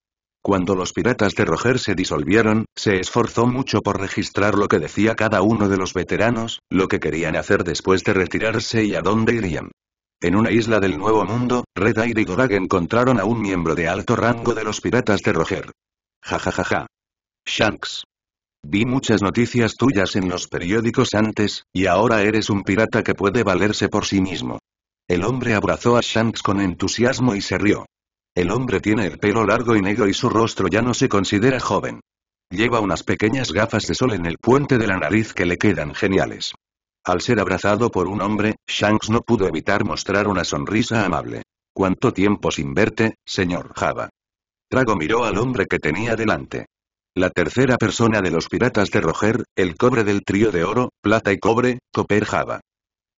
Cuando los piratas de Roger se disolvieron, se esforzó mucho por registrar lo que decía cada uno de los veteranos, lo que querían hacer después de retirarse y a dónde irían. En una isla del Nuevo Mundo, Red Air y Gorag encontraron a un miembro de alto rango de los piratas de Roger. Ja ja Shanks. Vi muchas noticias tuyas en los periódicos antes, y ahora eres un pirata que puede valerse por sí mismo. El hombre abrazó a Shanks con entusiasmo y se rió. El hombre tiene el pelo largo y negro y su rostro ya no se considera joven. Lleva unas pequeñas gafas de sol en el puente de la nariz que le quedan geniales. Al ser abrazado por un hombre, Shanks no pudo evitar mostrar una sonrisa amable. ¿Cuánto tiempo sin verte, señor Java? Trago miró al hombre que tenía delante. La tercera persona de los piratas de Roger, el cobre del trío de oro, plata y cobre, Copper Java.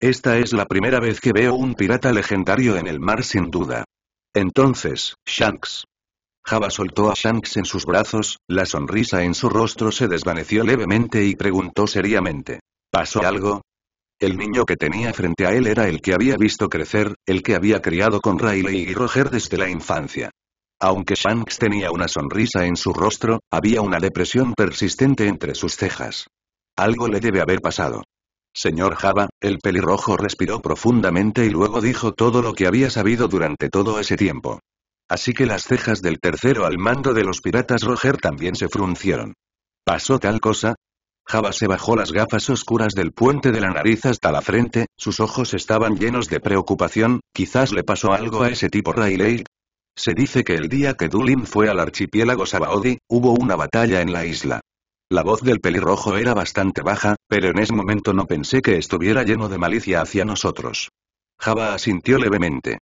Esta es la primera vez que veo un pirata legendario en el mar sin duda. Entonces, Shanks. Java soltó a Shanks en sus brazos, la sonrisa en su rostro se desvaneció levemente y preguntó seriamente. ¿Pasó algo? El niño que tenía frente a él era el que había visto crecer, el que había criado con Riley y Roger desde la infancia. Aunque Shanks tenía una sonrisa en su rostro, había una depresión persistente entre sus cejas. Algo le debe haber pasado. Señor Java, el pelirrojo respiró profundamente y luego dijo todo lo que había sabido durante todo ese tiempo. Así que las cejas del tercero al mando de los piratas Roger también se fruncieron. ¿Pasó tal cosa? Java se bajó las gafas oscuras del puente de la nariz hasta la frente, sus ojos estaban llenos de preocupación, quizás le pasó algo a ese tipo Rayleigh. Se dice que el día que Dulin fue al archipiélago Sabaody, hubo una batalla en la isla. La voz del pelirrojo era bastante baja, pero en ese momento no pensé que estuviera lleno de malicia hacia nosotros. Java asintió levemente.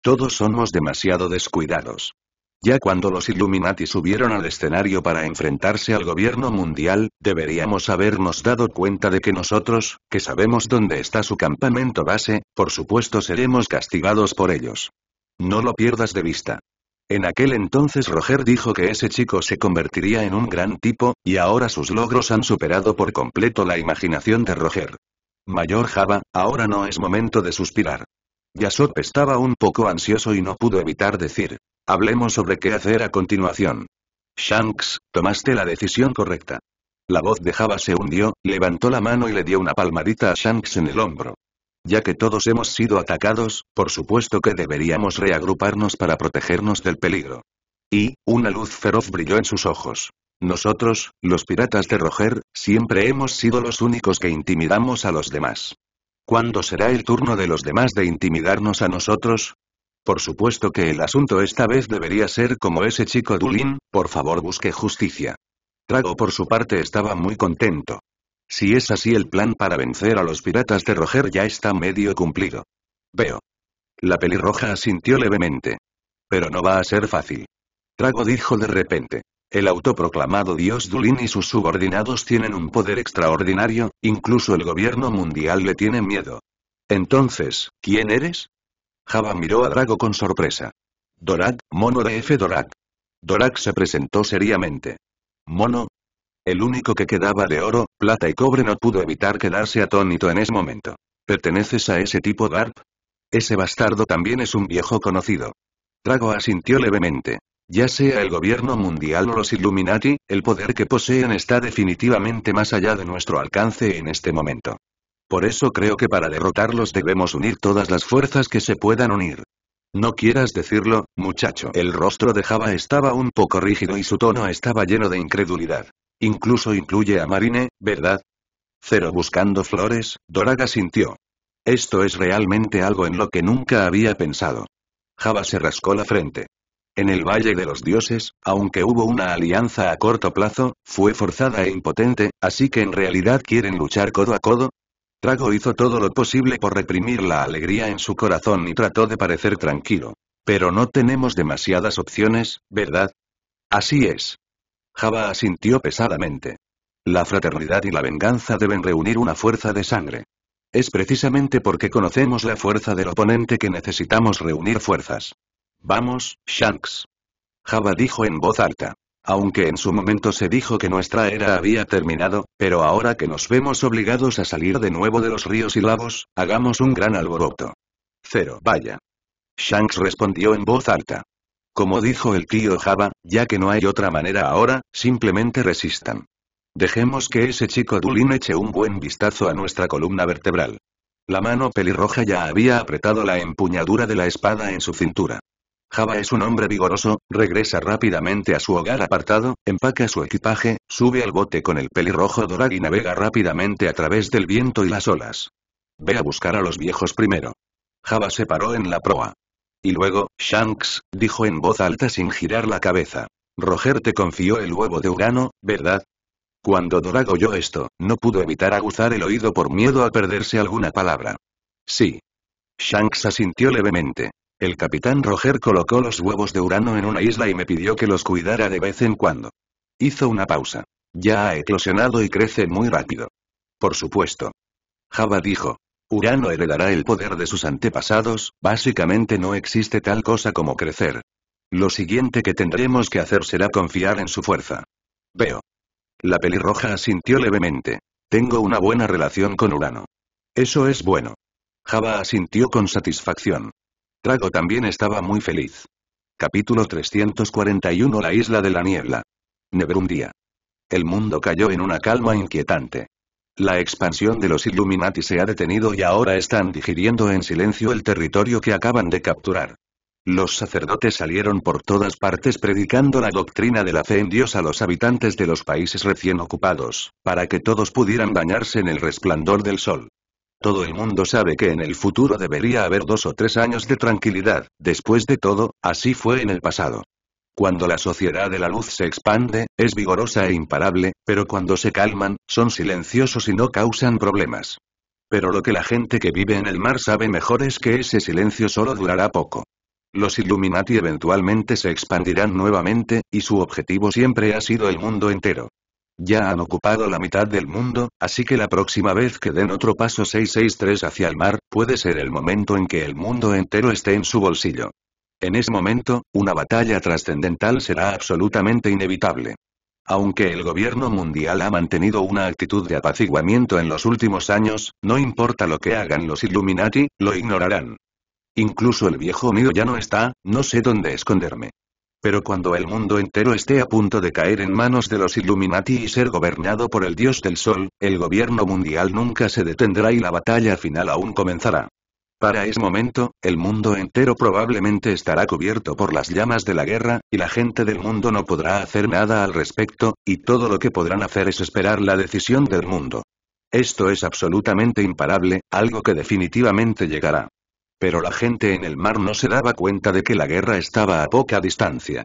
Todos somos demasiado descuidados. Ya cuando los Illuminati subieron al escenario para enfrentarse al gobierno mundial, deberíamos habernos dado cuenta de que nosotros, que sabemos dónde está su campamento base, por supuesto seremos castigados por ellos. No lo pierdas de vista. En aquel entonces Roger dijo que ese chico se convertiría en un gran tipo, y ahora sus logros han superado por completo la imaginación de Roger. Mayor Java, ahora no es momento de suspirar. Yasop estaba un poco ansioso y no pudo evitar decir. Hablemos sobre qué hacer a continuación. Shanks, tomaste la decisión correcta. La voz de Java se hundió, levantó la mano y le dio una palmadita a Shanks en el hombro. Ya que todos hemos sido atacados, por supuesto que deberíamos reagruparnos para protegernos del peligro. Y, una luz feroz brilló en sus ojos. Nosotros, los piratas de Roger, siempre hemos sido los únicos que intimidamos a los demás. ¿Cuándo será el turno de los demás de intimidarnos a nosotros? Por supuesto que el asunto esta vez debería ser como ese chico Dulin, por favor busque justicia. Trago por su parte estaba muy contento. Si es así el plan para vencer a los piratas de Roger ya está medio cumplido. Veo. La pelirroja asintió levemente. Pero no va a ser fácil. Trago dijo de repente. El autoproclamado dios Dulin y sus subordinados tienen un poder extraordinario, incluso el gobierno mundial le tiene miedo. Entonces, ¿quién eres? Java miró a Drago con sorpresa. Dorak, mono de F. Dorak. Dorak se presentó seriamente. Mono, el único que quedaba de oro, plata y cobre no pudo evitar quedarse atónito en ese momento. ¿Perteneces a ese tipo Garp? Ese bastardo también es un viejo conocido. Trago asintió levemente. Ya sea el gobierno mundial o los Illuminati, el poder que poseen está definitivamente más allá de nuestro alcance en este momento. Por eso creo que para derrotarlos debemos unir todas las fuerzas que se puedan unir. No quieras decirlo, muchacho. El rostro de Java estaba un poco rígido y su tono estaba lleno de incredulidad. Incluso incluye a Marine, ¿verdad? Cero buscando flores, Doraga sintió. Esto es realmente algo en lo que nunca había pensado. Java se rascó la frente. En el Valle de los Dioses, aunque hubo una alianza a corto plazo, fue forzada e impotente, así que en realidad quieren luchar codo a codo. Trago hizo todo lo posible por reprimir la alegría en su corazón y trató de parecer tranquilo. Pero no tenemos demasiadas opciones, ¿verdad? Así es. Java asintió pesadamente. La fraternidad y la venganza deben reunir una fuerza de sangre. Es precisamente porque conocemos la fuerza del oponente que necesitamos reunir fuerzas. Vamos, Shanks. Java dijo en voz alta. Aunque en su momento se dijo que nuestra era había terminado, pero ahora que nos vemos obligados a salir de nuevo de los ríos y lagos, hagamos un gran alboroto. Cero, vaya. Shanks respondió en voz alta. Como dijo el tío Java, ya que no hay otra manera ahora, simplemente resistan. Dejemos que ese chico Dulin eche un buen vistazo a nuestra columna vertebral. La mano pelirroja ya había apretado la empuñadura de la espada en su cintura. Java es un hombre vigoroso, regresa rápidamente a su hogar apartado, empaca su equipaje, sube al bote con el pelirrojo dorado y navega rápidamente a través del viento y las olas. Ve a buscar a los viejos primero. Java se paró en la proa. Y luego, Shanks, dijo en voz alta sin girar la cabeza. Roger te confió el huevo de Urano, ¿verdad? Cuando dorado oyó esto, no pudo evitar aguzar el oído por miedo a perderse alguna palabra. Sí. Shanks asintió levemente. El capitán Roger colocó los huevos de Urano en una isla y me pidió que los cuidara de vez en cuando. Hizo una pausa. Ya ha eclosionado y crece muy rápido. Por supuesto. Java dijo, Urano heredará el poder de sus antepasados, básicamente no existe tal cosa como crecer. Lo siguiente que tendremos que hacer será confiar en su fuerza. Veo. La pelirroja asintió levemente. Tengo una buena relación con Urano. Eso es bueno. Java asintió con satisfacción. Trago también estaba muy feliz. Capítulo 341 La isla de la niebla. Nebrundía. El mundo cayó en una calma inquietante. La expansión de los Illuminati se ha detenido y ahora están digiriendo en silencio el territorio que acaban de capturar. Los sacerdotes salieron por todas partes predicando la doctrina de la fe en Dios a los habitantes de los países recién ocupados, para que todos pudieran bañarse en el resplandor del sol. Todo el mundo sabe que en el futuro debería haber dos o tres años de tranquilidad, después de todo, así fue en el pasado. Cuando la sociedad de la luz se expande, es vigorosa e imparable, pero cuando se calman, son silenciosos y no causan problemas. Pero lo que la gente que vive en el mar sabe mejor es que ese silencio solo durará poco. Los Illuminati eventualmente se expandirán nuevamente, y su objetivo siempre ha sido el mundo entero. Ya han ocupado la mitad del mundo, así que la próxima vez que den otro paso 663 hacia el mar, puede ser el momento en que el mundo entero esté en su bolsillo. En ese momento, una batalla trascendental será absolutamente inevitable. Aunque el gobierno mundial ha mantenido una actitud de apaciguamiento en los últimos años, no importa lo que hagan los Illuminati, lo ignorarán. Incluso el viejo mío ya no está, no sé dónde esconderme. Pero cuando el mundo entero esté a punto de caer en manos de los Illuminati y ser gobernado por el dios del sol, el gobierno mundial nunca se detendrá y la batalla final aún comenzará. Para ese momento, el mundo entero probablemente estará cubierto por las llamas de la guerra, y la gente del mundo no podrá hacer nada al respecto, y todo lo que podrán hacer es esperar la decisión del mundo. Esto es absolutamente imparable, algo que definitivamente llegará. Pero la gente en el mar no se daba cuenta de que la guerra estaba a poca distancia.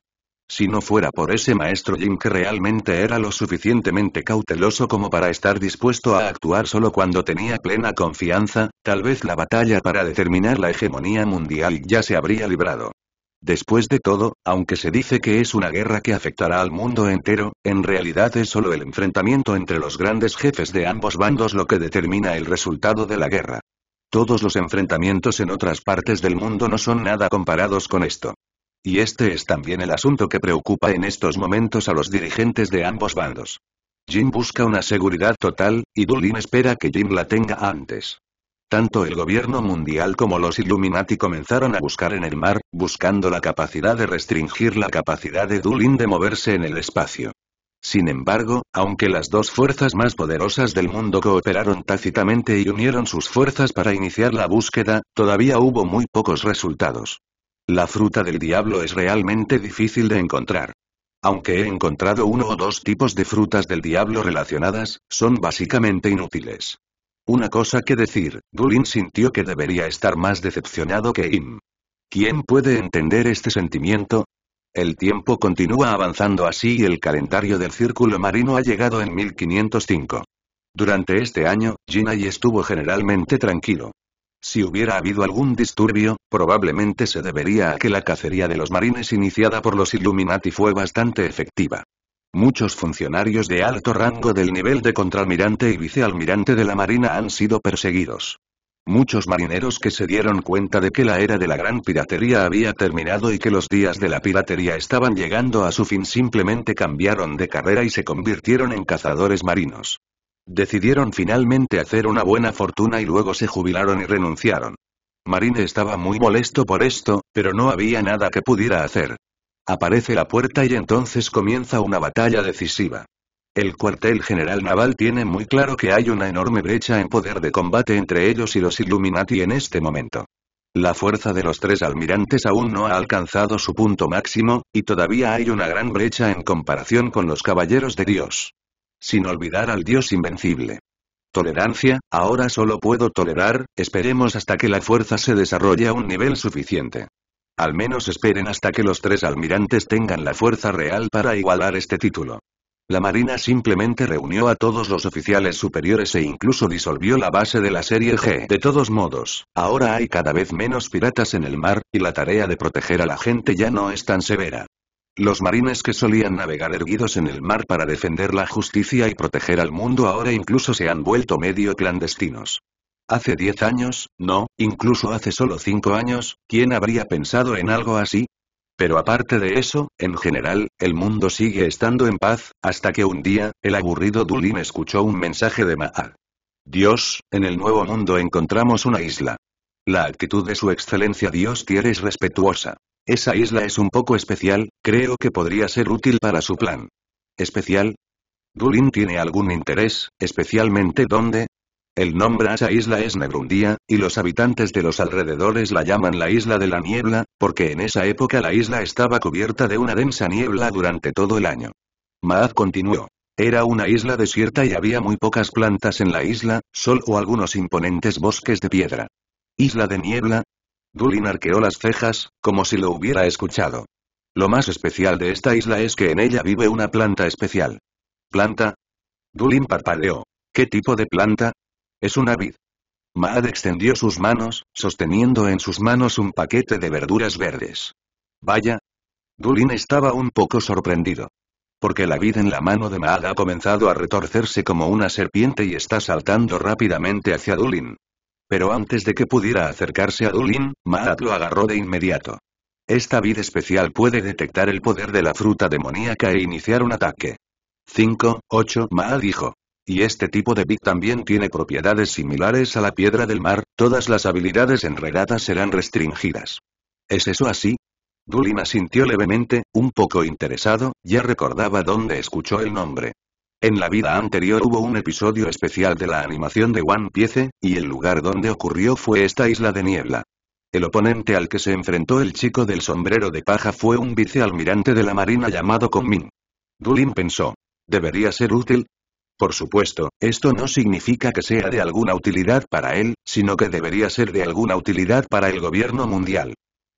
Si no fuera por ese maestro Jim que realmente era lo suficientemente cauteloso como para estar dispuesto a actuar solo cuando tenía plena confianza, tal vez la batalla para determinar la hegemonía mundial ya se habría librado. Después de todo, aunque se dice que es una guerra que afectará al mundo entero, en realidad es solo el enfrentamiento entre los grandes jefes de ambos bandos lo que determina el resultado de la guerra. Todos los enfrentamientos en otras partes del mundo no son nada comparados con esto. Y este es también el asunto que preocupa en estos momentos a los dirigentes de ambos bandos. Jim busca una seguridad total, y Dulin espera que Jim la tenga antes. Tanto el gobierno mundial como los Illuminati comenzaron a buscar en el mar, buscando la capacidad de restringir la capacidad de Dulin de moverse en el espacio. Sin embargo, aunque las dos fuerzas más poderosas del mundo cooperaron tácitamente y unieron sus fuerzas para iniciar la búsqueda, todavía hubo muy pocos resultados. La fruta del diablo es realmente difícil de encontrar. Aunque he encontrado uno o dos tipos de frutas del diablo relacionadas, son básicamente inútiles. Una cosa que decir, Bulin sintió que debería estar más decepcionado que Im. ¿Quién puede entender este sentimiento? El tiempo continúa avanzando así y el calendario del círculo marino ha llegado en 1505. Durante este año, Jinai estuvo generalmente tranquilo. Si hubiera habido algún disturbio, probablemente se debería a que la cacería de los marines iniciada por los Illuminati fue bastante efectiva. Muchos funcionarios de alto rango del nivel de contraalmirante y vicealmirante de la Marina han sido perseguidos. Muchos marineros que se dieron cuenta de que la era de la gran piratería había terminado y que los días de la piratería estaban llegando a su fin simplemente cambiaron de carrera y se convirtieron en cazadores marinos. Decidieron finalmente hacer una buena fortuna y luego se jubilaron y renunciaron. Marine estaba muy molesto por esto, pero no había nada que pudiera hacer. Aparece la puerta y entonces comienza una batalla decisiva. El cuartel general naval tiene muy claro que hay una enorme brecha en poder de combate entre ellos y los Illuminati en este momento. La fuerza de los tres almirantes aún no ha alcanzado su punto máximo, y todavía hay una gran brecha en comparación con los caballeros de Dios. Sin olvidar al Dios invencible. Tolerancia, ahora solo puedo tolerar, esperemos hasta que la fuerza se desarrolle a un nivel suficiente. Al menos esperen hasta que los tres almirantes tengan la fuerza real para igualar este título. La Marina simplemente reunió a todos los oficiales superiores e incluso disolvió la base de la serie G. De todos modos, ahora hay cada vez menos piratas en el mar, y la tarea de proteger a la gente ya no es tan severa. Los marines que solían navegar erguidos en el mar para defender la justicia y proteger al mundo ahora incluso se han vuelto medio clandestinos. Hace diez años, no, incluso hace solo cinco años, ¿quién habría pensado en algo así? Pero aparte de eso, en general, el mundo sigue estando en paz, hasta que un día, el aburrido Dulin escuchó un mensaje de Maal. Dios, en el nuevo mundo encontramos una isla. La actitud de su excelencia Dios Tier es respetuosa. Esa isla es un poco especial, creo que podría ser útil para su plan. ¿Especial? ¿Dulin tiene algún interés, especialmente dónde? El nombre a esa isla es Negrundia, y los habitantes de los alrededores la llaman la Isla de la Niebla, porque en esa época la isla estaba cubierta de una densa niebla durante todo el año. Maad continuó. Era una isla desierta y había muy pocas plantas en la isla, sol o algunos imponentes bosques de piedra. Isla de Niebla, Dulin arqueó las cejas, como si lo hubiera escuchado. Lo más especial de esta isla es que en ella vive una planta especial. ¿Planta? Dulin parpadeó. ¿Qué tipo de planta? Es una vid. Maad extendió sus manos, sosteniendo en sus manos un paquete de verduras verdes. Vaya. Dulin estaba un poco sorprendido. Porque la vid en la mano de Maad ha comenzado a retorcerse como una serpiente y está saltando rápidamente hacia Dulin. Pero antes de que pudiera acercarse a Dulin, Maat lo agarró de inmediato. Esta vid especial puede detectar el poder de la fruta demoníaca e iniciar un ataque. 5, 8 Maat dijo. Y este tipo de vid también tiene propiedades similares a la piedra del mar, todas las habilidades enredadas serán restringidas. ¿Es eso así? Dulin asintió levemente, un poco interesado, ya recordaba dónde escuchó el nombre. En la vida anterior hubo un episodio especial de la animación de One Piece, y el lugar donde ocurrió fue esta isla de niebla. El oponente al que se enfrentó el chico del sombrero de paja fue un vicealmirante de la marina llamado Conmin. Dulin pensó. ¿Debería ser útil? Por supuesto, esto no significa que sea de alguna utilidad para él, sino que debería ser de alguna utilidad para el gobierno mundial.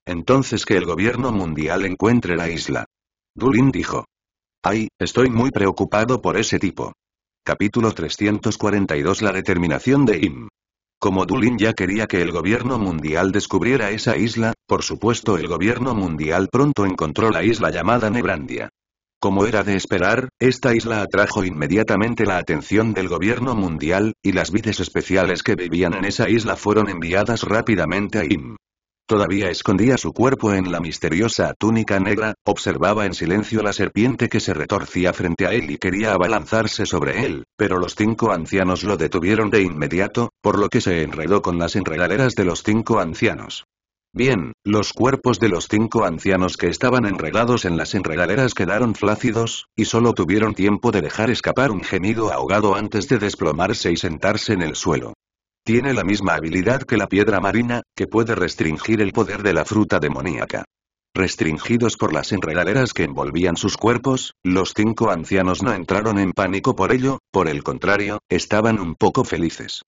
Entonces que el gobierno mundial encuentre la isla. Dulin dijo. Ay, estoy muy preocupado por ese tipo. Capítulo 342 La determinación de Im. Como Dulin ya quería que el gobierno mundial descubriera esa isla, por supuesto el gobierno mundial pronto encontró la isla llamada Nebrandia. Como era de esperar, esta isla atrajo inmediatamente la atención del gobierno mundial, y las vides especiales que vivían en esa isla fueron enviadas rápidamente a Im. Todavía escondía su cuerpo en la misteriosa túnica negra, observaba en silencio la serpiente que se retorcía frente a él y quería abalanzarse sobre él, pero los cinco ancianos lo detuvieron de inmediato, por lo que se enredó con las enredaderas de los cinco ancianos. Bien, los cuerpos de los cinco ancianos que estaban enredados en las enredaderas quedaron flácidos, y solo tuvieron tiempo de dejar escapar un gemido ahogado antes de desplomarse y sentarse en el suelo. Tiene la misma habilidad que la piedra marina, que puede restringir el poder de la fruta demoníaca. Restringidos por las enredaderas que envolvían sus cuerpos, los cinco ancianos no entraron en pánico por ello, por el contrario, estaban un poco felices.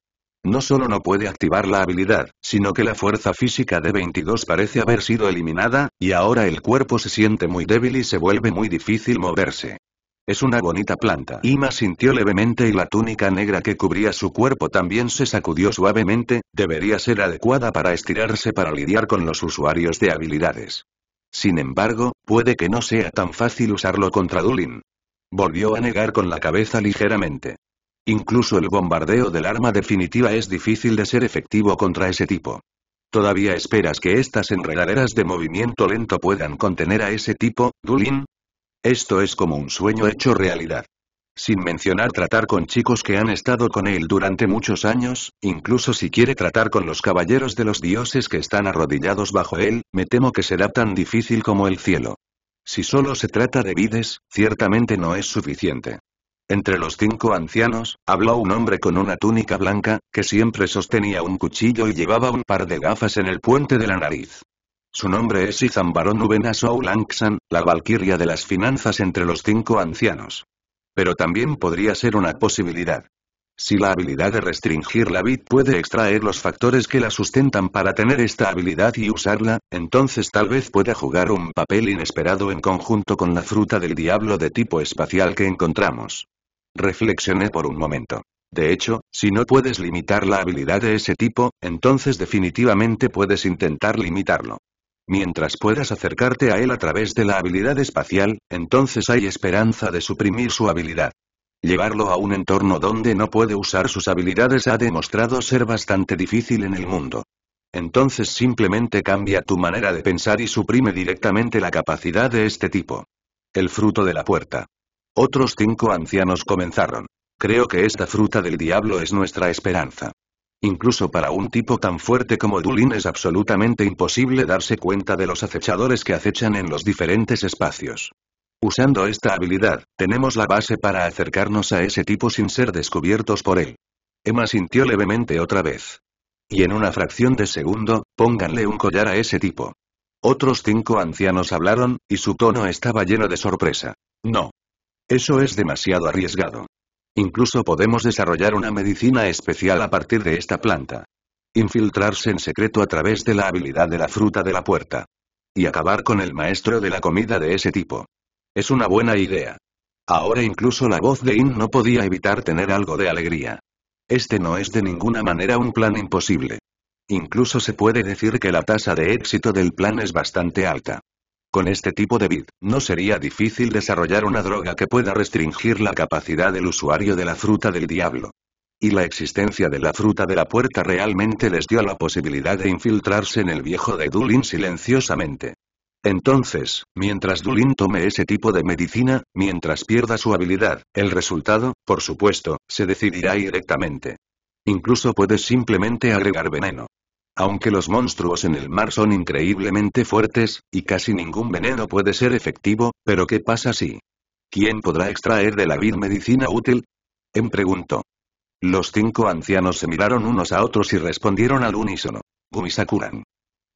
No solo no puede activar la habilidad, sino que la fuerza física de 22 parece haber sido eliminada, y ahora el cuerpo se siente muy débil y se vuelve muy difícil moverse. Es una bonita planta. Ima sintió levemente y la túnica negra que cubría su cuerpo también se sacudió suavemente, debería ser adecuada para estirarse para lidiar con los usuarios de habilidades. Sin embargo, puede que no sea tan fácil usarlo contra Dulin. Volvió a negar con la cabeza ligeramente. Incluso el bombardeo del arma definitiva es difícil de ser efectivo contra ese tipo. ¿Todavía esperas que estas enredaderas de movimiento lento puedan contener a ese tipo, Dulin? Esto es como un sueño hecho realidad. Sin mencionar tratar con chicos que han estado con él durante muchos años, incluso si quiere tratar con los caballeros de los dioses que están arrodillados bajo él, me temo que será tan difícil como el cielo. Si solo se trata de vides, ciertamente no es suficiente. Entre los cinco ancianos, habló un hombre con una túnica blanca, que siempre sostenía un cuchillo y llevaba un par de gafas en el puente de la nariz. Su nombre es Izan Barón Langsan, la valquiria de las finanzas entre los cinco ancianos. Pero también podría ser una posibilidad. Si la habilidad de restringir la vid puede extraer los factores que la sustentan para tener esta habilidad y usarla, entonces tal vez pueda jugar un papel inesperado en conjunto con la fruta del diablo de tipo espacial que encontramos. Reflexioné por un momento. De hecho, si no puedes limitar la habilidad de ese tipo, entonces definitivamente puedes intentar limitarlo. Mientras puedas acercarte a él a través de la habilidad espacial, entonces hay esperanza de suprimir su habilidad. Llevarlo a un entorno donde no puede usar sus habilidades ha demostrado ser bastante difícil en el mundo. Entonces simplemente cambia tu manera de pensar y suprime directamente la capacidad de este tipo. El fruto de la puerta. Otros cinco ancianos comenzaron. Creo que esta fruta del diablo es nuestra esperanza. Incluso para un tipo tan fuerte como Dulin es absolutamente imposible darse cuenta de los acechadores que acechan en los diferentes espacios. Usando esta habilidad, tenemos la base para acercarnos a ese tipo sin ser descubiertos por él. Emma sintió levemente otra vez. Y en una fracción de segundo, pónganle un collar a ese tipo. Otros cinco ancianos hablaron, y su tono estaba lleno de sorpresa. No. Eso es demasiado arriesgado. Incluso podemos desarrollar una medicina especial a partir de esta planta. Infiltrarse en secreto a través de la habilidad de la fruta de la puerta. Y acabar con el maestro de la comida de ese tipo. Es una buena idea. Ahora incluso la voz de In no podía evitar tener algo de alegría. Este no es de ninguna manera un plan imposible. Incluso se puede decir que la tasa de éxito del plan es bastante alta. Con este tipo de vid, no sería difícil desarrollar una droga que pueda restringir la capacidad del usuario de la fruta del diablo. Y la existencia de la fruta de la puerta realmente les dio la posibilidad de infiltrarse en el viejo de Dulin silenciosamente. Entonces, mientras Dulin tome ese tipo de medicina, mientras pierda su habilidad, el resultado, por supuesto, se decidirá directamente. Incluso puedes simplemente agregar veneno. Aunque los monstruos en el mar son increíblemente fuertes, y casi ningún veneno puede ser efectivo, pero ¿qué pasa si? ¿Quién podrá extraer de la vid medicina útil? En em preguntó. Los cinco ancianos se miraron unos a otros y respondieron al unísono. Gumisakuran.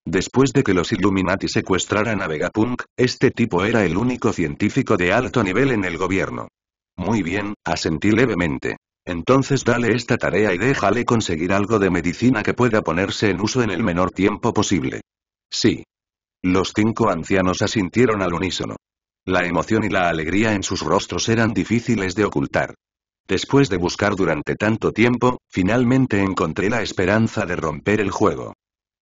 Después de que los Illuminati secuestraran a Vegapunk, este tipo era el único científico de alto nivel en el gobierno. Muy bien, asentí levemente. Entonces dale esta tarea y déjale conseguir algo de medicina que pueda ponerse en uso en el menor tiempo posible. Sí. Los cinco ancianos asintieron al unísono. La emoción y la alegría en sus rostros eran difíciles de ocultar. Después de buscar durante tanto tiempo, finalmente encontré la esperanza de romper el juego.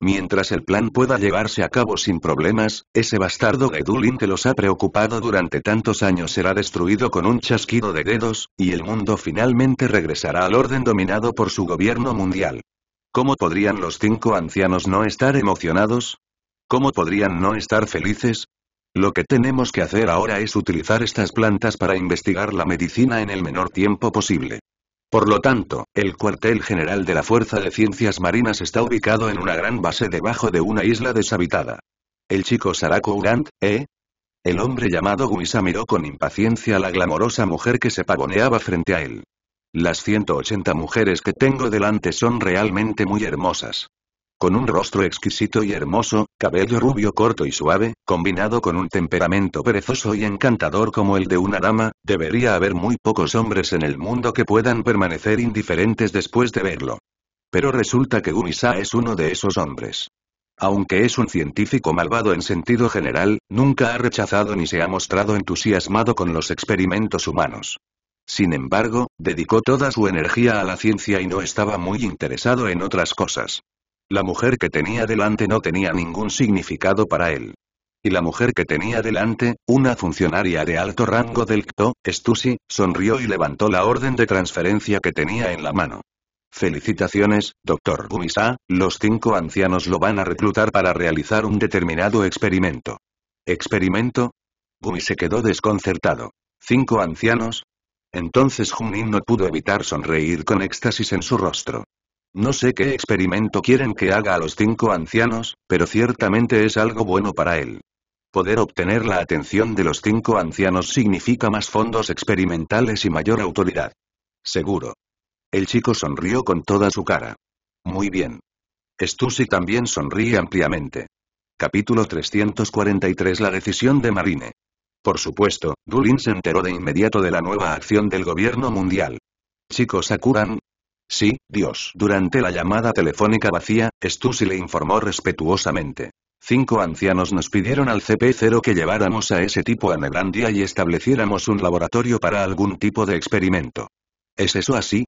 Mientras el plan pueda llevarse a cabo sin problemas, ese bastardo de que los ha preocupado durante tantos años será destruido con un chasquido de dedos, y el mundo finalmente regresará al orden dominado por su gobierno mundial. ¿Cómo podrían los cinco ancianos no estar emocionados? ¿Cómo podrían no estar felices? Lo que tenemos que hacer ahora es utilizar estas plantas para investigar la medicina en el menor tiempo posible. Por lo tanto, el cuartel general de la Fuerza de Ciencias Marinas está ubicado en una gran base debajo de una isla deshabitada. El chico Sarako Urant, ¿eh? El hombre llamado Guisa miró con impaciencia a la glamorosa mujer que se pavoneaba frente a él. Las 180 mujeres que tengo delante son realmente muy hermosas con un rostro exquisito y hermoso, cabello rubio corto y suave, combinado con un temperamento perezoso y encantador como el de una dama, debería haber muy pocos hombres en el mundo que puedan permanecer indiferentes después de verlo. Pero resulta que Umisa es uno de esos hombres. Aunque es un científico malvado en sentido general, nunca ha rechazado ni se ha mostrado entusiasmado con los experimentos humanos. Sin embargo, dedicó toda su energía a la ciencia y no estaba muy interesado en otras cosas. La mujer que tenía delante no tenía ningún significado para él. Y la mujer que tenía delante, una funcionaria de alto rango del CTO, Stussy, sonrió y levantó la orden de transferencia que tenía en la mano. Felicitaciones, doctor Gumisa, los cinco ancianos lo van a reclutar para realizar un determinado experimento. ¿Experimento? Gumi se quedó desconcertado. ¿Cinco ancianos? Entonces Junin no pudo evitar sonreír con éxtasis en su rostro. No sé qué experimento quieren que haga a los cinco ancianos, pero ciertamente es algo bueno para él. Poder obtener la atención de los cinco ancianos significa más fondos experimentales y mayor autoridad. Seguro. El chico sonrió con toda su cara. Muy bien. Stussy también sonríe ampliamente. Capítulo 343 La decisión de Marine. Por supuesto, Dulin se enteró de inmediato de la nueva acción del gobierno mundial. Chico Sakuran, Sí, Dios. Durante la llamada telefónica vacía, Stussy le informó respetuosamente. Cinco ancianos nos pidieron al CP0 que lleváramos a ese tipo a Nebrandia y estableciéramos un laboratorio para algún tipo de experimento. ¿Es eso así?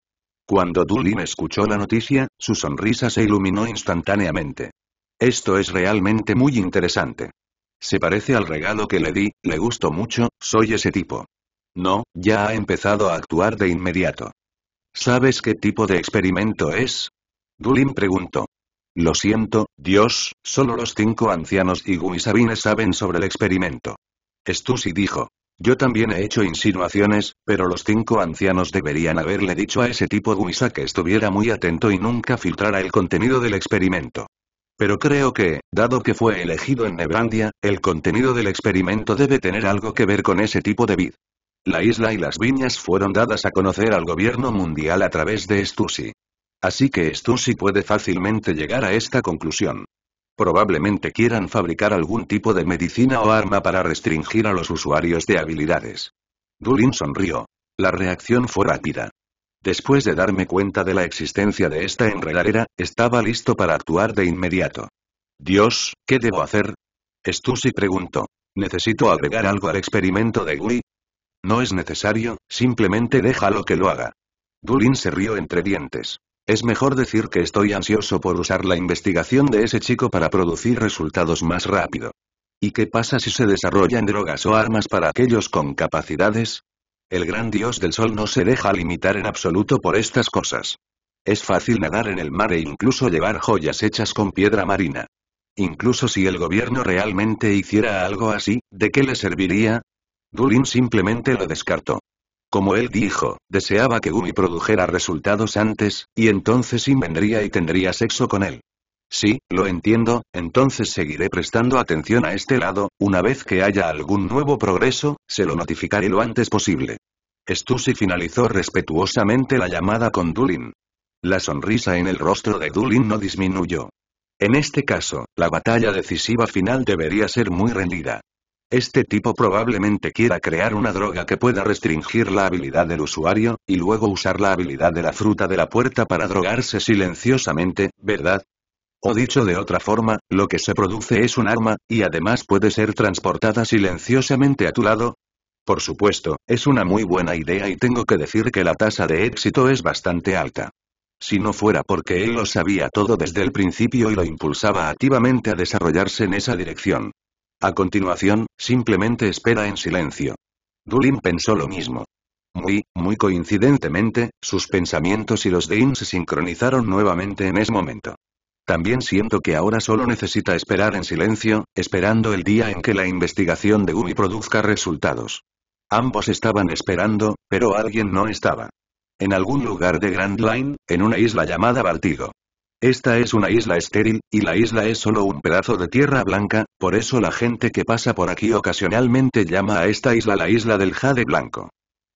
Cuando Dulim escuchó la noticia, su sonrisa se iluminó instantáneamente. Esto es realmente muy interesante. Se parece al regalo que le di, le gustó mucho, soy ese tipo. No, ya ha empezado a actuar de inmediato. ¿Sabes qué tipo de experimento es? Dulin preguntó. Lo siento, Dios, solo los cinco ancianos y saben sobre el experimento. Stussy dijo. Yo también he hecho insinuaciones, pero los cinco ancianos deberían haberle dicho a ese tipo Guisa que estuviera muy atento y nunca filtrara el contenido del experimento. Pero creo que, dado que fue elegido en Nebrandia, el contenido del experimento debe tener algo que ver con ese tipo de vid. La isla y las viñas fueron dadas a conocer al gobierno mundial a través de Stussy. Así que Stussy puede fácilmente llegar a esta conclusión. Probablemente quieran fabricar algún tipo de medicina o arma para restringir a los usuarios de habilidades. Dulin sonrió. La reacción fue rápida. Después de darme cuenta de la existencia de esta enredadera, estaba listo para actuar de inmediato. Dios, ¿qué debo hacer? Stussy preguntó. Necesito agregar algo al experimento de Gui, no es necesario, simplemente déjalo que lo haga. Dulin se rió entre dientes. Es mejor decir que estoy ansioso por usar la investigación de ese chico para producir resultados más rápido. ¿Y qué pasa si se desarrollan drogas o armas para aquellos con capacidades? El gran dios del sol no se deja limitar en absoluto por estas cosas. Es fácil nadar en el mar e incluso llevar joyas hechas con piedra marina. Incluso si el gobierno realmente hiciera algo así, ¿de qué le serviría? Dulin simplemente lo descartó. Como él dijo, deseaba que Gumi produjera resultados antes, y entonces Sim vendría y tendría sexo con él. Sí, lo entiendo, entonces seguiré prestando atención a este lado, una vez que haya algún nuevo progreso, se lo notificaré lo antes posible. Stussy finalizó respetuosamente la llamada con Dulin. La sonrisa en el rostro de Dulin no disminuyó. En este caso, la batalla decisiva final debería ser muy rendida. Este tipo probablemente quiera crear una droga que pueda restringir la habilidad del usuario, y luego usar la habilidad de la fruta de la puerta para drogarse silenciosamente, ¿verdad? O dicho de otra forma, lo que se produce es un arma, y además puede ser transportada silenciosamente a tu lado. Por supuesto, es una muy buena idea y tengo que decir que la tasa de éxito es bastante alta. Si no fuera porque él lo sabía todo desde el principio y lo impulsaba activamente a desarrollarse en esa dirección, a continuación, simplemente espera en silencio. Dulin pensó lo mismo. Muy, muy coincidentemente, sus pensamientos y los de In se sincronizaron nuevamente en ese momento. También siento que ahora solo necesita esperar en silencio, esperando el día en que la investigación de Umi produzca resultados. Ambos estaban esperando, pero alguien no estaba. En algún lugar de Grand Line, en una isla llamada Baltigo. Esta es una isla estéril, y la isla es solo un pedazo de tierra blanca, por eso la gente que pasa por aquí ocasionalmente llama a esta isla la isla del jade blanco.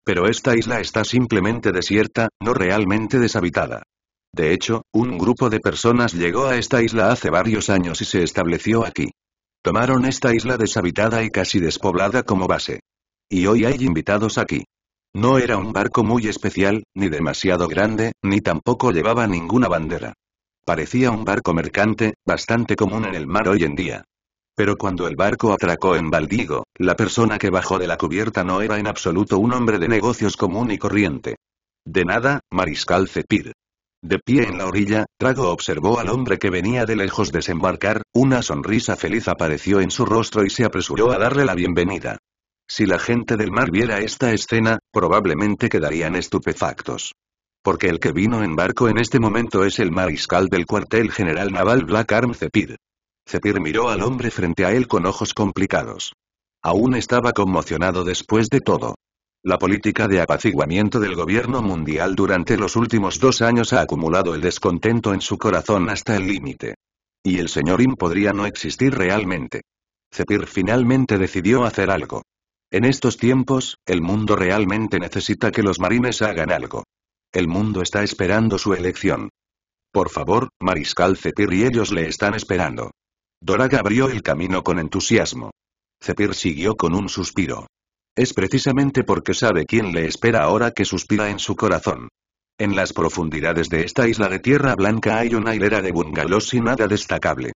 Pero esta isla está simplemente desierta, no realmente deshabitada. De hecho, un grupo de personas llegó a esta isla hace varios años y se estableció aquí. Tomaron esta isla deshabitada y casi despoblada como base. Y hoy hay invitados aquí. No era un barco muy especial, ni demasiado grande, ni tampoco llevaba ninguna bandera. Parecía un barco mercante, bastante común en el mar hoy en día. Pero cuando el barco atracó en baldigo la persona que bajó de la cubierta no era en absoluto un hombre de negocios común y corriente. De nada, mariscal Cepir. De pie en la orilla, Trago observó al hombre que venía de lejos desembarcar, una sonrisa feliz apareció en su rostro y se apresuró a darle la bienvenida. Si la gente del mar viera esta escena, probablemente quedarían estupefactos. Porque el que vino en barco en este momento es el mariscal del cuartel general naval Black Arm Cepir. Cepir miró al hombre frente a él con ojos complicados. Aún estaba conmocionado después de todo. La política de apaciguamiento del gobierno mundial durante los últimos dos años ha acumulado el descontento en su corazón hasta el límite. Y el señor podría no existir realmente. Cepir finalmente decidió hacer algo. En estos tiempos, el mundo realmente necesita que los marines hagan algo. El mundo está esperando su elección. Por favor, Mariscal Cepir y ellos le están esperando. Dorag abrió el camino con entusiasmo. Cepir siguió con un suspiro. Es precisamente porque sabe quién le espera ahora que suspira en su corazón. En las profundidades de esta isla de Tierra Blanca hay una hilera de bungalows y nada destacable.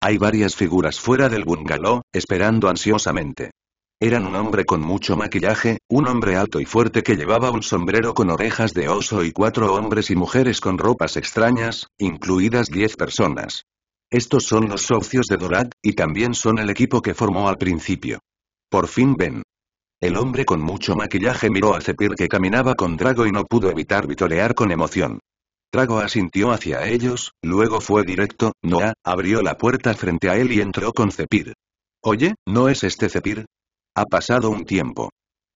Hay varias figuras fuera del bungalow, esperando ansiosamente. Eran un hombre con mucho maquillaje, un hombre alto y fuerte que llevaba un sombrero con orejas de oso y cuatro hombres y mujeres con ropas extrañas, incluidas diez personas. Estos son los socios de Dorad, y también son el equipo que formó al principio. Por fin ven. El hombre con mucho maquillaje miró a Cepir que caminaba con Drago y no pudo evitar vitorear con emoción. Drago asintió hacia ellos, luego fue directo, Noah, abrió la puerta frente a él y entró con Cepir. Oye, ¿no es este Cepir? Ha pasado un tiempo.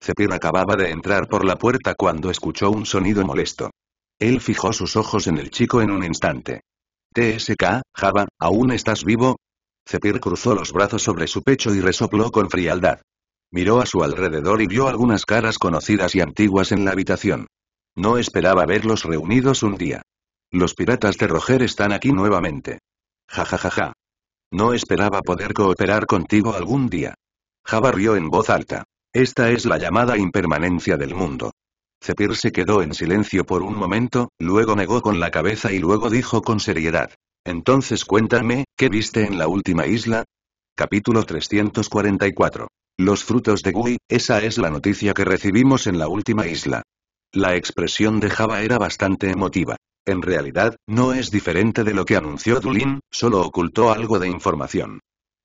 Cepir acababa de entrar por la puerta cuando escuchó un sonido molesto. Él fijó sus ojos en el chico en un instante. TSK, Java, ¿aún estás vivo? Zepir cruzó los brazos sobre su pecho y resopló con frialdad. Miró a su alrededor y vio algunas caras conocidas y antiguas en la habitación. No esperaba verlos reunidos un día. Los piratas de Roger están aquí nuevamente. Jajajaja. No esperaba poder cooperar contigo algún día. Java rió en voz alta. Esta es la llamada impermanencia del mundo. Cepir se quedó en silencio por un momento, luego negó con la cabeza y luego dijo con seriedad. Entonces cuéntame, ¿qué viste en la última isla? Capítulo 344. Los frutos de Gui, esa es la noticia que recibimos en la última isla. La expresión de Java era bastante emotiva. En realidad, no es diferente de lo que anunció Dulin, solo ocultó algo de información.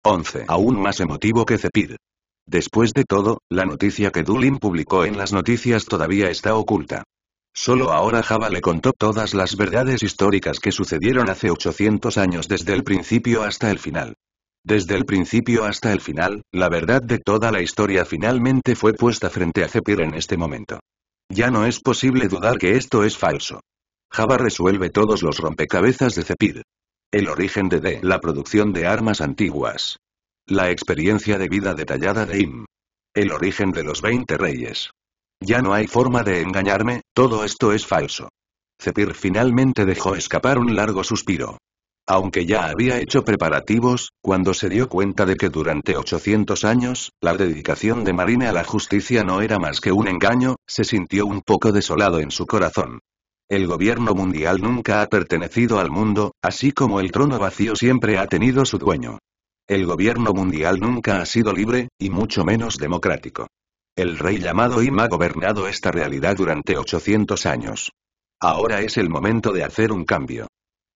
11. Aún más emotivo que Zepir. Después de todo, la noticia que Dulin publicó en las noticias todavía está oculta. Solo ahora Java le contó todas las verdades históricas que sucedieron hace 800 años desde el principio hasta el final. Desde el principio hasta el final, la verdad de toda la historia finalmente fue puesta frente a Cepir en este momento. Ya no es posible dudar que esto es falso. Java resuelve todos los rompecabezas de Cepir. El origen de D, la producción de armas antiguas, la experiencia de vida detallada de Im. El origen de los 20 reyes. Ya no hay forma de engañarme, todo esto es falso. Cepir finalmente dejó escapar un largo suspiro. Aunque ya había hecho preparativos, cuando se dio cuenta de que durante 800 años, la dedicación de Marina a la justicia no era más que un engaño, se sintió un poco desolado en su corazón. El gobierno mundial nunca ha pertenecido al mundo, así como el trono vacío siempre ha tenido su dueño. El gobierno mundial nunca ha sido libre, y mucho menos democrático. El rey llamado Im ha gobernado esta realidad durante 800 años. Ahora es el momento de hacer un cambio.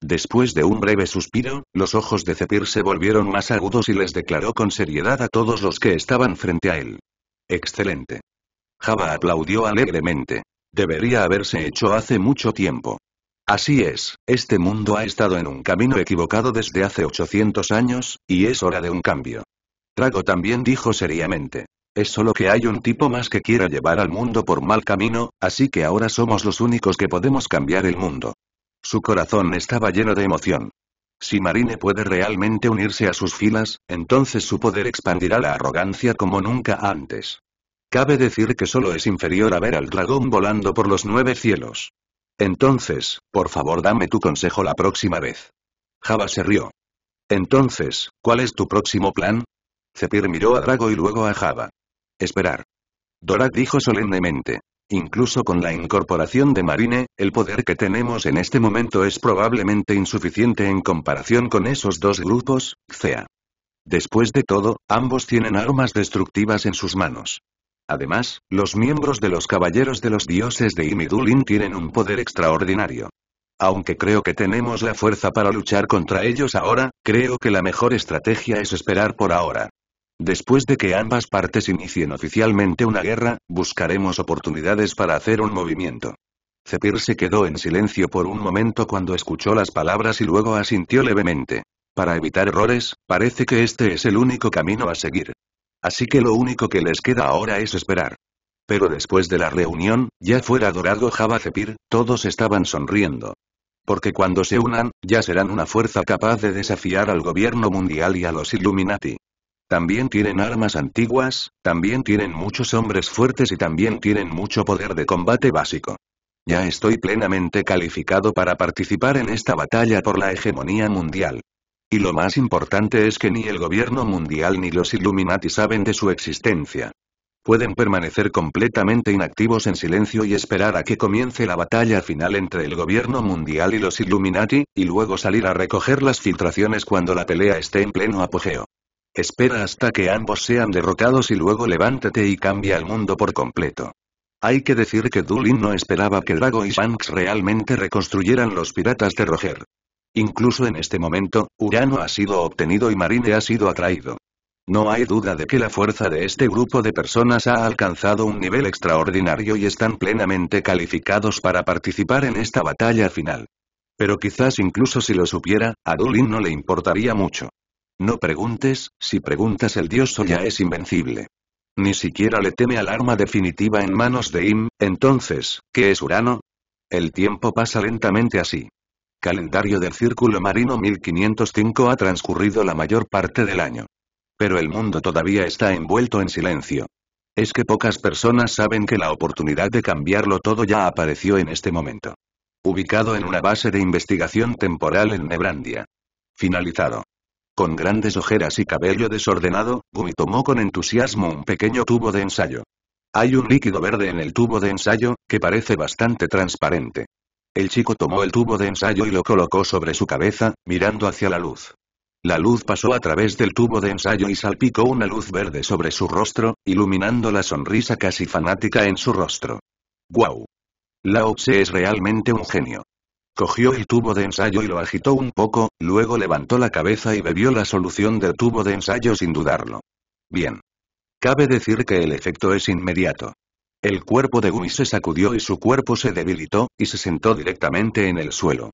Después de un breve suspiro, los ojos de Cepir se volvieron más agudos y les declaró con seriedad a todos los que estaban frente a él. Excelente. Java aplaudió alegremente. Debería haberse hecho hace mucho tiempo. Así es, este mundo ha estado en un camino equivocado desde hace 800 años, y es hora de un cambio. Trago también dijo seriamente. Es solo que hay un tipo más que quiera llevar al mundo por mal camino, así que ahora somos los únicos que podemos cambiar el mundo. Su corazón estaba lleno de emoción. Si Marine puede realmente unirse a sus filas, entonces su poder expandirá la arrogancia como nunca antes. Cabe decir que solo es inferior a ver al dragón volando por los nueve cielos. Entonces, por favor dame tu consejo la próxima vez. Java se rió. Entonces, ¿cuál es tu próximo plan? Cepir miró a Drago y luego a Java. Esperar. Dorak dijo solemnemente. Incluso con la incorporación de Marine, el poder que tenemos en este momento es probablemente insuficiente en comparación con esos dos grupos, CEA. Después de todo, ambos tienen armas destructivas en sus manos. Además, los miembros de los Caballeros de los Dioses de Imidulin tienen un poder extraordinario. Aunque creo que tenemos la fuerza para luchar contra ellos ahora, creo que la mejor estrategia es esperar por ahora. Después de que ambas partes inicien oficialmente una guerra, buscaremos oportunidades para hacer un movimiento. Zepir se quedó en silencio por un momento cuando escuchó las palabras y luego asintió levemente. Para evitar errores, parece que este es el único camino a seguir. Así que lo único que les queda ahora es esperar. Pero después de la reunión, ya fuera Dorado Java todos estaban sonriendo. Porque cuando se unan, ya serán una fuerza capaz de desafiar al gobierno mundial y a los Illuminati. También tienen armas antiguas, también tienen muchos hombres fuertes y también tienen mucho poder de combate básico. Ya estoy plenamente calificado para participar en esta batalla por la hegemonía mundial. Y lo más importante es que ni el gobierno mundial ni los Illuminati saben de su existencia. Pueden permanecer completamente inactivos en silencio y esperar a que comience la batalla final entre el gobierno mundial y los Illuminati, y luego salir a recoger las filtraciones cuando la pelea esté en pleno apogeo. Espera hasta que ambos sean derrocados y luego levántate y cambia el mundo por completo. Hay que decir que Dulin no esperaba que Drago y Shanks realmente reconstruyeran los piratas de Roger. Incluso en este momento, Urano ha sido obtenido y Marine ha sido atraído. No hay duda de que la fuerza de este grupo de personas ha alcanzado un nivel extraordinario y están plenamente calificados para participar en esta batalla final. Pero quizás incluso si lo supiera, a no le importaría mucho. No preguntes, si preguntas el dios ya es invencible. Ni siquiera le teme al arma definitiva en manos de Im, entonces, ¿qué es Urano? El tiempo pasa lentamente así. Calendario del Círculo Marino 1505 ha transcurrido la mayor parte del año. Pero el mundo todavía está envuelto en silencio. Es que pocas personas saben que la oportunidad de cambiarlo todo ya apareció en este momento. Ubicado en una base de investigación temporal en Nebrandia. Finalizado. Con grandes ojeras y cabello desordenado, Gumi tomó con entusiasmo un pequeño tubo de ensayo. Hay un líquido verde en el tubo de ensayo, que parece bastante transparente. El chico tomó el tubo de ensayo y lo colocó sobre su cabeza, mirando hacia la luz. La luz pasó a través del tubo de ensayo y salpicó una luz verde sobre su rostro, iluminando la sonrisa casi fanática en su rostro. ¡Guau! Lao es realmente un genio. Cogió el tubo de ensayo y lo agitó un poco, luego levantó la cabeza y bebió la solución del tubo de ensayo sin dudarlo. Bien. Cabe decir que el efecto es inmediato. El cuerpo de Gumi se sacudió y su cuerpo se debilitó, y se sentó directamente en el suelo.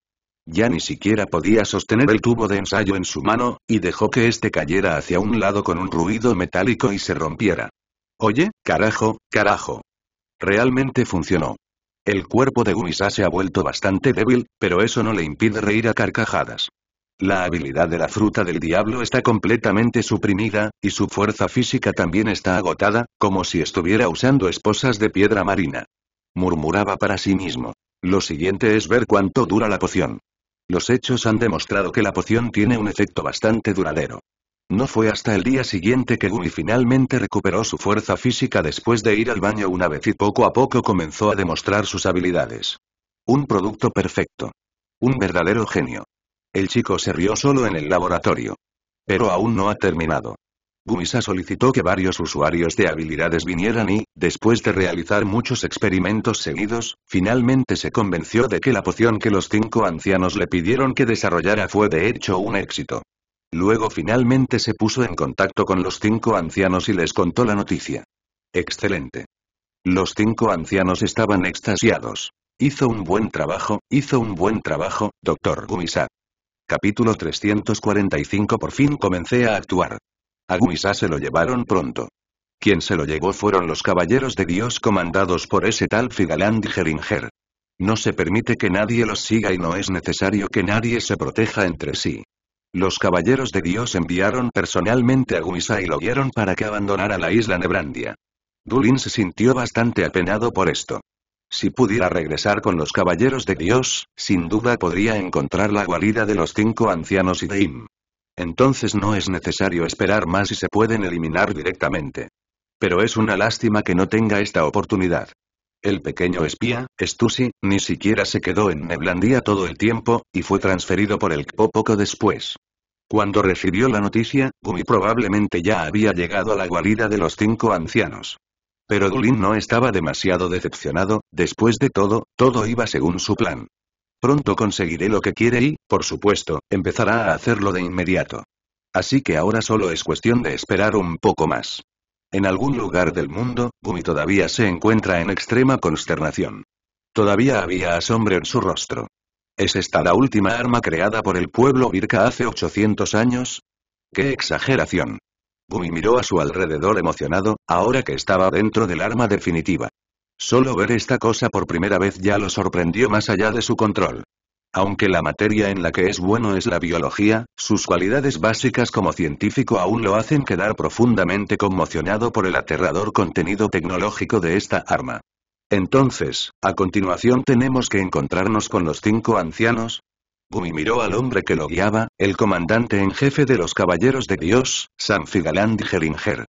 Ya ni siquiera podía sostener el tubo de ensayo en su mano, y dejó que éste cayera hacia un lado con un ruido metálico y se rompiera. Oye, carajo, carajo. Realmente funcionó. El cuerpo de Guisa se ha vuelto bastante débil, pero eso no le impide reír a carcajadas. La habilidad de la fruta del diablo está completamente suprimida, y su fuerza física también está agotada, como si estuviera usando esposas de piedra marina. Murmuraba para sí mismo. Lo siguiente es ver cuánto dura la poción. Los hechos han demostrado que la poción tiene un efecto bastante duradero. No fue hasta el día siguiente que Gumi finalmente recuperó su fuerza física después de ir al baño una vez y poco a poco comenzó a demostrar sus habilidades. Un producto perfecto. Un verdadero genio. El chico se rió solo en el laboratorio. Pero aún no ha terminado. Gumisa solicitó que varios usuarios de habilidades vinieran y, después de realizar muchos experimentos seguidos, finalmente se convenció de que la poción que los cinco ancianos le pidieron que desarrollara fue de hecho un éxito. Luego finalmente se puso en contacto con los cinco ancianos y les contó la noticia. Excelente. Los cinco ancianos estaban extasiados. Hizo un buen trabajo, hizo un buen trabajo, doctor Gumisa. Capítulo 345 Por fin comencé a actuar. A Guisa se lo llevaron pronto. Quien se lo llevó fueron los caballeros de Dios comandados por ese tal Figaland Geringer. No se permite que nadie los siga y no es necesario que nadie se proteja entre sí. Los caballeros de Dios enviaron personalmente a Guisa y lo guiaron para que abandonara la isla Nebrandia. Dulin se sintió bastante apenado por esto. Si pudiera regresar con los caballeros de Dios, sin duda podría encontrar la guarida de los cinco ancianos y de Entonces no es necesario esperar más y se pueden eliminar directamente. Pero es una lástima que no tenga esta oportunidad. El pequeño espía, Stussy, ni siquiera se quedó en Neblandía todo el tiempo, y fue transferido por el Kpo poco después. Cuando recibió la noticia, Gumi probablemente ya había llegado a la guarida de los cinco ancianos. Pero Dulin no estaba demasiado decepcionado, después de todo, todo iba según su plan. Pronto conseguiré lo que quiere y, por supuesto, empezará a hacerlo de inmediato. Así que ahora solo es cuestión de esperar un poco más. En algún lugar del mundo, Gumi todavía se encuentra en extrema consternación. Todavía había asombro en su rostro. ¿Es esta la última arma creada por el pueblo Virka hace 800 años? ¡Qué exageración! Gumi miró a su alrededor emocionado, ahora que estaba dentro del arma definitiva. Solo ver esta cosa por primera vez ya lo sorprendió más allá de su control. Aunque la materia en la que es bueno es la biología, sus cualidades básicas como científico aún lo hacen quedar profundamente conmocionado por el aterrador contenido tecnológico de esta arma. Entonces, a continuación tenemos que encontrarnos con los cinco ancianos, Gumi miró al hombre que lo guiaba, el comandante en jefe de los Caballeros de Dios, San Figaland Geringer.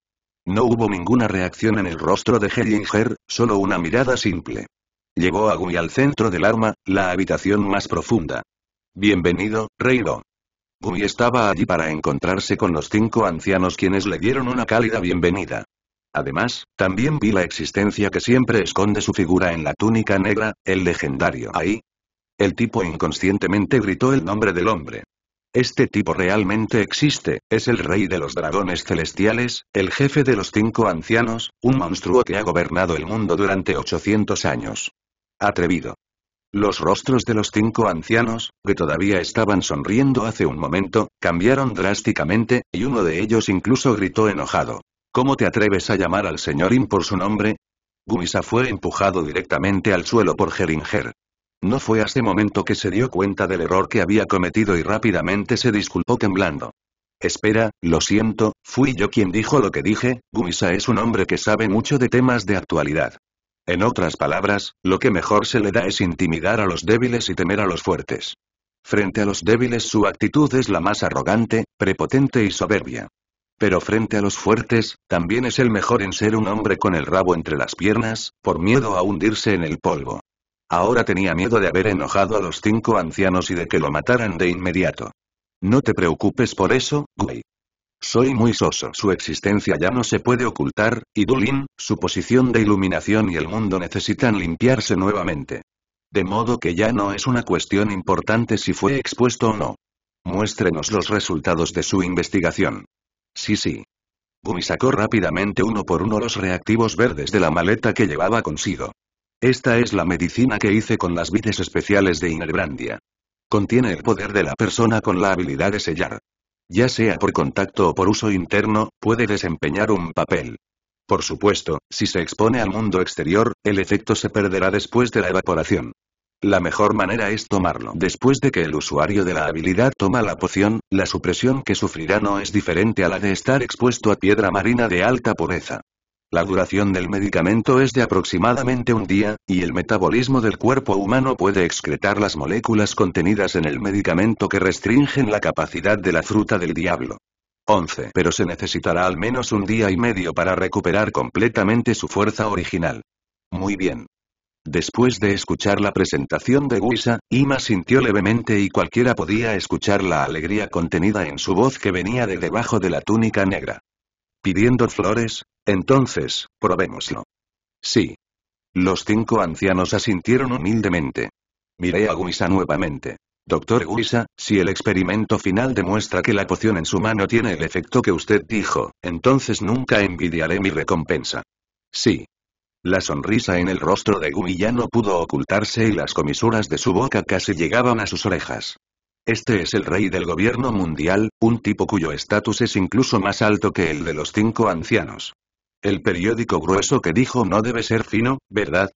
No hubo ninguna reacción en el rostro de Hellinger, solo una mirada simple. Llevó a Gumi al centro del arma, la habitación más profunda. Bienvenido, reino. Gumi estaba allí para encontrarse con los cinco ancianos quienes le dieron una cálida bienvenida. Además, también vi la existencia que siempre esconde su figura en la túnica negra, el legendario ahí, el tipo inconscientemente gritó el nombre del hombre. Este tipo realmente existe, es el rey de los dragones celestiales, el jefe de los cinco ancianos, un monstruo que ha gobernado el mundo durante 800 años. Atrevido. Los rostros de los cinco ancianos, que todavía estaban sonriendo hace un momento, cambiaron drásticamente, y uno de ellos incluso gritó enojado. ¿Cómo te atreves a llamar al señorín por su nombre? Gumisa fue empujado directamente al suelo por Geringer. No fue hace momento que se dio cuenta del error que había cometido y rápidamente se disculpó temblando. Espera, lo siento, fui yo quien dijo lo que dije, Guisa es un hombre que sabe mucho de temas de actualidad. En otras palabras, lo que mejor se le da es intimidar a los débiles y temer a los fuertes. Frente a los débiles su actitud es la más arrogante, prepotente y soberbia. Pero frente a los fuertes, también es el mejor en ser un hombre con el rabo entre las piernas, por miedo a hundirse en el polvo. Ahora tenía miedo de haber enojado a los cinco ancianos y de que lo mataran de inmediato. No te preocupes por eso, Gui. Soy muy soso. Su existencia ya no se puede ocultar, y Dulin, su posición de iluminación y el mundo necesitan limpiarse nuevamente. De modo que ya no es una cuestión importante si fue expuesto o no. Muéstrenos los resultados de su investigación. Sí, sí. Gui sacó rápidamente uno por uno los reactivos verdes de la maleta que llevaba consigo. Esta es la medicina que hice con las vides especiales de Inerbrandia. Contiene el poder de la persona con la habilidad de sellar. Ya sea por contacto o por uso interno, puede desempeñar un papel. Por supuesto, si se expone al mundo exterior, el efecto se perderá después de la evaporación. La mejor manera es tomarlo. Después de que el usuario de la habilidad toma la poción, la supresión que sufrirá no es diferente a la de estar expuesto a piedra marina de alta pureza. La duración del medicamento es de aproximadamente un día, y el metabolismo del cuerpo humano puede excretar las moléculas contenidas en el medicamento que restringen la capacidad de la fruta del diablo. 11. Pero se necesitará al menos un día y medio para recuperar completamente su fuerza original. Muy bien. Después de escuchar la presentación de Guisa, Ima sintió levemente y cualquiera podía escuchar la alegría contenida en su voz que venía de debajo de la túnica negra. ¿Pidiendo flores? Entonces, probémoslo. Sí. Los cinco ancianos asintieron humildemente. Miré a Guisa nuevamente. Doctor Guisa, si el experimento final demuestra que la poción en su mano tiene el efecto que usted dijo, entonces nunca envidiaré mi recompensa. Sí. La sonrisa en el rostro de Gumi ya no pudo ocultarse y las comisuras de su boca casi llegaban a sus orejas. Este es el rey del gobierno mundial, un tipo cuyo estatus es incluso más alto que el de los cinco ancianos. El periódico grueso que dijo no debe ser fino, ¿verdad?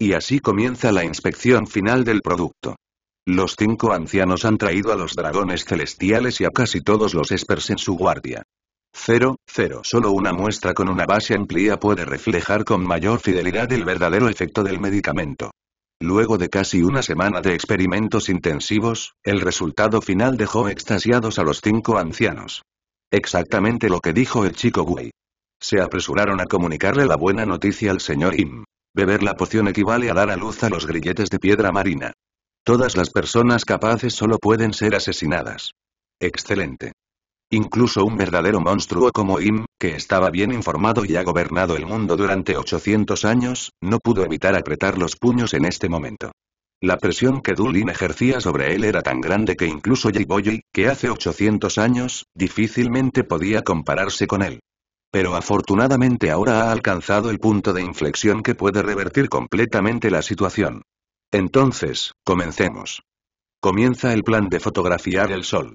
Y así comienza la inspección final del producto. Los cinco ancianos han traído a los dragones celestiales y a casi todos los espers en su guardia. 0, 0. Solo una muestra con una base amplia puede reflejar con mayor fidelidad el verdadero efecto del medicamento. Luego de casi una semana de experimentos intensivos, el resultado final dejó extasiados a los cinco ancianos. Exactamente lo que dijo el chico Wei. Se apresuraron a comunicarle la buena noticia al señor Im. Beber la poción equivale a dar a luz a los grilletes de piedra marina. Todas las personas capaces solo pueden ser asesinadas. Excelente. Incluso un verdadero monstruo como Im, que estaba bien informado y ha gobernado el mundo durante 800 años, no pudo evitar apretar los puños en este momento. La presión que Dulin ejercía sobre él era tan grande que incluso Jiboyi, que hace 800 años, difícilmente podía compararse con él. Pero afortunadamente ahora ha alcanzado el punto de inflexión que puede revertir completamente la situación. Entonces, comencemos. Comienza el plan de fotografiar el sol.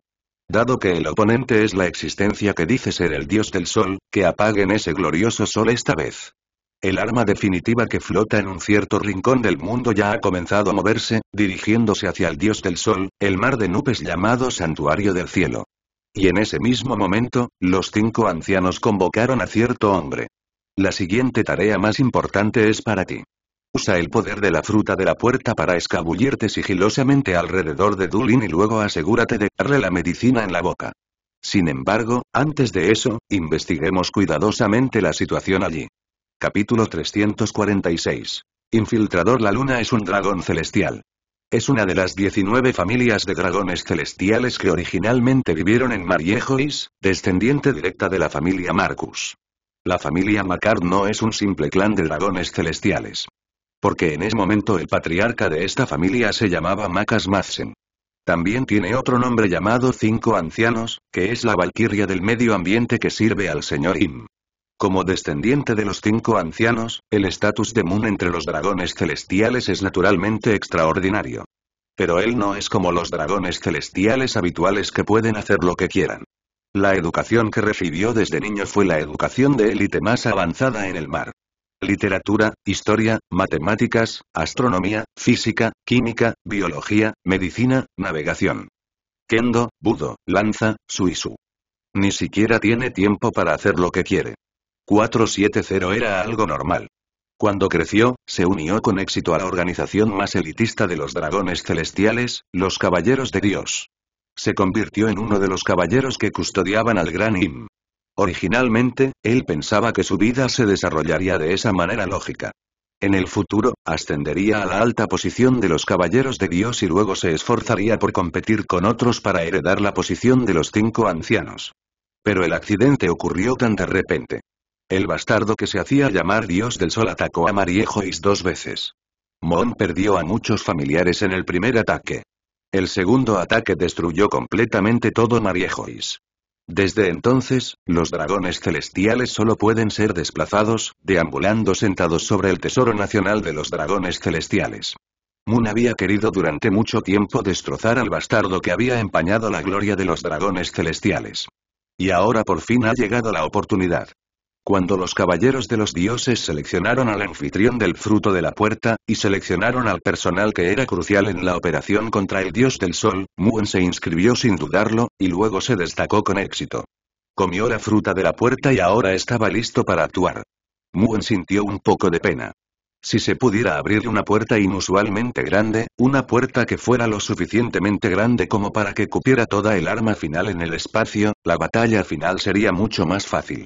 Dado que el oponente es la existencia que dice ser el dios del sol, que apaguen ese glorioso sol esta vez. El arma definitiva que flota en un cierto rincón del mundo ya ha comenzado a moverse, dirigiéndose hacia el dios del sol, el mar de nubes llamado santuario del cielo. Y en ese mismo momento, los cinco ancianos convocaron a cierto hombre. La siguiente tarea más importante es para ti. Usa el poder de la fruta de la puerta para escabullirte sigilosamente alrededor de Dulin y luego asegúrate de darle la medicina en la boca. Sin embargo, antes de eso, investiguemos cuidadosamente la situación allí. Capítulo 346. Infiltrador La luna es un dragón celestial. Es una de las 19 familias de dragones celestiales que originalmente vivieron en Mariejois, descendiente directa de la familia Marcus. La familia Macar no es un simple clan de dragones celestiales. Porque en ese momento el patriarca de esta familia se llamaba Macas Mazen. También tiene otro nombre llamado Cinco Ancianos, que es la valquiria del medio ambiente que sirve al señor Im. Como descendiente de los cinco ancianos, el estatus de Moon entre los dragones celestiales es naturalmente extraordinario. Pero él no es como los dragones celestiales habituales que pueden hacer lo que quieran. La educación que recibió desde niño fue la educación de élite más avanzada en el mar literatura, historia, matemáticas, astronomía, física, química, biología, medicina, navegación. Kendo, Budo, Lanza, Suisu. Ni siquiera tiene tiempo para hacer lo que quiere. 470 era algo normal. Cuando creció, se unió con éxito a la organización más elitista de los dragones celestiales, los Caballeros de Dios. Se convirtió en uno de los caballeros que custodiaban al Gran Im. Originalmente, él pensaba que su vida se desarrollaría de esa manera lógica. En el futuro, ascendería a la alta posición de los caballeros de Dios y luego se esforzaría por competir con otros para heredar la posición de los cinco ancianos. Pero el accidente ocurrió tan de repente. El bastardo que se hacía llamar Dios del Sol atacó a Mariejois dos veces. Mon perdió a muchos familiares en el primer ataque. El segundo ataque destruyó completamente todo Mariejois. Desde entonces, los dragones celestiales solo pueden ser desplazados, deambulando sentados sobre el Tesoro Nacional de los Dragones Celestiales. Moon había querido durante mucho tiempo destrozar al bastardo que había empañado la gloria de los dragones celestiales. Y ahora por fin ha llegado la oportunidad. Cuando los caballeros de los dioses seleccionaron al anfitrión del fruto de la puerta, y seleccionaron al personal que era crucial en la operación contra el dios del sol, Muen se inscribió sin dudarlo, y luego se destacó con éxito. Comió la fruta de la puerta y ahora estaba listo para actuar. Muen sintió un poco de pena. Si se pudiera abrir una puerta inusualmente grande, una puerta que fuera lo suficientemente grande como para que cupiera toda el arma final en el espacio, la batalla final sería mucho más fácil.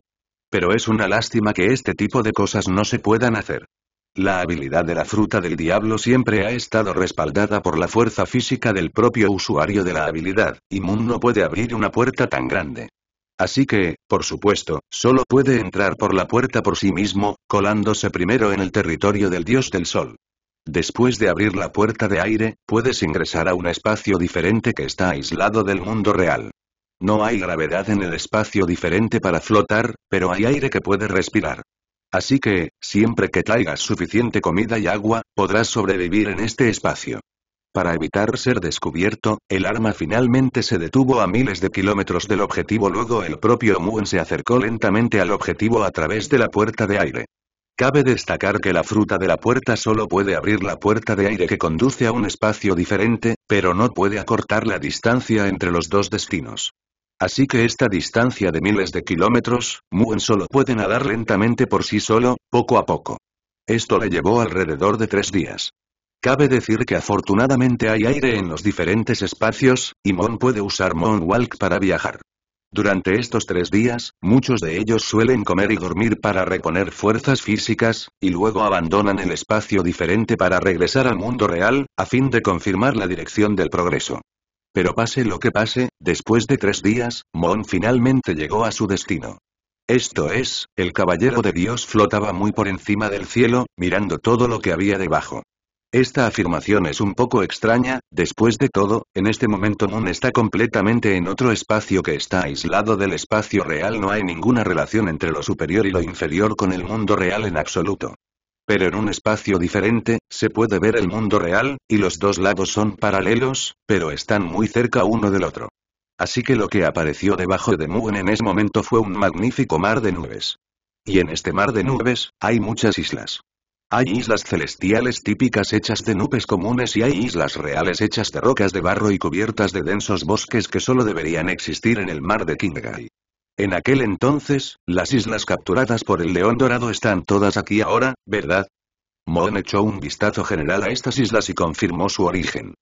Pero es una lástima que este tipo de cosas no se puedan hacer. La habilidad de la fruta del diablo siempre ha estado respaldada por la fuerza física del propio usuario de la habilidad, y Moon no puede abrir una puerta tan grande. Así que, por supuesto, solo puede entrar por la puerta por sí mismo, colándose primero en el territorio del dios del sol. Después de abrir la puerta de aire, puedes ingresar a un espacio diferente que está aislado del mundo real. No hay gravedad en el espacio diferente para flotar, pero hay aire que puede respirar. Así que, siempre que traigas suficiente comida y agua, podrás sobrevivir en este espacio. Para evitar ser descubierto, el arma finalmente se detuvo a miles de kilómetros del objetivo. Luego el propio Muen se acercó lentamente al objetivo a través de la puerta de aire. Cabe destacar que la fruta de la puerta solo puede abrir la puerta de aire que conduce a un espacio diferente, pero no puede acortar la distancia entre los dos destinos. Así que esta distancia de miles de kilómetros, Moon solo puede nadar lentamente por sí solo, poco a poco. Esto le llevó alrededor de tres días. Cabe decir que afortunadamente hay aire en los diferentes espacios, y Moon puede usar Moonwalk para viajar. Durante estos tres días, muchos de ellos suelen comer y dormir para reponer fuerzas físicas, y luego abandonan el espacio diferente para regresar al mundo real, a fin de confirmar la dirección del progreso. Pero pase lo que pase, después de tres días, Mon finalmente llegó a su destino. Esto es, el caballero de Dios flotaba muy por encima del cielo, mirando todo lo que había debajo. Esta afirmación es un poco extraña, después de todo, en este momento Moon está completamente en otro espacio que está aislado del espacio real, no hay ninguna relación entre lo superior y lo inferior con el mundo real en absoluto pero en un espacio diferente, se puede ver el mundo real, y los dos lados son paralelos, pero están muy cerca uno del otro. Así que lo que apareció debajo de Moon en ese momento fue un magnífico mar de nubes. Y en este mar de nubes, hay muchas islas. Hay islas celestiales típicas hechas de nubes comunes y hay islas reales hechas de rocas de barro y cubiertas de densos bosques que solo deberían existir en el mar de Kingai. En aquel entonces, las islas capturadas por el león dorado están todas aquí ahora, ¿verdad? Mon echó un vistazo general a estas islas y confirmó su origen.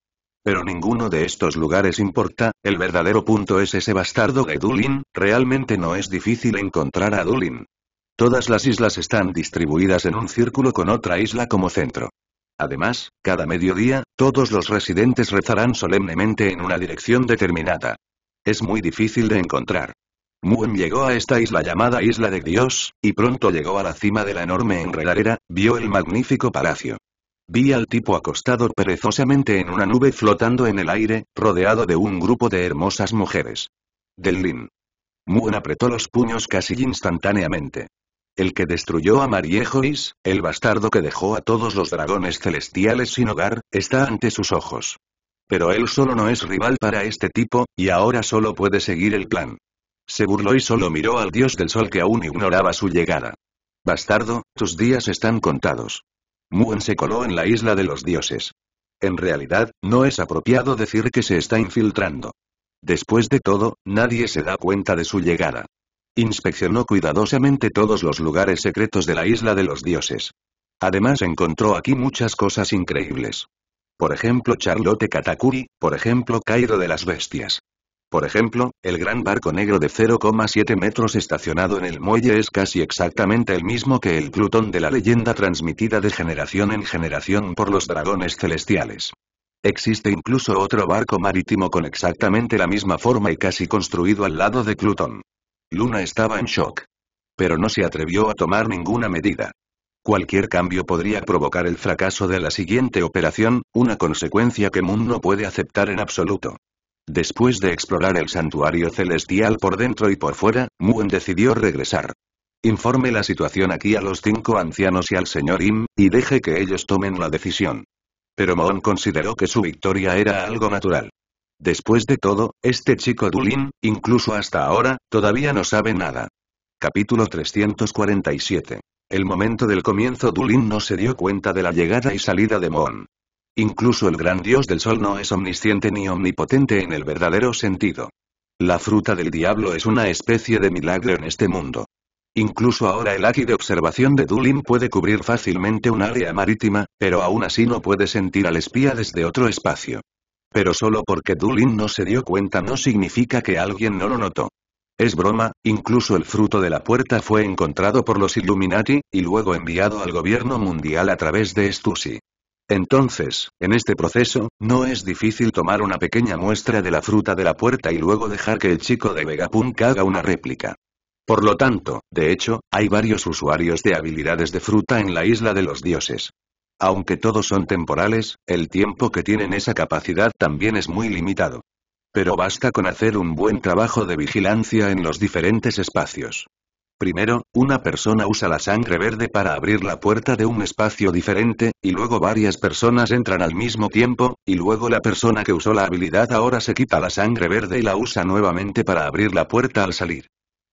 Pero ninguno de estos lugares importa, el verdadero punto es ese bastardo de Dulin, realmente no es difícil encontrar a Dulin. Todas las islas están distribuidas en un círculo con otra isla como centro. Además, cada mediodía, todos los residentes rezarán solemnemente en una dirección determinada. Es muy difícil de encontrar. Muen llegó a esta isla llamada Isla de Dios, y pronto llegó a la cima de la enorme enredadera, vio el magnífico palacio. Vi al tipo acostado perezosamente en una nube flotando en el aire, rodeado de un grupo de hermosas mujeres. Del Lin. Muen apretó los puños casi instantáneamente. El que destruyó a Mariejois, el bastardo que dejó a todos los dragones celestiales sin hogar, está ante sus ojos. Pero él solo no es rival para este tipo, y ahora solo puede seguir el plan. Se burló y solo miró al dios del sol que aún ignoraba su llegada. Bastardo, tus días están contados. Muen se coló en la isla de los dioses. En realidad, no es apropiado decir que se está infiltrando. Después de todo, nadie se da cuenta de su llegada. Inspeccionó cuidadosamente todos los lugares secretos de la isla de los dioses. Además encontró aquí muchas cosas increíbles. Por ejemplo Charlotte Katakuri, por ejemplo Cairo de las Bestias. Por ejemplo, el gran barco negro de 0,7 metros estacionado en el muelle es casi exactamente el mismo que el Plutón de la leyenda transmitida de generación en generación por los dragones celestiales. Existe incluso otro barco marítimo con exactamente la misma forma y casi construido al lado de Plutón. Luna estaba en shock. Pero no se atrevió a tomar ninguna medida. Cualquier cambio podría provocar el fracaso de la siguiente operación, una consecuencia que Moon no puede aceptar en absoluto. Después de explorar el santuario celestial por dentro y por fuera, Moon decidió regresar. Informe la situación aquí a los cinco ancianos y al señor Im, y deje que ellos tomen la decisión. Pero Moon consideró que su victoria era algo natural. Después de todo, este chico Dulin, incluso hasta ahora, todavía no sabe nada. Capítulo 347. El momento del comienzo Dulin no se dio cuenta de la llegada y salida de Moon. Incluso el gran dios del sol no es omnisciente ni omnipotente en el verdadero sentido. La fruta del diablo es una especie de milagro en este mundo. Incluso ahora el aquí de observación de Dulin puede cubrir fácilmente un área marítima, pero aún así no puede sentir al espía desde otro espacio. Pero solo porque Dulin no se dio cuenta no significa que alguien no lo notó. Es broma, incluso el fruto de la puerta fue encontrado por los Illuminati, y luego enviado al gobierno mundial a través de Stussy. Entonces, en este proceso, no es difícil tomar una pequeña muestra de la fruta de la puerta y luego dejar que el chico de Vegapunk haga una réplica. Por lo tanto, de hecho, hay varios usuarios de habilidades de fruta en la isla de los dioses. Aunque todos son temporales, el tiempo que tienen esa capacidad también es muy limitado. Pero basta con hacer un buen trabajo de vigilancia en los diferentes espacios. Primero, una persona usa la sangre verde para abrir la puerta de un espacio diferente, y luego varias personas entran al mismo tiempo, y luego la persona que usó la habilidad ahora se quita la sangre verde y la usa nuevamente para abrir la puerta al salir.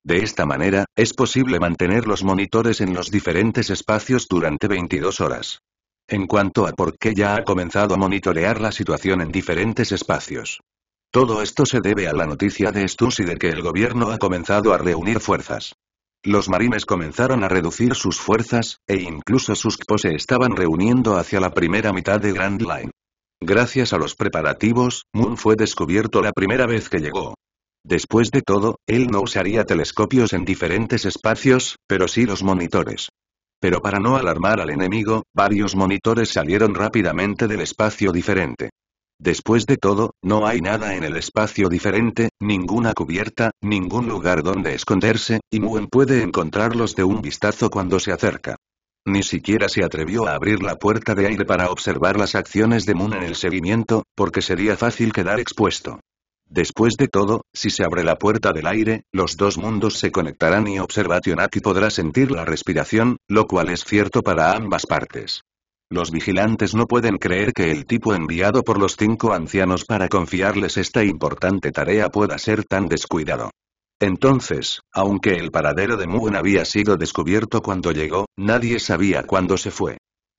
De esta manera, es posible mantener los monitores en los diferentes espacios durante 22 horas. En cuanto a por qué ya ha comenzado a monitorear la situación en diferentes espacios. Todo esto se debe a la noticia de Stussy de que el gobierno ha comenzado a reunir fuerzas. Los marines comenzaron a reducir sus fuerzas, e incluso sus K'po se estaban reuniendo hacia la primera mitad de Grand Line. Gracias a los preparativos, Moon fue descubierto la primera vez que llegó. Después de todo, él no usaría telescopios en diferentes espacios, pero sí los monitores. Pero para no alarmar al enemigo, varios monitores salieron rápidamente del espacio diferente. Después de todo, no hay nada en el espacio diferente, ninguna cubierta, ningún lugar donde esconderse, y Moon puede encontrarlos de un vistazo cuando se acerca. Ni siquiera se atrevió a abrir la puerta de aire para observar las acciones de Moon en el seguimiento, porque sería fácil quedar expuesto. Después de todo, si se abre la puerta del aire, los dos mundos se conectarán y Observationaki podrá sentir la respiración, lo cual es cierto para ambas partes. Los vigilantes no pueden creer que el tipo enviado por los cinco ancianos para confiarles esta importante tarea pueda ser tan descuidado. Entonces, aunque el paradero de Moon había sido descubierto cuando llegó, nadie sabía cuándo se fue.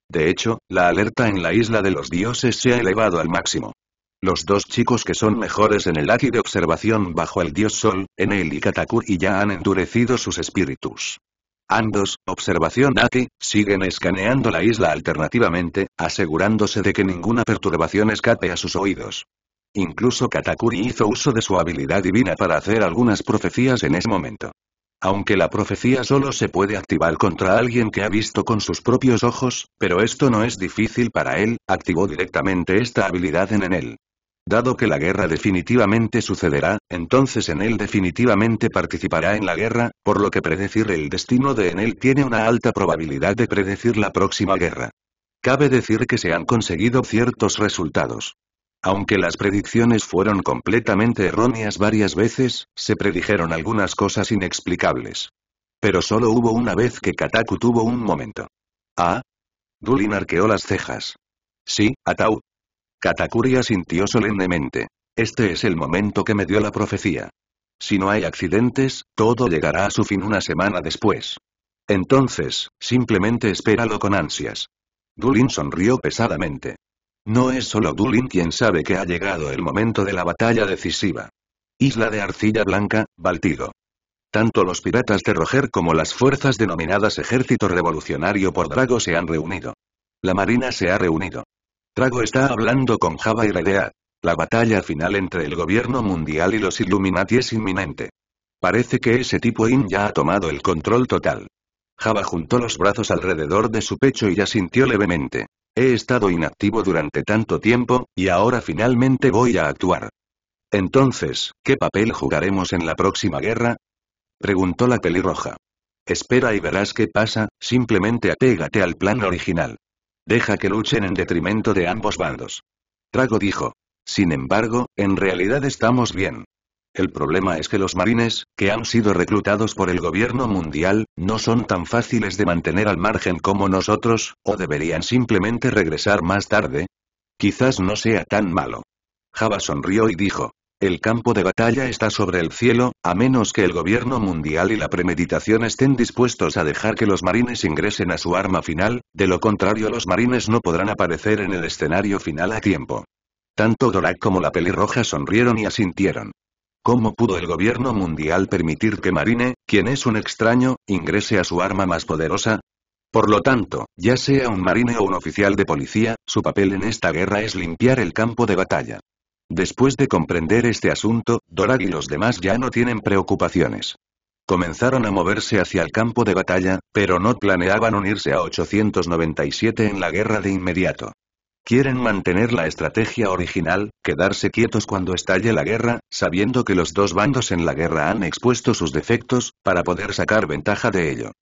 De hecho, la alerta en la isla de los dioses se ha elevado al máximo. Los dos chicos que son mejores en el ácido de observación bajo el dios Sol, Enel y y ya han endurecido sus espíritus. Andos, observación Aki, siguen escaneando la isla alternativamente, asegurándose de que ninguna perturbación escape a sus oídos. Incluso Katakuri hizo uso de su habilidad divina para hacer algunas profecías en ese momento. Aunque la profecía solo se puede activar contra alguien que ha visto con sus propios ojos, pero esto no es difícil para él, activó directamente esta habilidad en Enel. Dado que la guerra definitivamente sucederá, entonces Enel definitivamente participará en la guerra, por lo que predecir el destino de Enel tiene una alta probabilidad de predecir la próxima guerra. Cabe decir que se han conseguido ciertos resultados. Aunque las predicciones fueron completamente erróneas varias veces, se predijeron algunas cosas inexplicables. Pero solo hubo una vez que Kataku tuvo un momento. Ah. Dulin arqueó las cejas. Sí, Atau. Katakuria sintió solemnemente. Este es el momento que me dio la profecía. Si no hay accidentes, todo llegará a su fin una semana después. Entonces, simplemente espéralo con ansias. Dulin sonrió pesadamente. No es solo Dulin quien sabe que ha llegado el momento de la batalla decisiva. Isla de Arcilla Blanca, Baltido. Tanto los piratas de Roger como las fuerzas denominadas Ejército Revolucionario por Drago se han reunido. La Marina se ha reunido. Drago está hablando con Java y Redea. La batalla final entre el gobierno mundial y los Illuminati es inminente. Parece que ese tipo In ya ha tomado el control total. Java juntó los brazos alrededor de su pecho y asintió levemente. He estado inactivo durante tanto tiempo, y ahora finalmente voy a actuar. Entonces, ¿qué papel jugaremos en la próxima guerra? Preguntó la pelirroja. Espera y verás qué pasa, simplemente apégate al plan original. Deja que luchen en detrimento de ambos bandos. Trago dijo. Sin embargo, en realidad estamos bien. El problema es que los marines, que han sido reclutados por el gobierno mundial, no son tan fáciles de mantener al margen como nosotros, o deberían simplemente regresar más tarde. Quizás no sea tan malo. Java sonrió y dijo. El campo de batalla está sobre el cielo, a menos que el gobierno mundial y la premeditación estén dispuestos a dejar que los marines ingresen a su arma final, de lo contrario los marines no podrán aparecer en el escenario final a tiempo. Tanto Dorak como la pelirroja sonrieron y asintieron. ¿Cómo pudo el gobierno mundial permitir que Marine, quien es un extraño, ingrese a su arma más poderosa? Por lo tanto, ya sea un marine o un oficial de policía, su papel en esta guerra es limpiar el campo de batalla. Después de comprender este asunto, Dorag y los demás ya no tienen preocupaciones. Comenzaron a moverse hacia el campo de batalla, pero no planeaban unirse a 897 en la guerra de inmediato. Quieren mantener la estrategia original, quedarse quietos cuando estalle la guerra, sabiendo que los dos bandos en la guerra han expuesto sus defectos, para poder sacar ventaja de ello.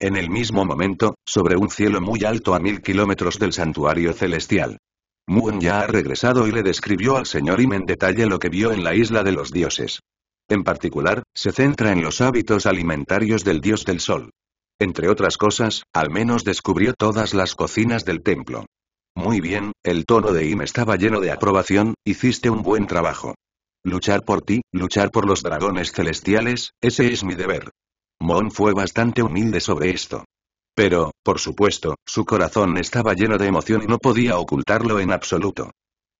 En el mismo momento, sobre un cielo muy alto a mil kilómetros del santuario celestial. Moon ya ha regresado y le describió al señor Im en detalle lo que vio en la isla de los dioses. En particular, se centra en los hábitos alimentarios del dios del sol. Entre otras cosas, al menos descubrió todas las cocinas del templo. Muy bien, el tono de Im estaba lleno de aprobación, hiciste un buen trabajo. Luchar por ti, luchar por los dragones celestiales, ese es mi deber. Mon fue bastante humilde sobre esto. Pero, por supuesto, su corazón estaba lleno de emoción y no podía ocultarlo en absoluto.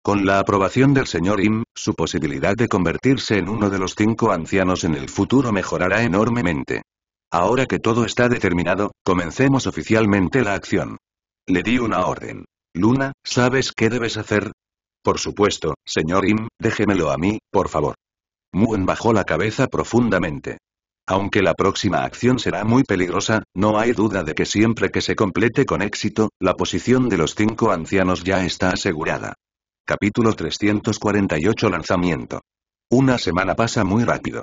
Con la aprobación del señor Im, su posibilidad de convertirse en uno de los cinco ancianos en el futuro mejorará enormemente. Ahora que todo está determinado, comencemos oficialmente la acción. Le di una orden. Luna, ¿sabes qué debes hacer? Por supuesto, señor Im, déjemelo a mí, por favor. Muen bajó la cabeza profundamente. Aunque la próxima acción será muy peligrosa, no hay duda de que siempre que se complete con éxito, la posición de los cinco ancianos ya está asegurada. Capítulo 348 Lanzamiento. Una semana pasa muy rápido.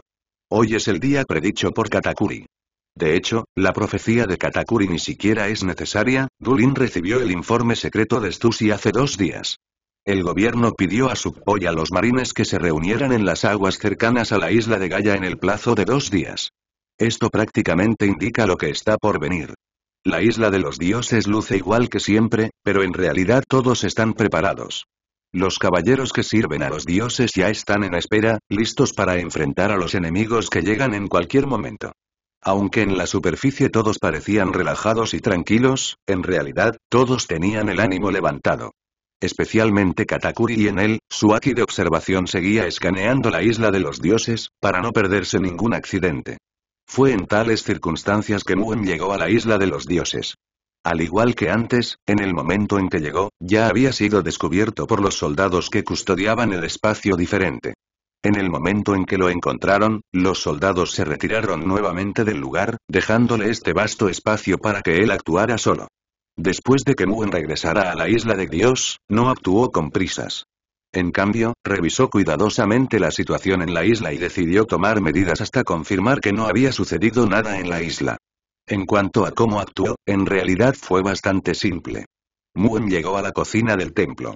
Hoy es el día predicho por Katakuri. De hecho, la profecía de Katakuri ni siquiera es necesaria, Dulin recibió el informe secreto de Stussy hace dos días. El gobierno pidió a Subpo y a los marines que se reunieran en las aguas cercanas a la isla de Gaia en el plazo de dos días. Esto prácticamente indica lo que está por venir. La isla de los dioses luce igual que siempre, pero en realidad todos están preparados. Los caballeros que sirven a los dioses ya están en espera, listos para enfrentar a los enemigos que llegan en cualquier momento. Aunque en la superficie todos parecían relajados y tranquilos, en realidad, todos tenían el ánimo levantado especialmente Katakuri y en él, su Aki de observación seguía escaneando la isla de los dioses, para no perderse ningún accidente. Fue en tales circunstancias que Muen llegó a la isla de los dioses. Al igual que antes, en el momento en que llegó, ya había sido descubierto por los soldados que custodiaban el espacio diferente. En el momento en que lo encontraron, los soldados se retiraron nuevamente del lugar, dejándole este vasto espacio para que él actuara solo. Después de que Muen regresara a la isla de Dios, no actuó con prisas. En cambio, revisó cuidadosamente la situación en la isla y decidió tomar medidas hasta confirmar que no había sucedido nada en la isla. En cuanto a cómo actuó, en realidad fue bastante simple. Muen llegó a la cocina del templo.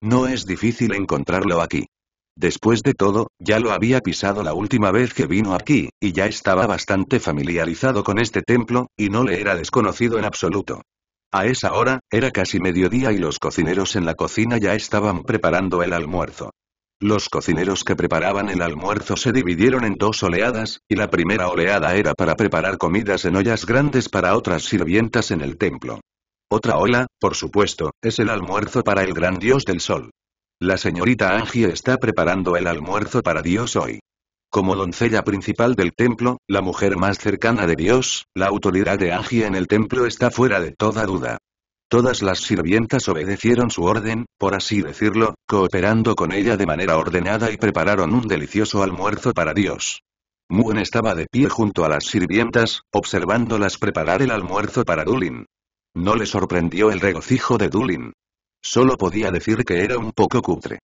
No es difícil encontrarlo aquí. Después de todo, ya lo había pisado la última vez que vino aquí, y ya estaba bastante familiarizado con este templo, y no le era desconocido en absoluto. A esa hora, era casi mediodía y los cocineros en la cocina ya estaban preparando el almuerzo. Los cocineros que preparaban el almuerzo se dividieron en dos oleadas, y la primera oleada era para preparar comidas en ollas grandes para otras sirvientas en el templo. Otra ola, por supuesto, es el almuerzo para el gran dios del sol. La señorita Angie está preparando el almuerzo para Dios hoy. Como doncella principal del templo, la mujer más cercana de Dios, la autoridad de Agia en el templo está fuera de toda duda. Todas las sirvientas obedecieron su orden, por así decirlo, cooperando con ella de manera ordenada y prepararon un delicioso almuerzo para Dios. Muen estaba de pie junto a las sirvientas, observándolas preparar el almuerzo para Dulin. No le sorprendió el regocijo de Dulin. Solo podía decir que era un poco cutre.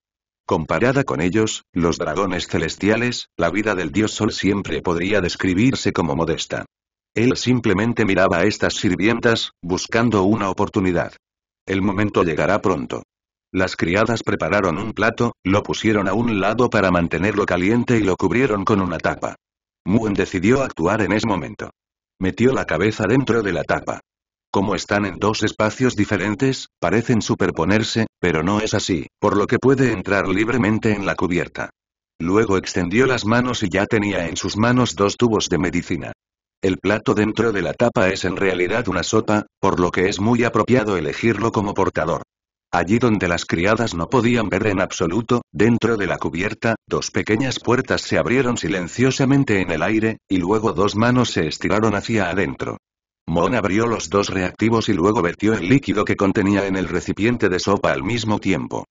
Comparada con ellos, los dragones celestiales, la vida del dios Sol siempre podría describirse como modesta. Él simplemente miraba a estas sirvientas, buscando una oportunidad. El momento llegará pronto. Las criadas prepararon un plato, lo pusieron a un lado para mantenerlo caliente y lo cubrieron con una tapa. Muen decidió actuar en ese momento. Metió la cabeza dentro de la tapa. Como están en dos espacios diferentes, parecen superponerse, pero no es así, por lo que puede entrar libremente en la cubierta. Luego extendió las manos y ya tenía en sus manos dos tubos de medicina. El plato dentro de la tapa es en realidad una sopa, por lo que es muy apropiado elegirlo como portador. Allí donde las criadas no podían ver en absoluto, dentro de la cubierta, dos pequeñas puertas se abrieron silenciosamente en el aire, y luego dos manos se estiraron hacia adentro. Mon abrió los dos reactivos y luego vertió el líquido que contenía en el recipiente de sopa al mismo tiempo.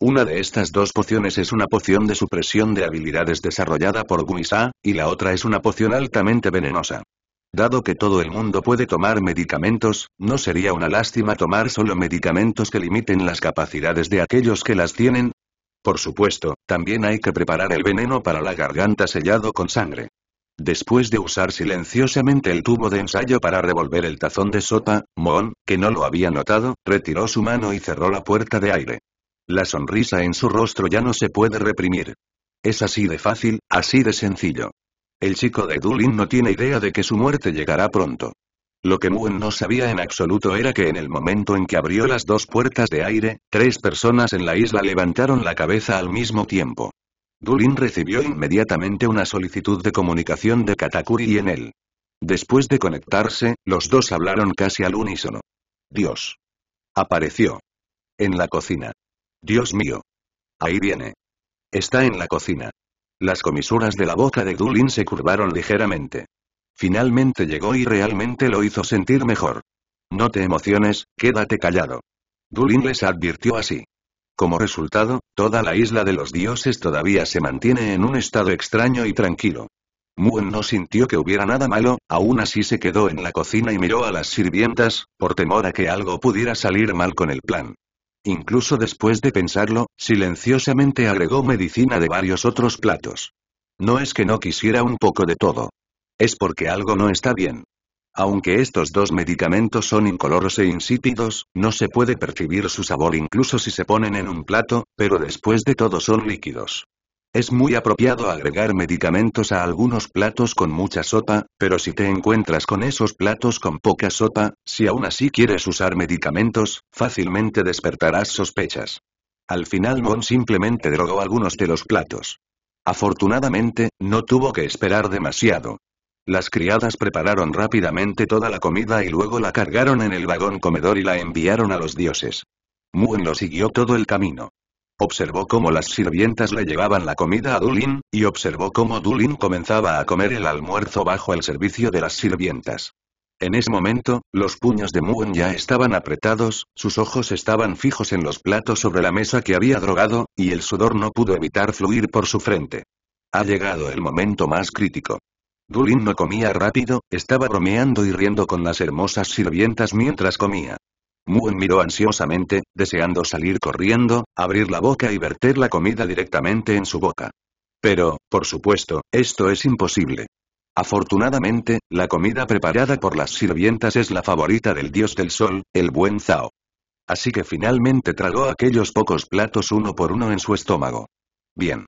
Una de estas dos pociones es una poción de supresión de habilidades desarrollada por Guisa, y la otra es una poción altamente venenosa. Dado que todo el mundo puede tomar medicamentos, no sería una lástima tomar solo medicamentos que limiten las capacidades de aquellos que las tienen. Por supuesto, también hay que preparar el veneno para la garganta sellado con sangre. Después de usar silenciosamente el tubo de ensayo para revolver el tazón de sopa, Moon, que no lo había notado, retiró su mano y cerró la puerta de aire. La sonrisa en su rostro ya no se puede reprimir. Es así de fácil, así de sencillo. El chico de Dulin no tiene idea de que su muerte llegará pronto. Lo que Moon no sabía en absoluto era que en el momento en que abrió las dos puertas de aire, tres personas en la isla levantaron la cabeza al mismo tiempo. Dulin recibió inmediatamente una solicitud de comunicación de Katakuri y en él. Después de conectarse, los dos hablaron casi al unísono. Dios. Apareció. En la cocina. Dios mío. Ahí viene. Está en la cocina. Las comisuras de la boca de Dulin se curvaron ligeramente. Finalmente llegó y realmente lo hizo sentir mejor. No te emociones, quédate callado. Dulin les advirtió así. Como resultado, toda la isla de los dioses todavía se mantiene en un estado extraño y tranquilo. Muen no sintió que hubiera nada malo, aún así se quedó en la cocina y miró a las sirvientas, por temor a que algo pudiera salir mal con el plan. Incluso después de pensarlo, silenciosamente agregó medicina de varios otros platos. No es que no quisiera un poco de todo. Es porque algo no está bien. Aunque estos dos medicamentos son incoloros e insípidos, no se puede percibir su sabor incluso si se ponen en un plato, pero después de todo son líquidos. Es muy apropiado agregar medicamentos a algunos platos con mucha sopa, pero si te encuentras con esos platos con poca sopa, si aún así quieres usar medicamentos, fácilmente despertarás sospechas. Al final Mon simplemente drogó algunos de los platos. Afortunadamente, no tuvo que esperar demasiado. Las criadas prepararon rápidamente toda la comida y luego la cargaron en el vagón comedor y la enviaron a los dioses. Muen lo siguió todo el camino. Observó cómo las sirvientas le llevaban la comida a Dulin, y observó cómo Dulin comenzaba a comer el almuerzo bajo el servicio de las sirvientas. En ese momento, los puños de Muen ya estaban apretados, sus ojos estaban fijos en los platos sobre la mesa que había drogado, y el sudor no pudo evitar fluir por su frente. Ha llegado el momento más crítico. Dulin no comía rápido, estaba bromeando y riendo con las hermosas sirvientas mientras comía. Muen miró ansiosamente, deseando salir corriendo, abrir la boca y verter la comida directamente en su boca. Pero, por supuesto, esto es imposible. Afortunadamente, la comida preparada por las sirvientas es la favorita del dios del sol, el buen Zhao. Así que finalmente tragó aquellos pocos platos uno por uno en su estómago. Bien.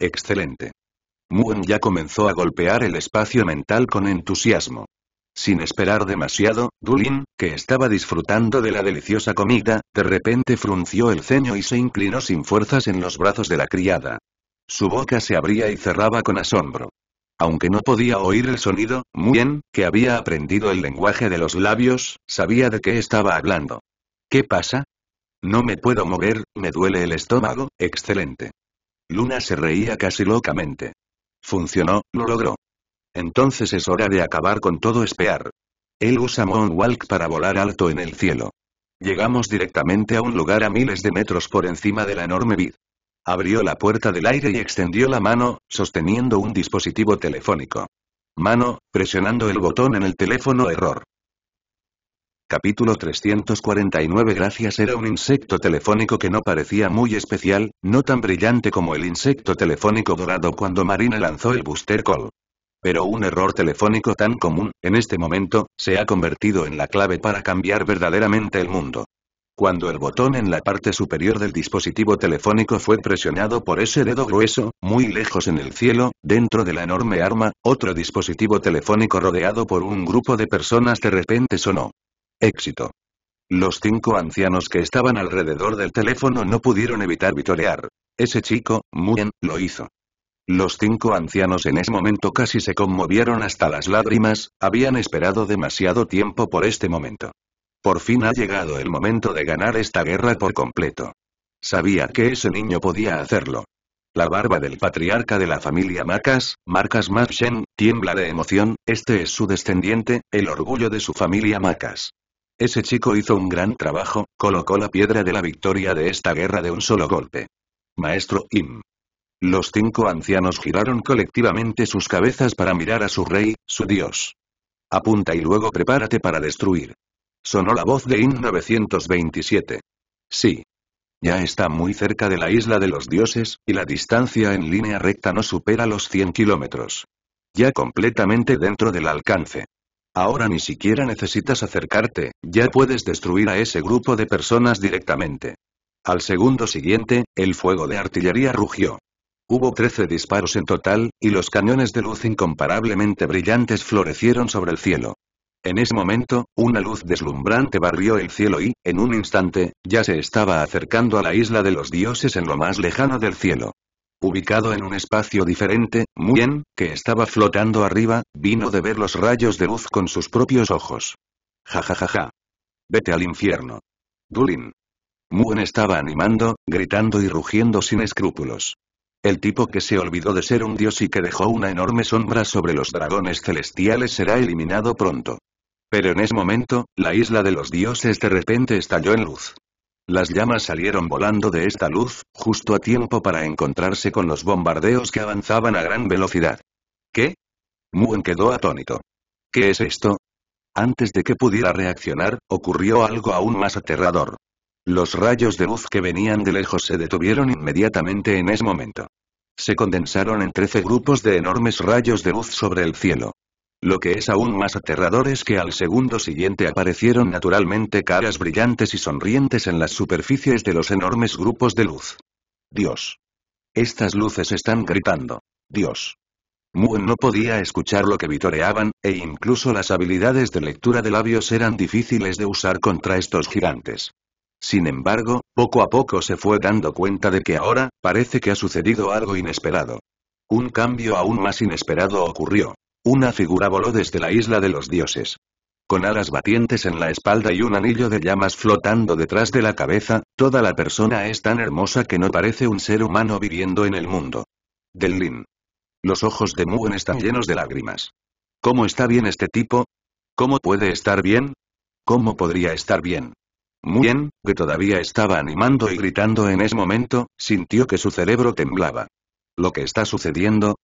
Excelente. Muon ya comenzó a golpear el espacio mental con entusiasmo. Sin esperar demasiado, Dulin, que estaba disfrutando de la deliciosa comida, de repente frunció el ceño y se inclinó sin fuerzas en los brazos de la criada. Su boca se abría y cerraba con asombro. Aunque no podía oír el sonido, Muen, que había aprendido el lenguaje de los labios, sabía de qué estaba hablando. ¿Qué pasa? No me puedo mover, me duele el estómago, excelente. Luna se reía casi locamente. Funcionó, lo logró. Entonces es hora de acabar con todo espear. Él usa Moonwalk para volar alto en el cielo. Llegamos directamente a un lugar a miles de metros por encima de la enorme vid. Abrió la puerta del aire y extendió la mano, sosteniendo un dispositivo telefónico. Mano, presionando el botón en el teléfono error. Capítulo 349 Gracias era un insecto telefónico que no parecía muy especial, no tan brillante como el insecto telefónico dorado cuando Marina lanzó el booster call. Pero un error telefónico tan común, en este momento, se ha convertido en la clave para cambiar verdaderamente el mundo. Cuando el botón en la parte superior del dispositivo telefónico fue presionado por ese dedo grueso, muy lejos en el cielo, dentro de la enorme arma, otro dispositivo telefónico rodeado por un grupo de personas de repente sonó. Éxito. Los cinco ancianos que estaban alrededor del teléfono no pudieron evitar vitorear. Ese chico, Muen, lo hizo. Los cinco ancianos en ese momento casi se conmovieron hasta las lágrimas, habían esperado demasiado tiempo por este momento. Por fin ha llegado el momento de ganar esta guerra por completo. Sabía que ese niño podía hacerlo. La barba del patriarca de la familia macas Marcas Mashen, tiembla de emoción, este es su descendiente, el orgullo de su familia Macas. Ese chico hizo un gran trabajo, colocó la piedra de la victoria de esta guerra de un solo golpe. Maestro Im. Los cinco ancianos giraron colectivamente sus cabezas para mirar a su rey, su dios. Apunta y luego prepárate para destruir. Sonó la voz de Im 927. Sí. Ya está muy cerca de la isla de los dioses, y la distancia en línea recta no supera los 100 kilómetros. Ya completamente dentro del alcance. Ahora ni siquiera necesitas acercarte, ya puedes destruir a ese grupo de personas directamente. Al segundo siguiente, el fuego de artillería rugió. Hubo 13 disparos en total, y los cañones de luz incomparablemente brillantes florecieron sobre el cielo. En ese momento, una luz deslumbrante barrió el cielo y, en un instante, ya se estaba acercando a la isla de los dioses en lo más lejano del cielo ubicado en un espacio diferente, Muyen, que estaba flotando arriba, vino de ver los rayos de luz con sus propios ojos. Ja ja ja ja. Vete al infierno. Dulin. Muen estaba animando, gritando y rugiendo sin escrúpulos. El tipo que se olvidó de ser un dios y que dejó una enorme sombra sobre los dragones celestiales será eliminado pronto. Pero en ese momento, la isla de los dioses de repente estalló en luz. Las llamas salieron volando de esta luz, justo a tiempo para encontrarse con los bombardeos que avanzaban a gran velocidad. ¿Qué? Muen quedó atónito. ¿Qué es esto? Antes de que pudiera reaccionar, ocurrió algo aún más aterrador. Los rayos de luz que venían de lejos se detuvieron inmediatamente en ese momento. Se condensaron en trece grupos de enormes rayos de luz sobre el cielo. Lo que es aún más aterrador es que al segundo siguiente aparecieron naturalmente caras brillantes y sonrientes en las superficies de los enormes grupos de luz. Dios. Estas luces están gritando. Dios. Mu no podía escuchar lo que vitoreaban, e incluso las habilidades de lectura de labios eran difíciles de usar contra estos gigantes. Sin embargo, poco a poco se fue dando cuenta de que ahora, parece que ha sucedido algo inesperado. Un cambio aún más inesperado ocurrió. Una figura voló desde la isla de los dioses. Con alas batientes en la espalda y un anillo de llamas flotando detrás de la cabeza, toda la persona es tan hermosa que no parece un ser humano viviendo en el mundo. Del Los ojos de Mugen están llenos de lágrimas. ¿Cómo está bien este tipo? ¿Cómo puede estar bien? ¿Cómo podría estar bien? Muen, que todavía estaba animando y gritando en ese momento, sintió que su cerebro temblaba. Lo que está sucediendo,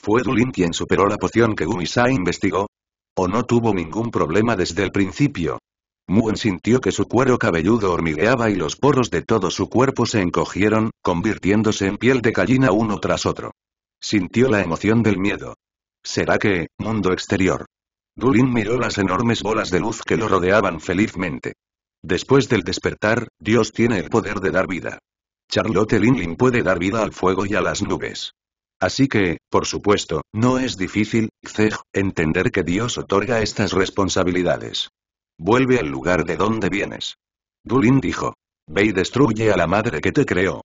¿Fue Dulin quien superó la poción que Gumisa investigó? ¿O no tuvo ningún problema desde el principio? Muen sintió que su cuero cabelludo hormigueaba y los poros de todo su cuerpo se encogieron, convirtiéndose en piel de gallina uno tras otro. Sintió la emoción del miedo. ¿Será que, mundo exterior? Dulin miró las enormes bolas de luz que lo rodeaban felizmente. Después del despertar, Dios tiene el poder de dar vida. Charlotte Linlin puede dar vida al fuego y a las nubes. Así que, por supuesto, no es difícil, Zeg, entender que Dios otorga estas responsabilidades. Vuelve al lugar de donde vienes. Dulin dijo. Ve y destruye a la madre que te creó.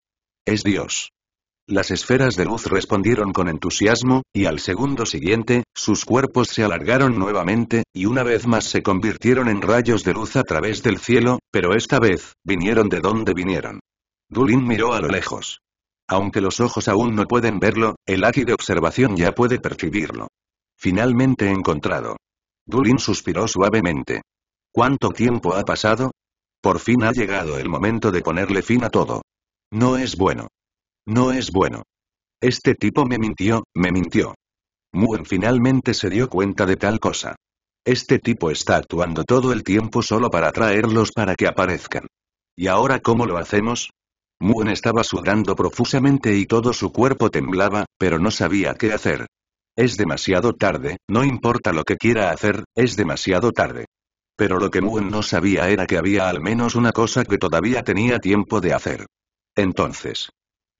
Es Dios. Las esferas de luz respondieron con entusiasmo, y al segundo siguiente, sus cuerpos se alargaron nuevamente, y una vez más se convirtieron en rayos de luz a través del cielo, pero esta vez, vinieron de donde vinieron. Dulin miró a lo lejos. Aunque los ojos aún no pueden verlo, el ácido de observación ya puede percibirlo. Finalmente encontrado. Dulin suspiró suavemente. ¿Cuánto tiempo ha pasado? Por fin ha llegado el momento de ponerle fin a todo. No es bueno. No es bueno. Este tipo me mintió, me mintió. Muen finalmente se dio cuenta de tal cosa. Este tipo está actuando todo el tiempo solo para traerlos para que aparezcan. ¿Y ahora cómo lo hacemos? Muen estaba sudando profusamente y todo su cuerpo temblaba, pero no sabía qué hacer. Es demasiado tarde, no importa lo que quiera hacer, es demasiado tarde. Pero lo que Moon no sabía era que había al menos una cosa que todavía tenía tiempo de hacer. Entonces.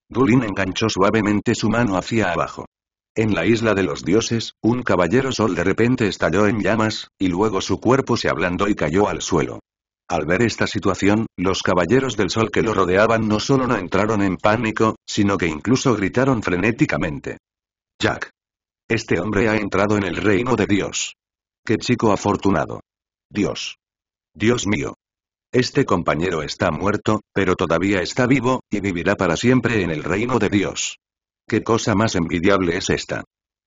Dulin enganchó suavemente su mano hacia abajo. En la isla de los dioses, un caballero sol de repente estalló en llamas, y luego su cuerpo se ablandó y cayó al suelo. Al ver esta situación, los caballeros del sol que lo rodeaban no solo no entraron en pánico, sino que incluso gritaron frenéticamente. Jack. Este hombre ha entrado en el reino de Dios. Qué chico afortunado. Dios. Dios mío. Este compañero está muerto, pero todavía está vivo, y vivirá para siempre en el reino de Dios. ¿Qué cosa más envidiable es esta?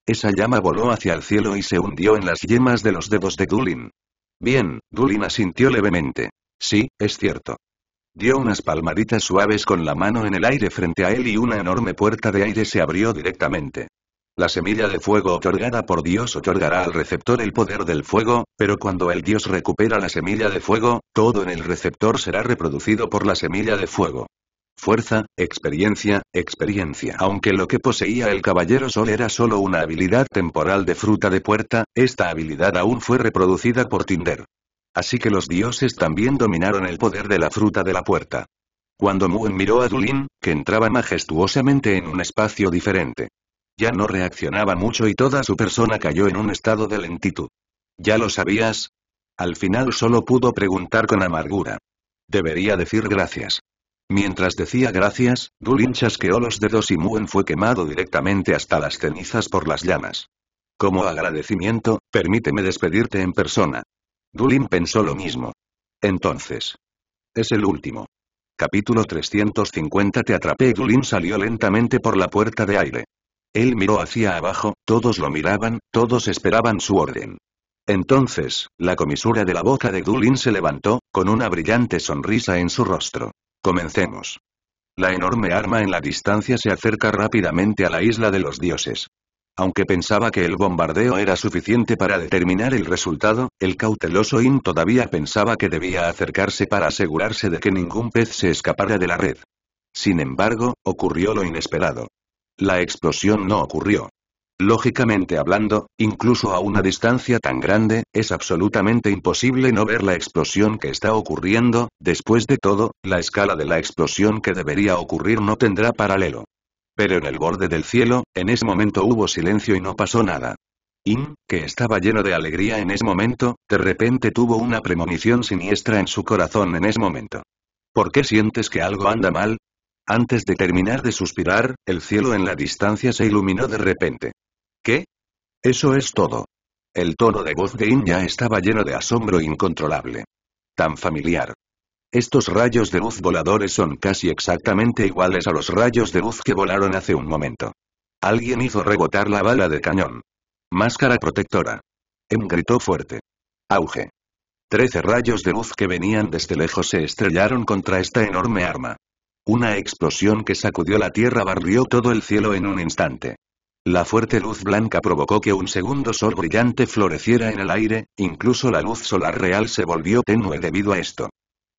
Esa llama voló hacia el cielo y se hundió en las yemas de los dedos de Dulin. Bien, Dulina asintió levemente. Sí, es cierto. Dio unas palmaditas suaves con la mano en el aire frente a él y una enorme puerta de aire se abrió directamente. La semilla de fuego otorgada por Dios otorgará al receptor el poder del fuego, pero cuando el Dios recupera la semilla de fuego, todo en el receptor será reproducido por la semilla de fuego. Fuerza, experiencia, experiencia. Aunque lo que poseía el Caballero Sol era solo una habilidad temporal de fruta de puerta, esta habilidad aún fue reproducida por Tinder. Así que los dioses también dominaron el poder de la fruta de la puerta. Cuando Muen miró a Dulin, que entraba majestuosamente en un espacio diferente. Ya no reaccionaba mucho y toda su persona cayó en un estado de lentitud. ¿Ya lo sabías? Al final solo pudo preguntar con amargura. Debería decir gracias. Mientras decía gracias, Dulin chasqueó los dedos y Muen fue quemado directamente hasta las cenizas por las llamas. Como agradecimiento, permíteme despedirte en persona. Dulin pensó lo mismo. Entonces. Es el último. Capítulo 350 Te atrapé Dulin salió lentamente por la puerta de aire. Él miró hacia abajo, todos lo miraban, todos esperaban su orden. Entonces, la comisura de la boca de Dulin se levantó, con una brillante sonrisa en su rostro. Comencemos. La enorme arma en la distancia se acerca rápidamente a la isla de los dioses. Aunque pensaba que el bombardeo era suficiente para determinar el resultado, el cauteloso In todavía pensaba que debía acercarse para asegurarse de que ningún pez se escapara de la red. Sin embargo, ocurrió lo inesperado. La explosión no ocurrió. Lógicamente hablando, incluso a una distancia tan grande, es absolutamente imposible no ver la explosión que está ocurriendo, después de todo, la escala de la explosión que debería ocurrir no tendrá paralelo. Pero en el borde del cielo, en ese momento hubo silencio y no pasó nada. In, que estaba lleno de alegría en ese momento, de repente tuvo una premonición siniestra en su corazón en ese momento. ¿Por qué sientes que algo anda mal? Antes de terminar de suspirar, el cielo en la distancia se iluminó de repente. ¿Qué? Eso es todo. El tono de voz de Inya estaba lleno de asombro incontrolable. Tan familiar. Estos rayos de luz voladores son casi exactamente iguales a los rayos de luz que volaron hace un momento. Alguien hizo rebotar la bala de cañón. Máscara protectora. Em gritó fuerte. Auge. Trece rayos de luz que venían desde lejos se estrellaron contra esta enorme arma. Una explosión que sacudió la tierra barrió todo el cielo en un instante. La fuerte luz blanca provocó que un segundo sol brillante floreciera en el aire, incluso la luz solar real se volvió tenue debido a esto.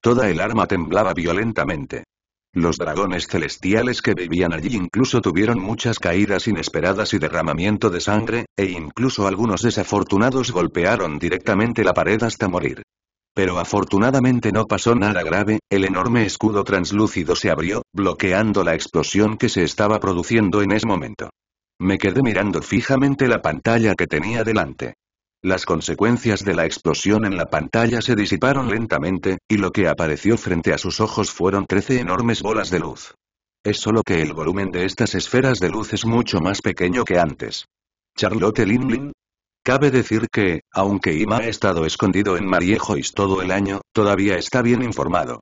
Toda el arma temblaba violentamente. Los dragones celestiales que vivían allí incluso tuvieron muchas caídas inesperadas y derramamiento de sangre, e incluso algunos desafortunados golpearon directamente la pared hasta morir. Pero afortunadamente no pasó nada grave, el enorme escudo translúcido se abrió, bloqueando la explosión que se estaba produciendo en ese momento. Me quedé mirando fijamente la pantalla que tenía delante. Las consecuencias de la explosión en la pantalla se disiparon lentamente, y lo que apareció frente a sus ojos fueron trece enormes bolas de luz. Es solo que el volumen de estas esferas de luz es mucho más pequeño que antes. Charlotte Linlin, Cabe decir que, aunque Ima ha estado escondido en Mariejois todo el año, todavía está bien informado.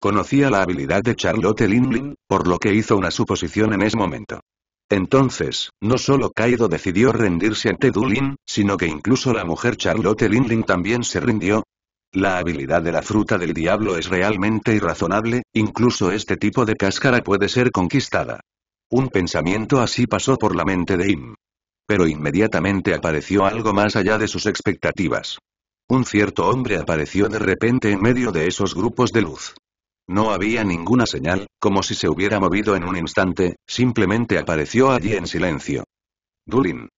Conocía la habilidad de Charlotte Linlin, por lo que hizo una suposición en ese momento. Entonces, no solo Kaido decidió rendirse ante Dulin, sino que incluso la mujer Charlotte Linlin también se rindió. La habilidad de la fruta del diablo es realmente irrazonable, incluso este tipo de cáscara puede ser conquistada. Un pensamiento así pasó por la mente de Im. Pero inmediatamente apareció algo más allá de sus expectativas. Un cierto hombre apareció de repente en medio de esos grupos de luz. No había ninguna señal, como si se hubiera movido en un instante, simplemente apareció allí en silencio. Dulin.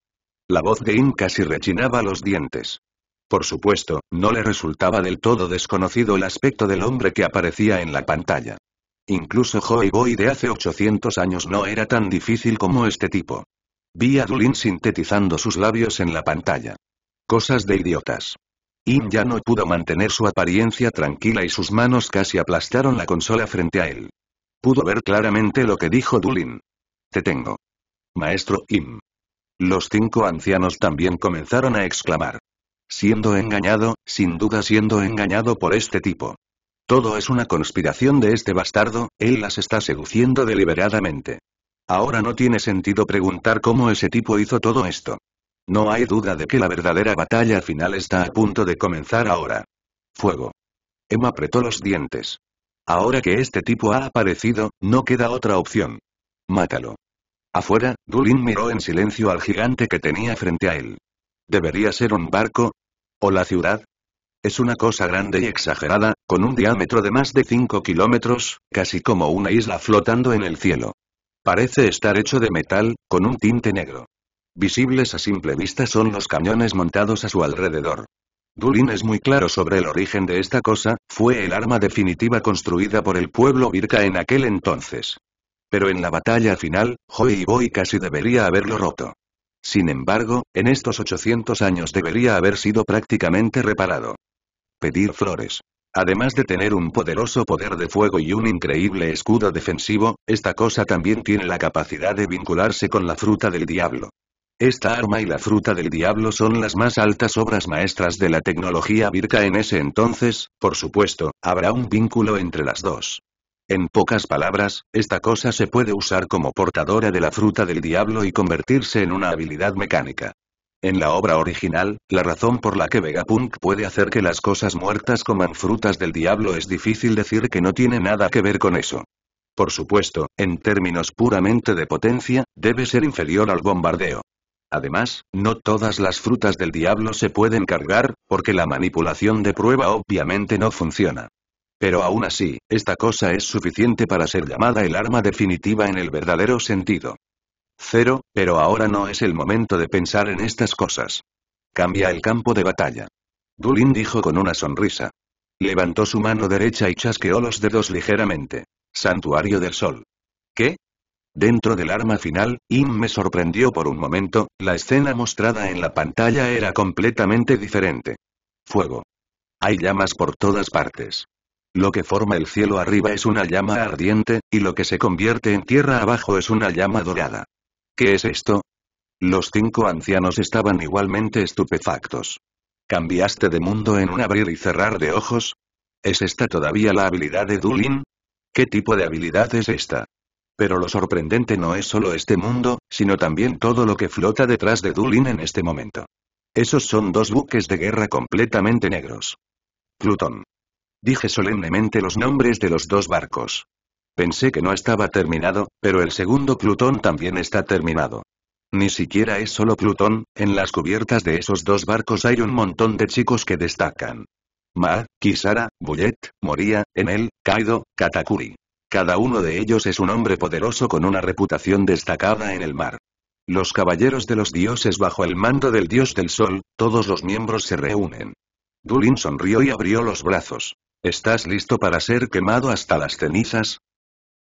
La voz de In casi rechinaba los dientes. Por supuesto, no le resultaba del todo desconocido el aspecto del hombre que aparecía en la pantalla. Incluso Joy Boy de hace 800 años no era tan difícil como este tipo. Vi a Dulin sintetizando sus labios en la pantalla. Cosas de idiotas. Im ya no pudo mantener su apariencia tranquila y sus manos casi aplastaron la consola frente a él. Pudo ver claramente lo que dijo Dulin. Te tengo. Maestro Im. Los cinco ancianos también comenzaron a exclamar. Siendo engañado, sin duda siendo engañado por este tipo. Todo es una conspiración de este bastardo, él las está seduciendo deliberadamente. Ahora no tiene sentido preguntar cómo ese tipo hizo todo esto. No hay duda de que la verdadera batalla final está a punto de comenzar ahora. Fuego. Emma apretó los dientes. Ahora que este tipo ha aparecido, no queda otra opción. Mátalo. Afuera, Dulin miró en silencio al gigante que tenía frente a él. ¿Debería ser un barco? ¿O la ciudad? Es una cosa grande y exagerada, con un diámetro de más de 5 kilómetros, casi como una isla flotando en el cielo. Parece estar hecho de metal, con un tinte negro. Visibles a simple vista son los cañones montados a su alrededor. Dulin es muy claro sobre el origen de esta cosa, fue el arma definitiva construida por el pueblo Virka en aquel entonces. Pero en la batalla final, Hoy y Boy casi debería haberlo roto. Sin embargo, en estos 800 años debería haber sido prácticamente reparado. Pedir flores. Además de tener un poderoso poder de fuego y un increíble escudo defensivo, esta cosa también tiene la capacidad de vincularse con la fruta del diablo. Esta arma y la fruta del diablo son las más altas obras maestras de la tecnología virca en ese entonces, por supuesto, habrá un vínculo entre las dos. En pocas palabras, esta cosa se puede usar como portadora de la fruta del diablo y convertirse en una habilidad mecánica. En la obra original, la razón por la que Vegapunk puede hacer que las cosas muertas coman frutas del diablo es difícil decir que no tiene nada que ver con eso. Por supuesto, en términos puramente de potencia, debe ser inferior al bombardeo. Además, no todas las frutas del diablo se pueden cargar, porque la manipulación de prueba obviamente no funciona. Pero aún así, esta cosa es suficiente para ser llamada el arma definitiva en el verdadero sentido. Cero, pero ahora no es el momento de pensar en estas cosas. Cambia el campo de batalla. Dulin dijo con una sonrisa. Levantó su mano derecha y chasqueó los dedos ligeramente. Santuario del Sol. ¿Qué? Dentro del arma final, Im me sorprendió por un momento, la escena mostrada en la pantalla era completamente diferente. Fuego. Hay llamas por todas partes. Lo que forma el cielo arriba es una llama ardiente, y lo que se convierte en tierra abajo es una llama dorada. ¿Qué es esto? Los cinco ancianos estaban igualmente estupefactos. ¿Cambiaste de mundo en un abrir y cerrar de ojos? ¿Es esta todavía la habilidad de Dulin? ¿Qué tipo de habilidad es esta? Pero lo sorprendente no es solo este mundo, sino también todo lo que flota detrás de Dulin en este momento. Esos son dos buques de guerra completamente negros. Plutón. Dije solemnemente los nombres de los dos barcos. Pensé que no estaba terminado, pero el segundo Plutón también está terminado. Ni siquiera es solo Plutón, en las cubiertas de esos dos barcos hay un montón de chicos que destacan. Ma, Kisara, Bullet, Moria, Enel, Kaido, Katakuri. Cada uno de ellos es un hombre poderoso con una reputación destacada en el mar. Los caballeros de los dioses bajo el mando del dios del sol, todos los miembros se reúnen. Dulin sonrió y abrió los brazos. ¿Estás listo para ser quemado hasta las cenizas?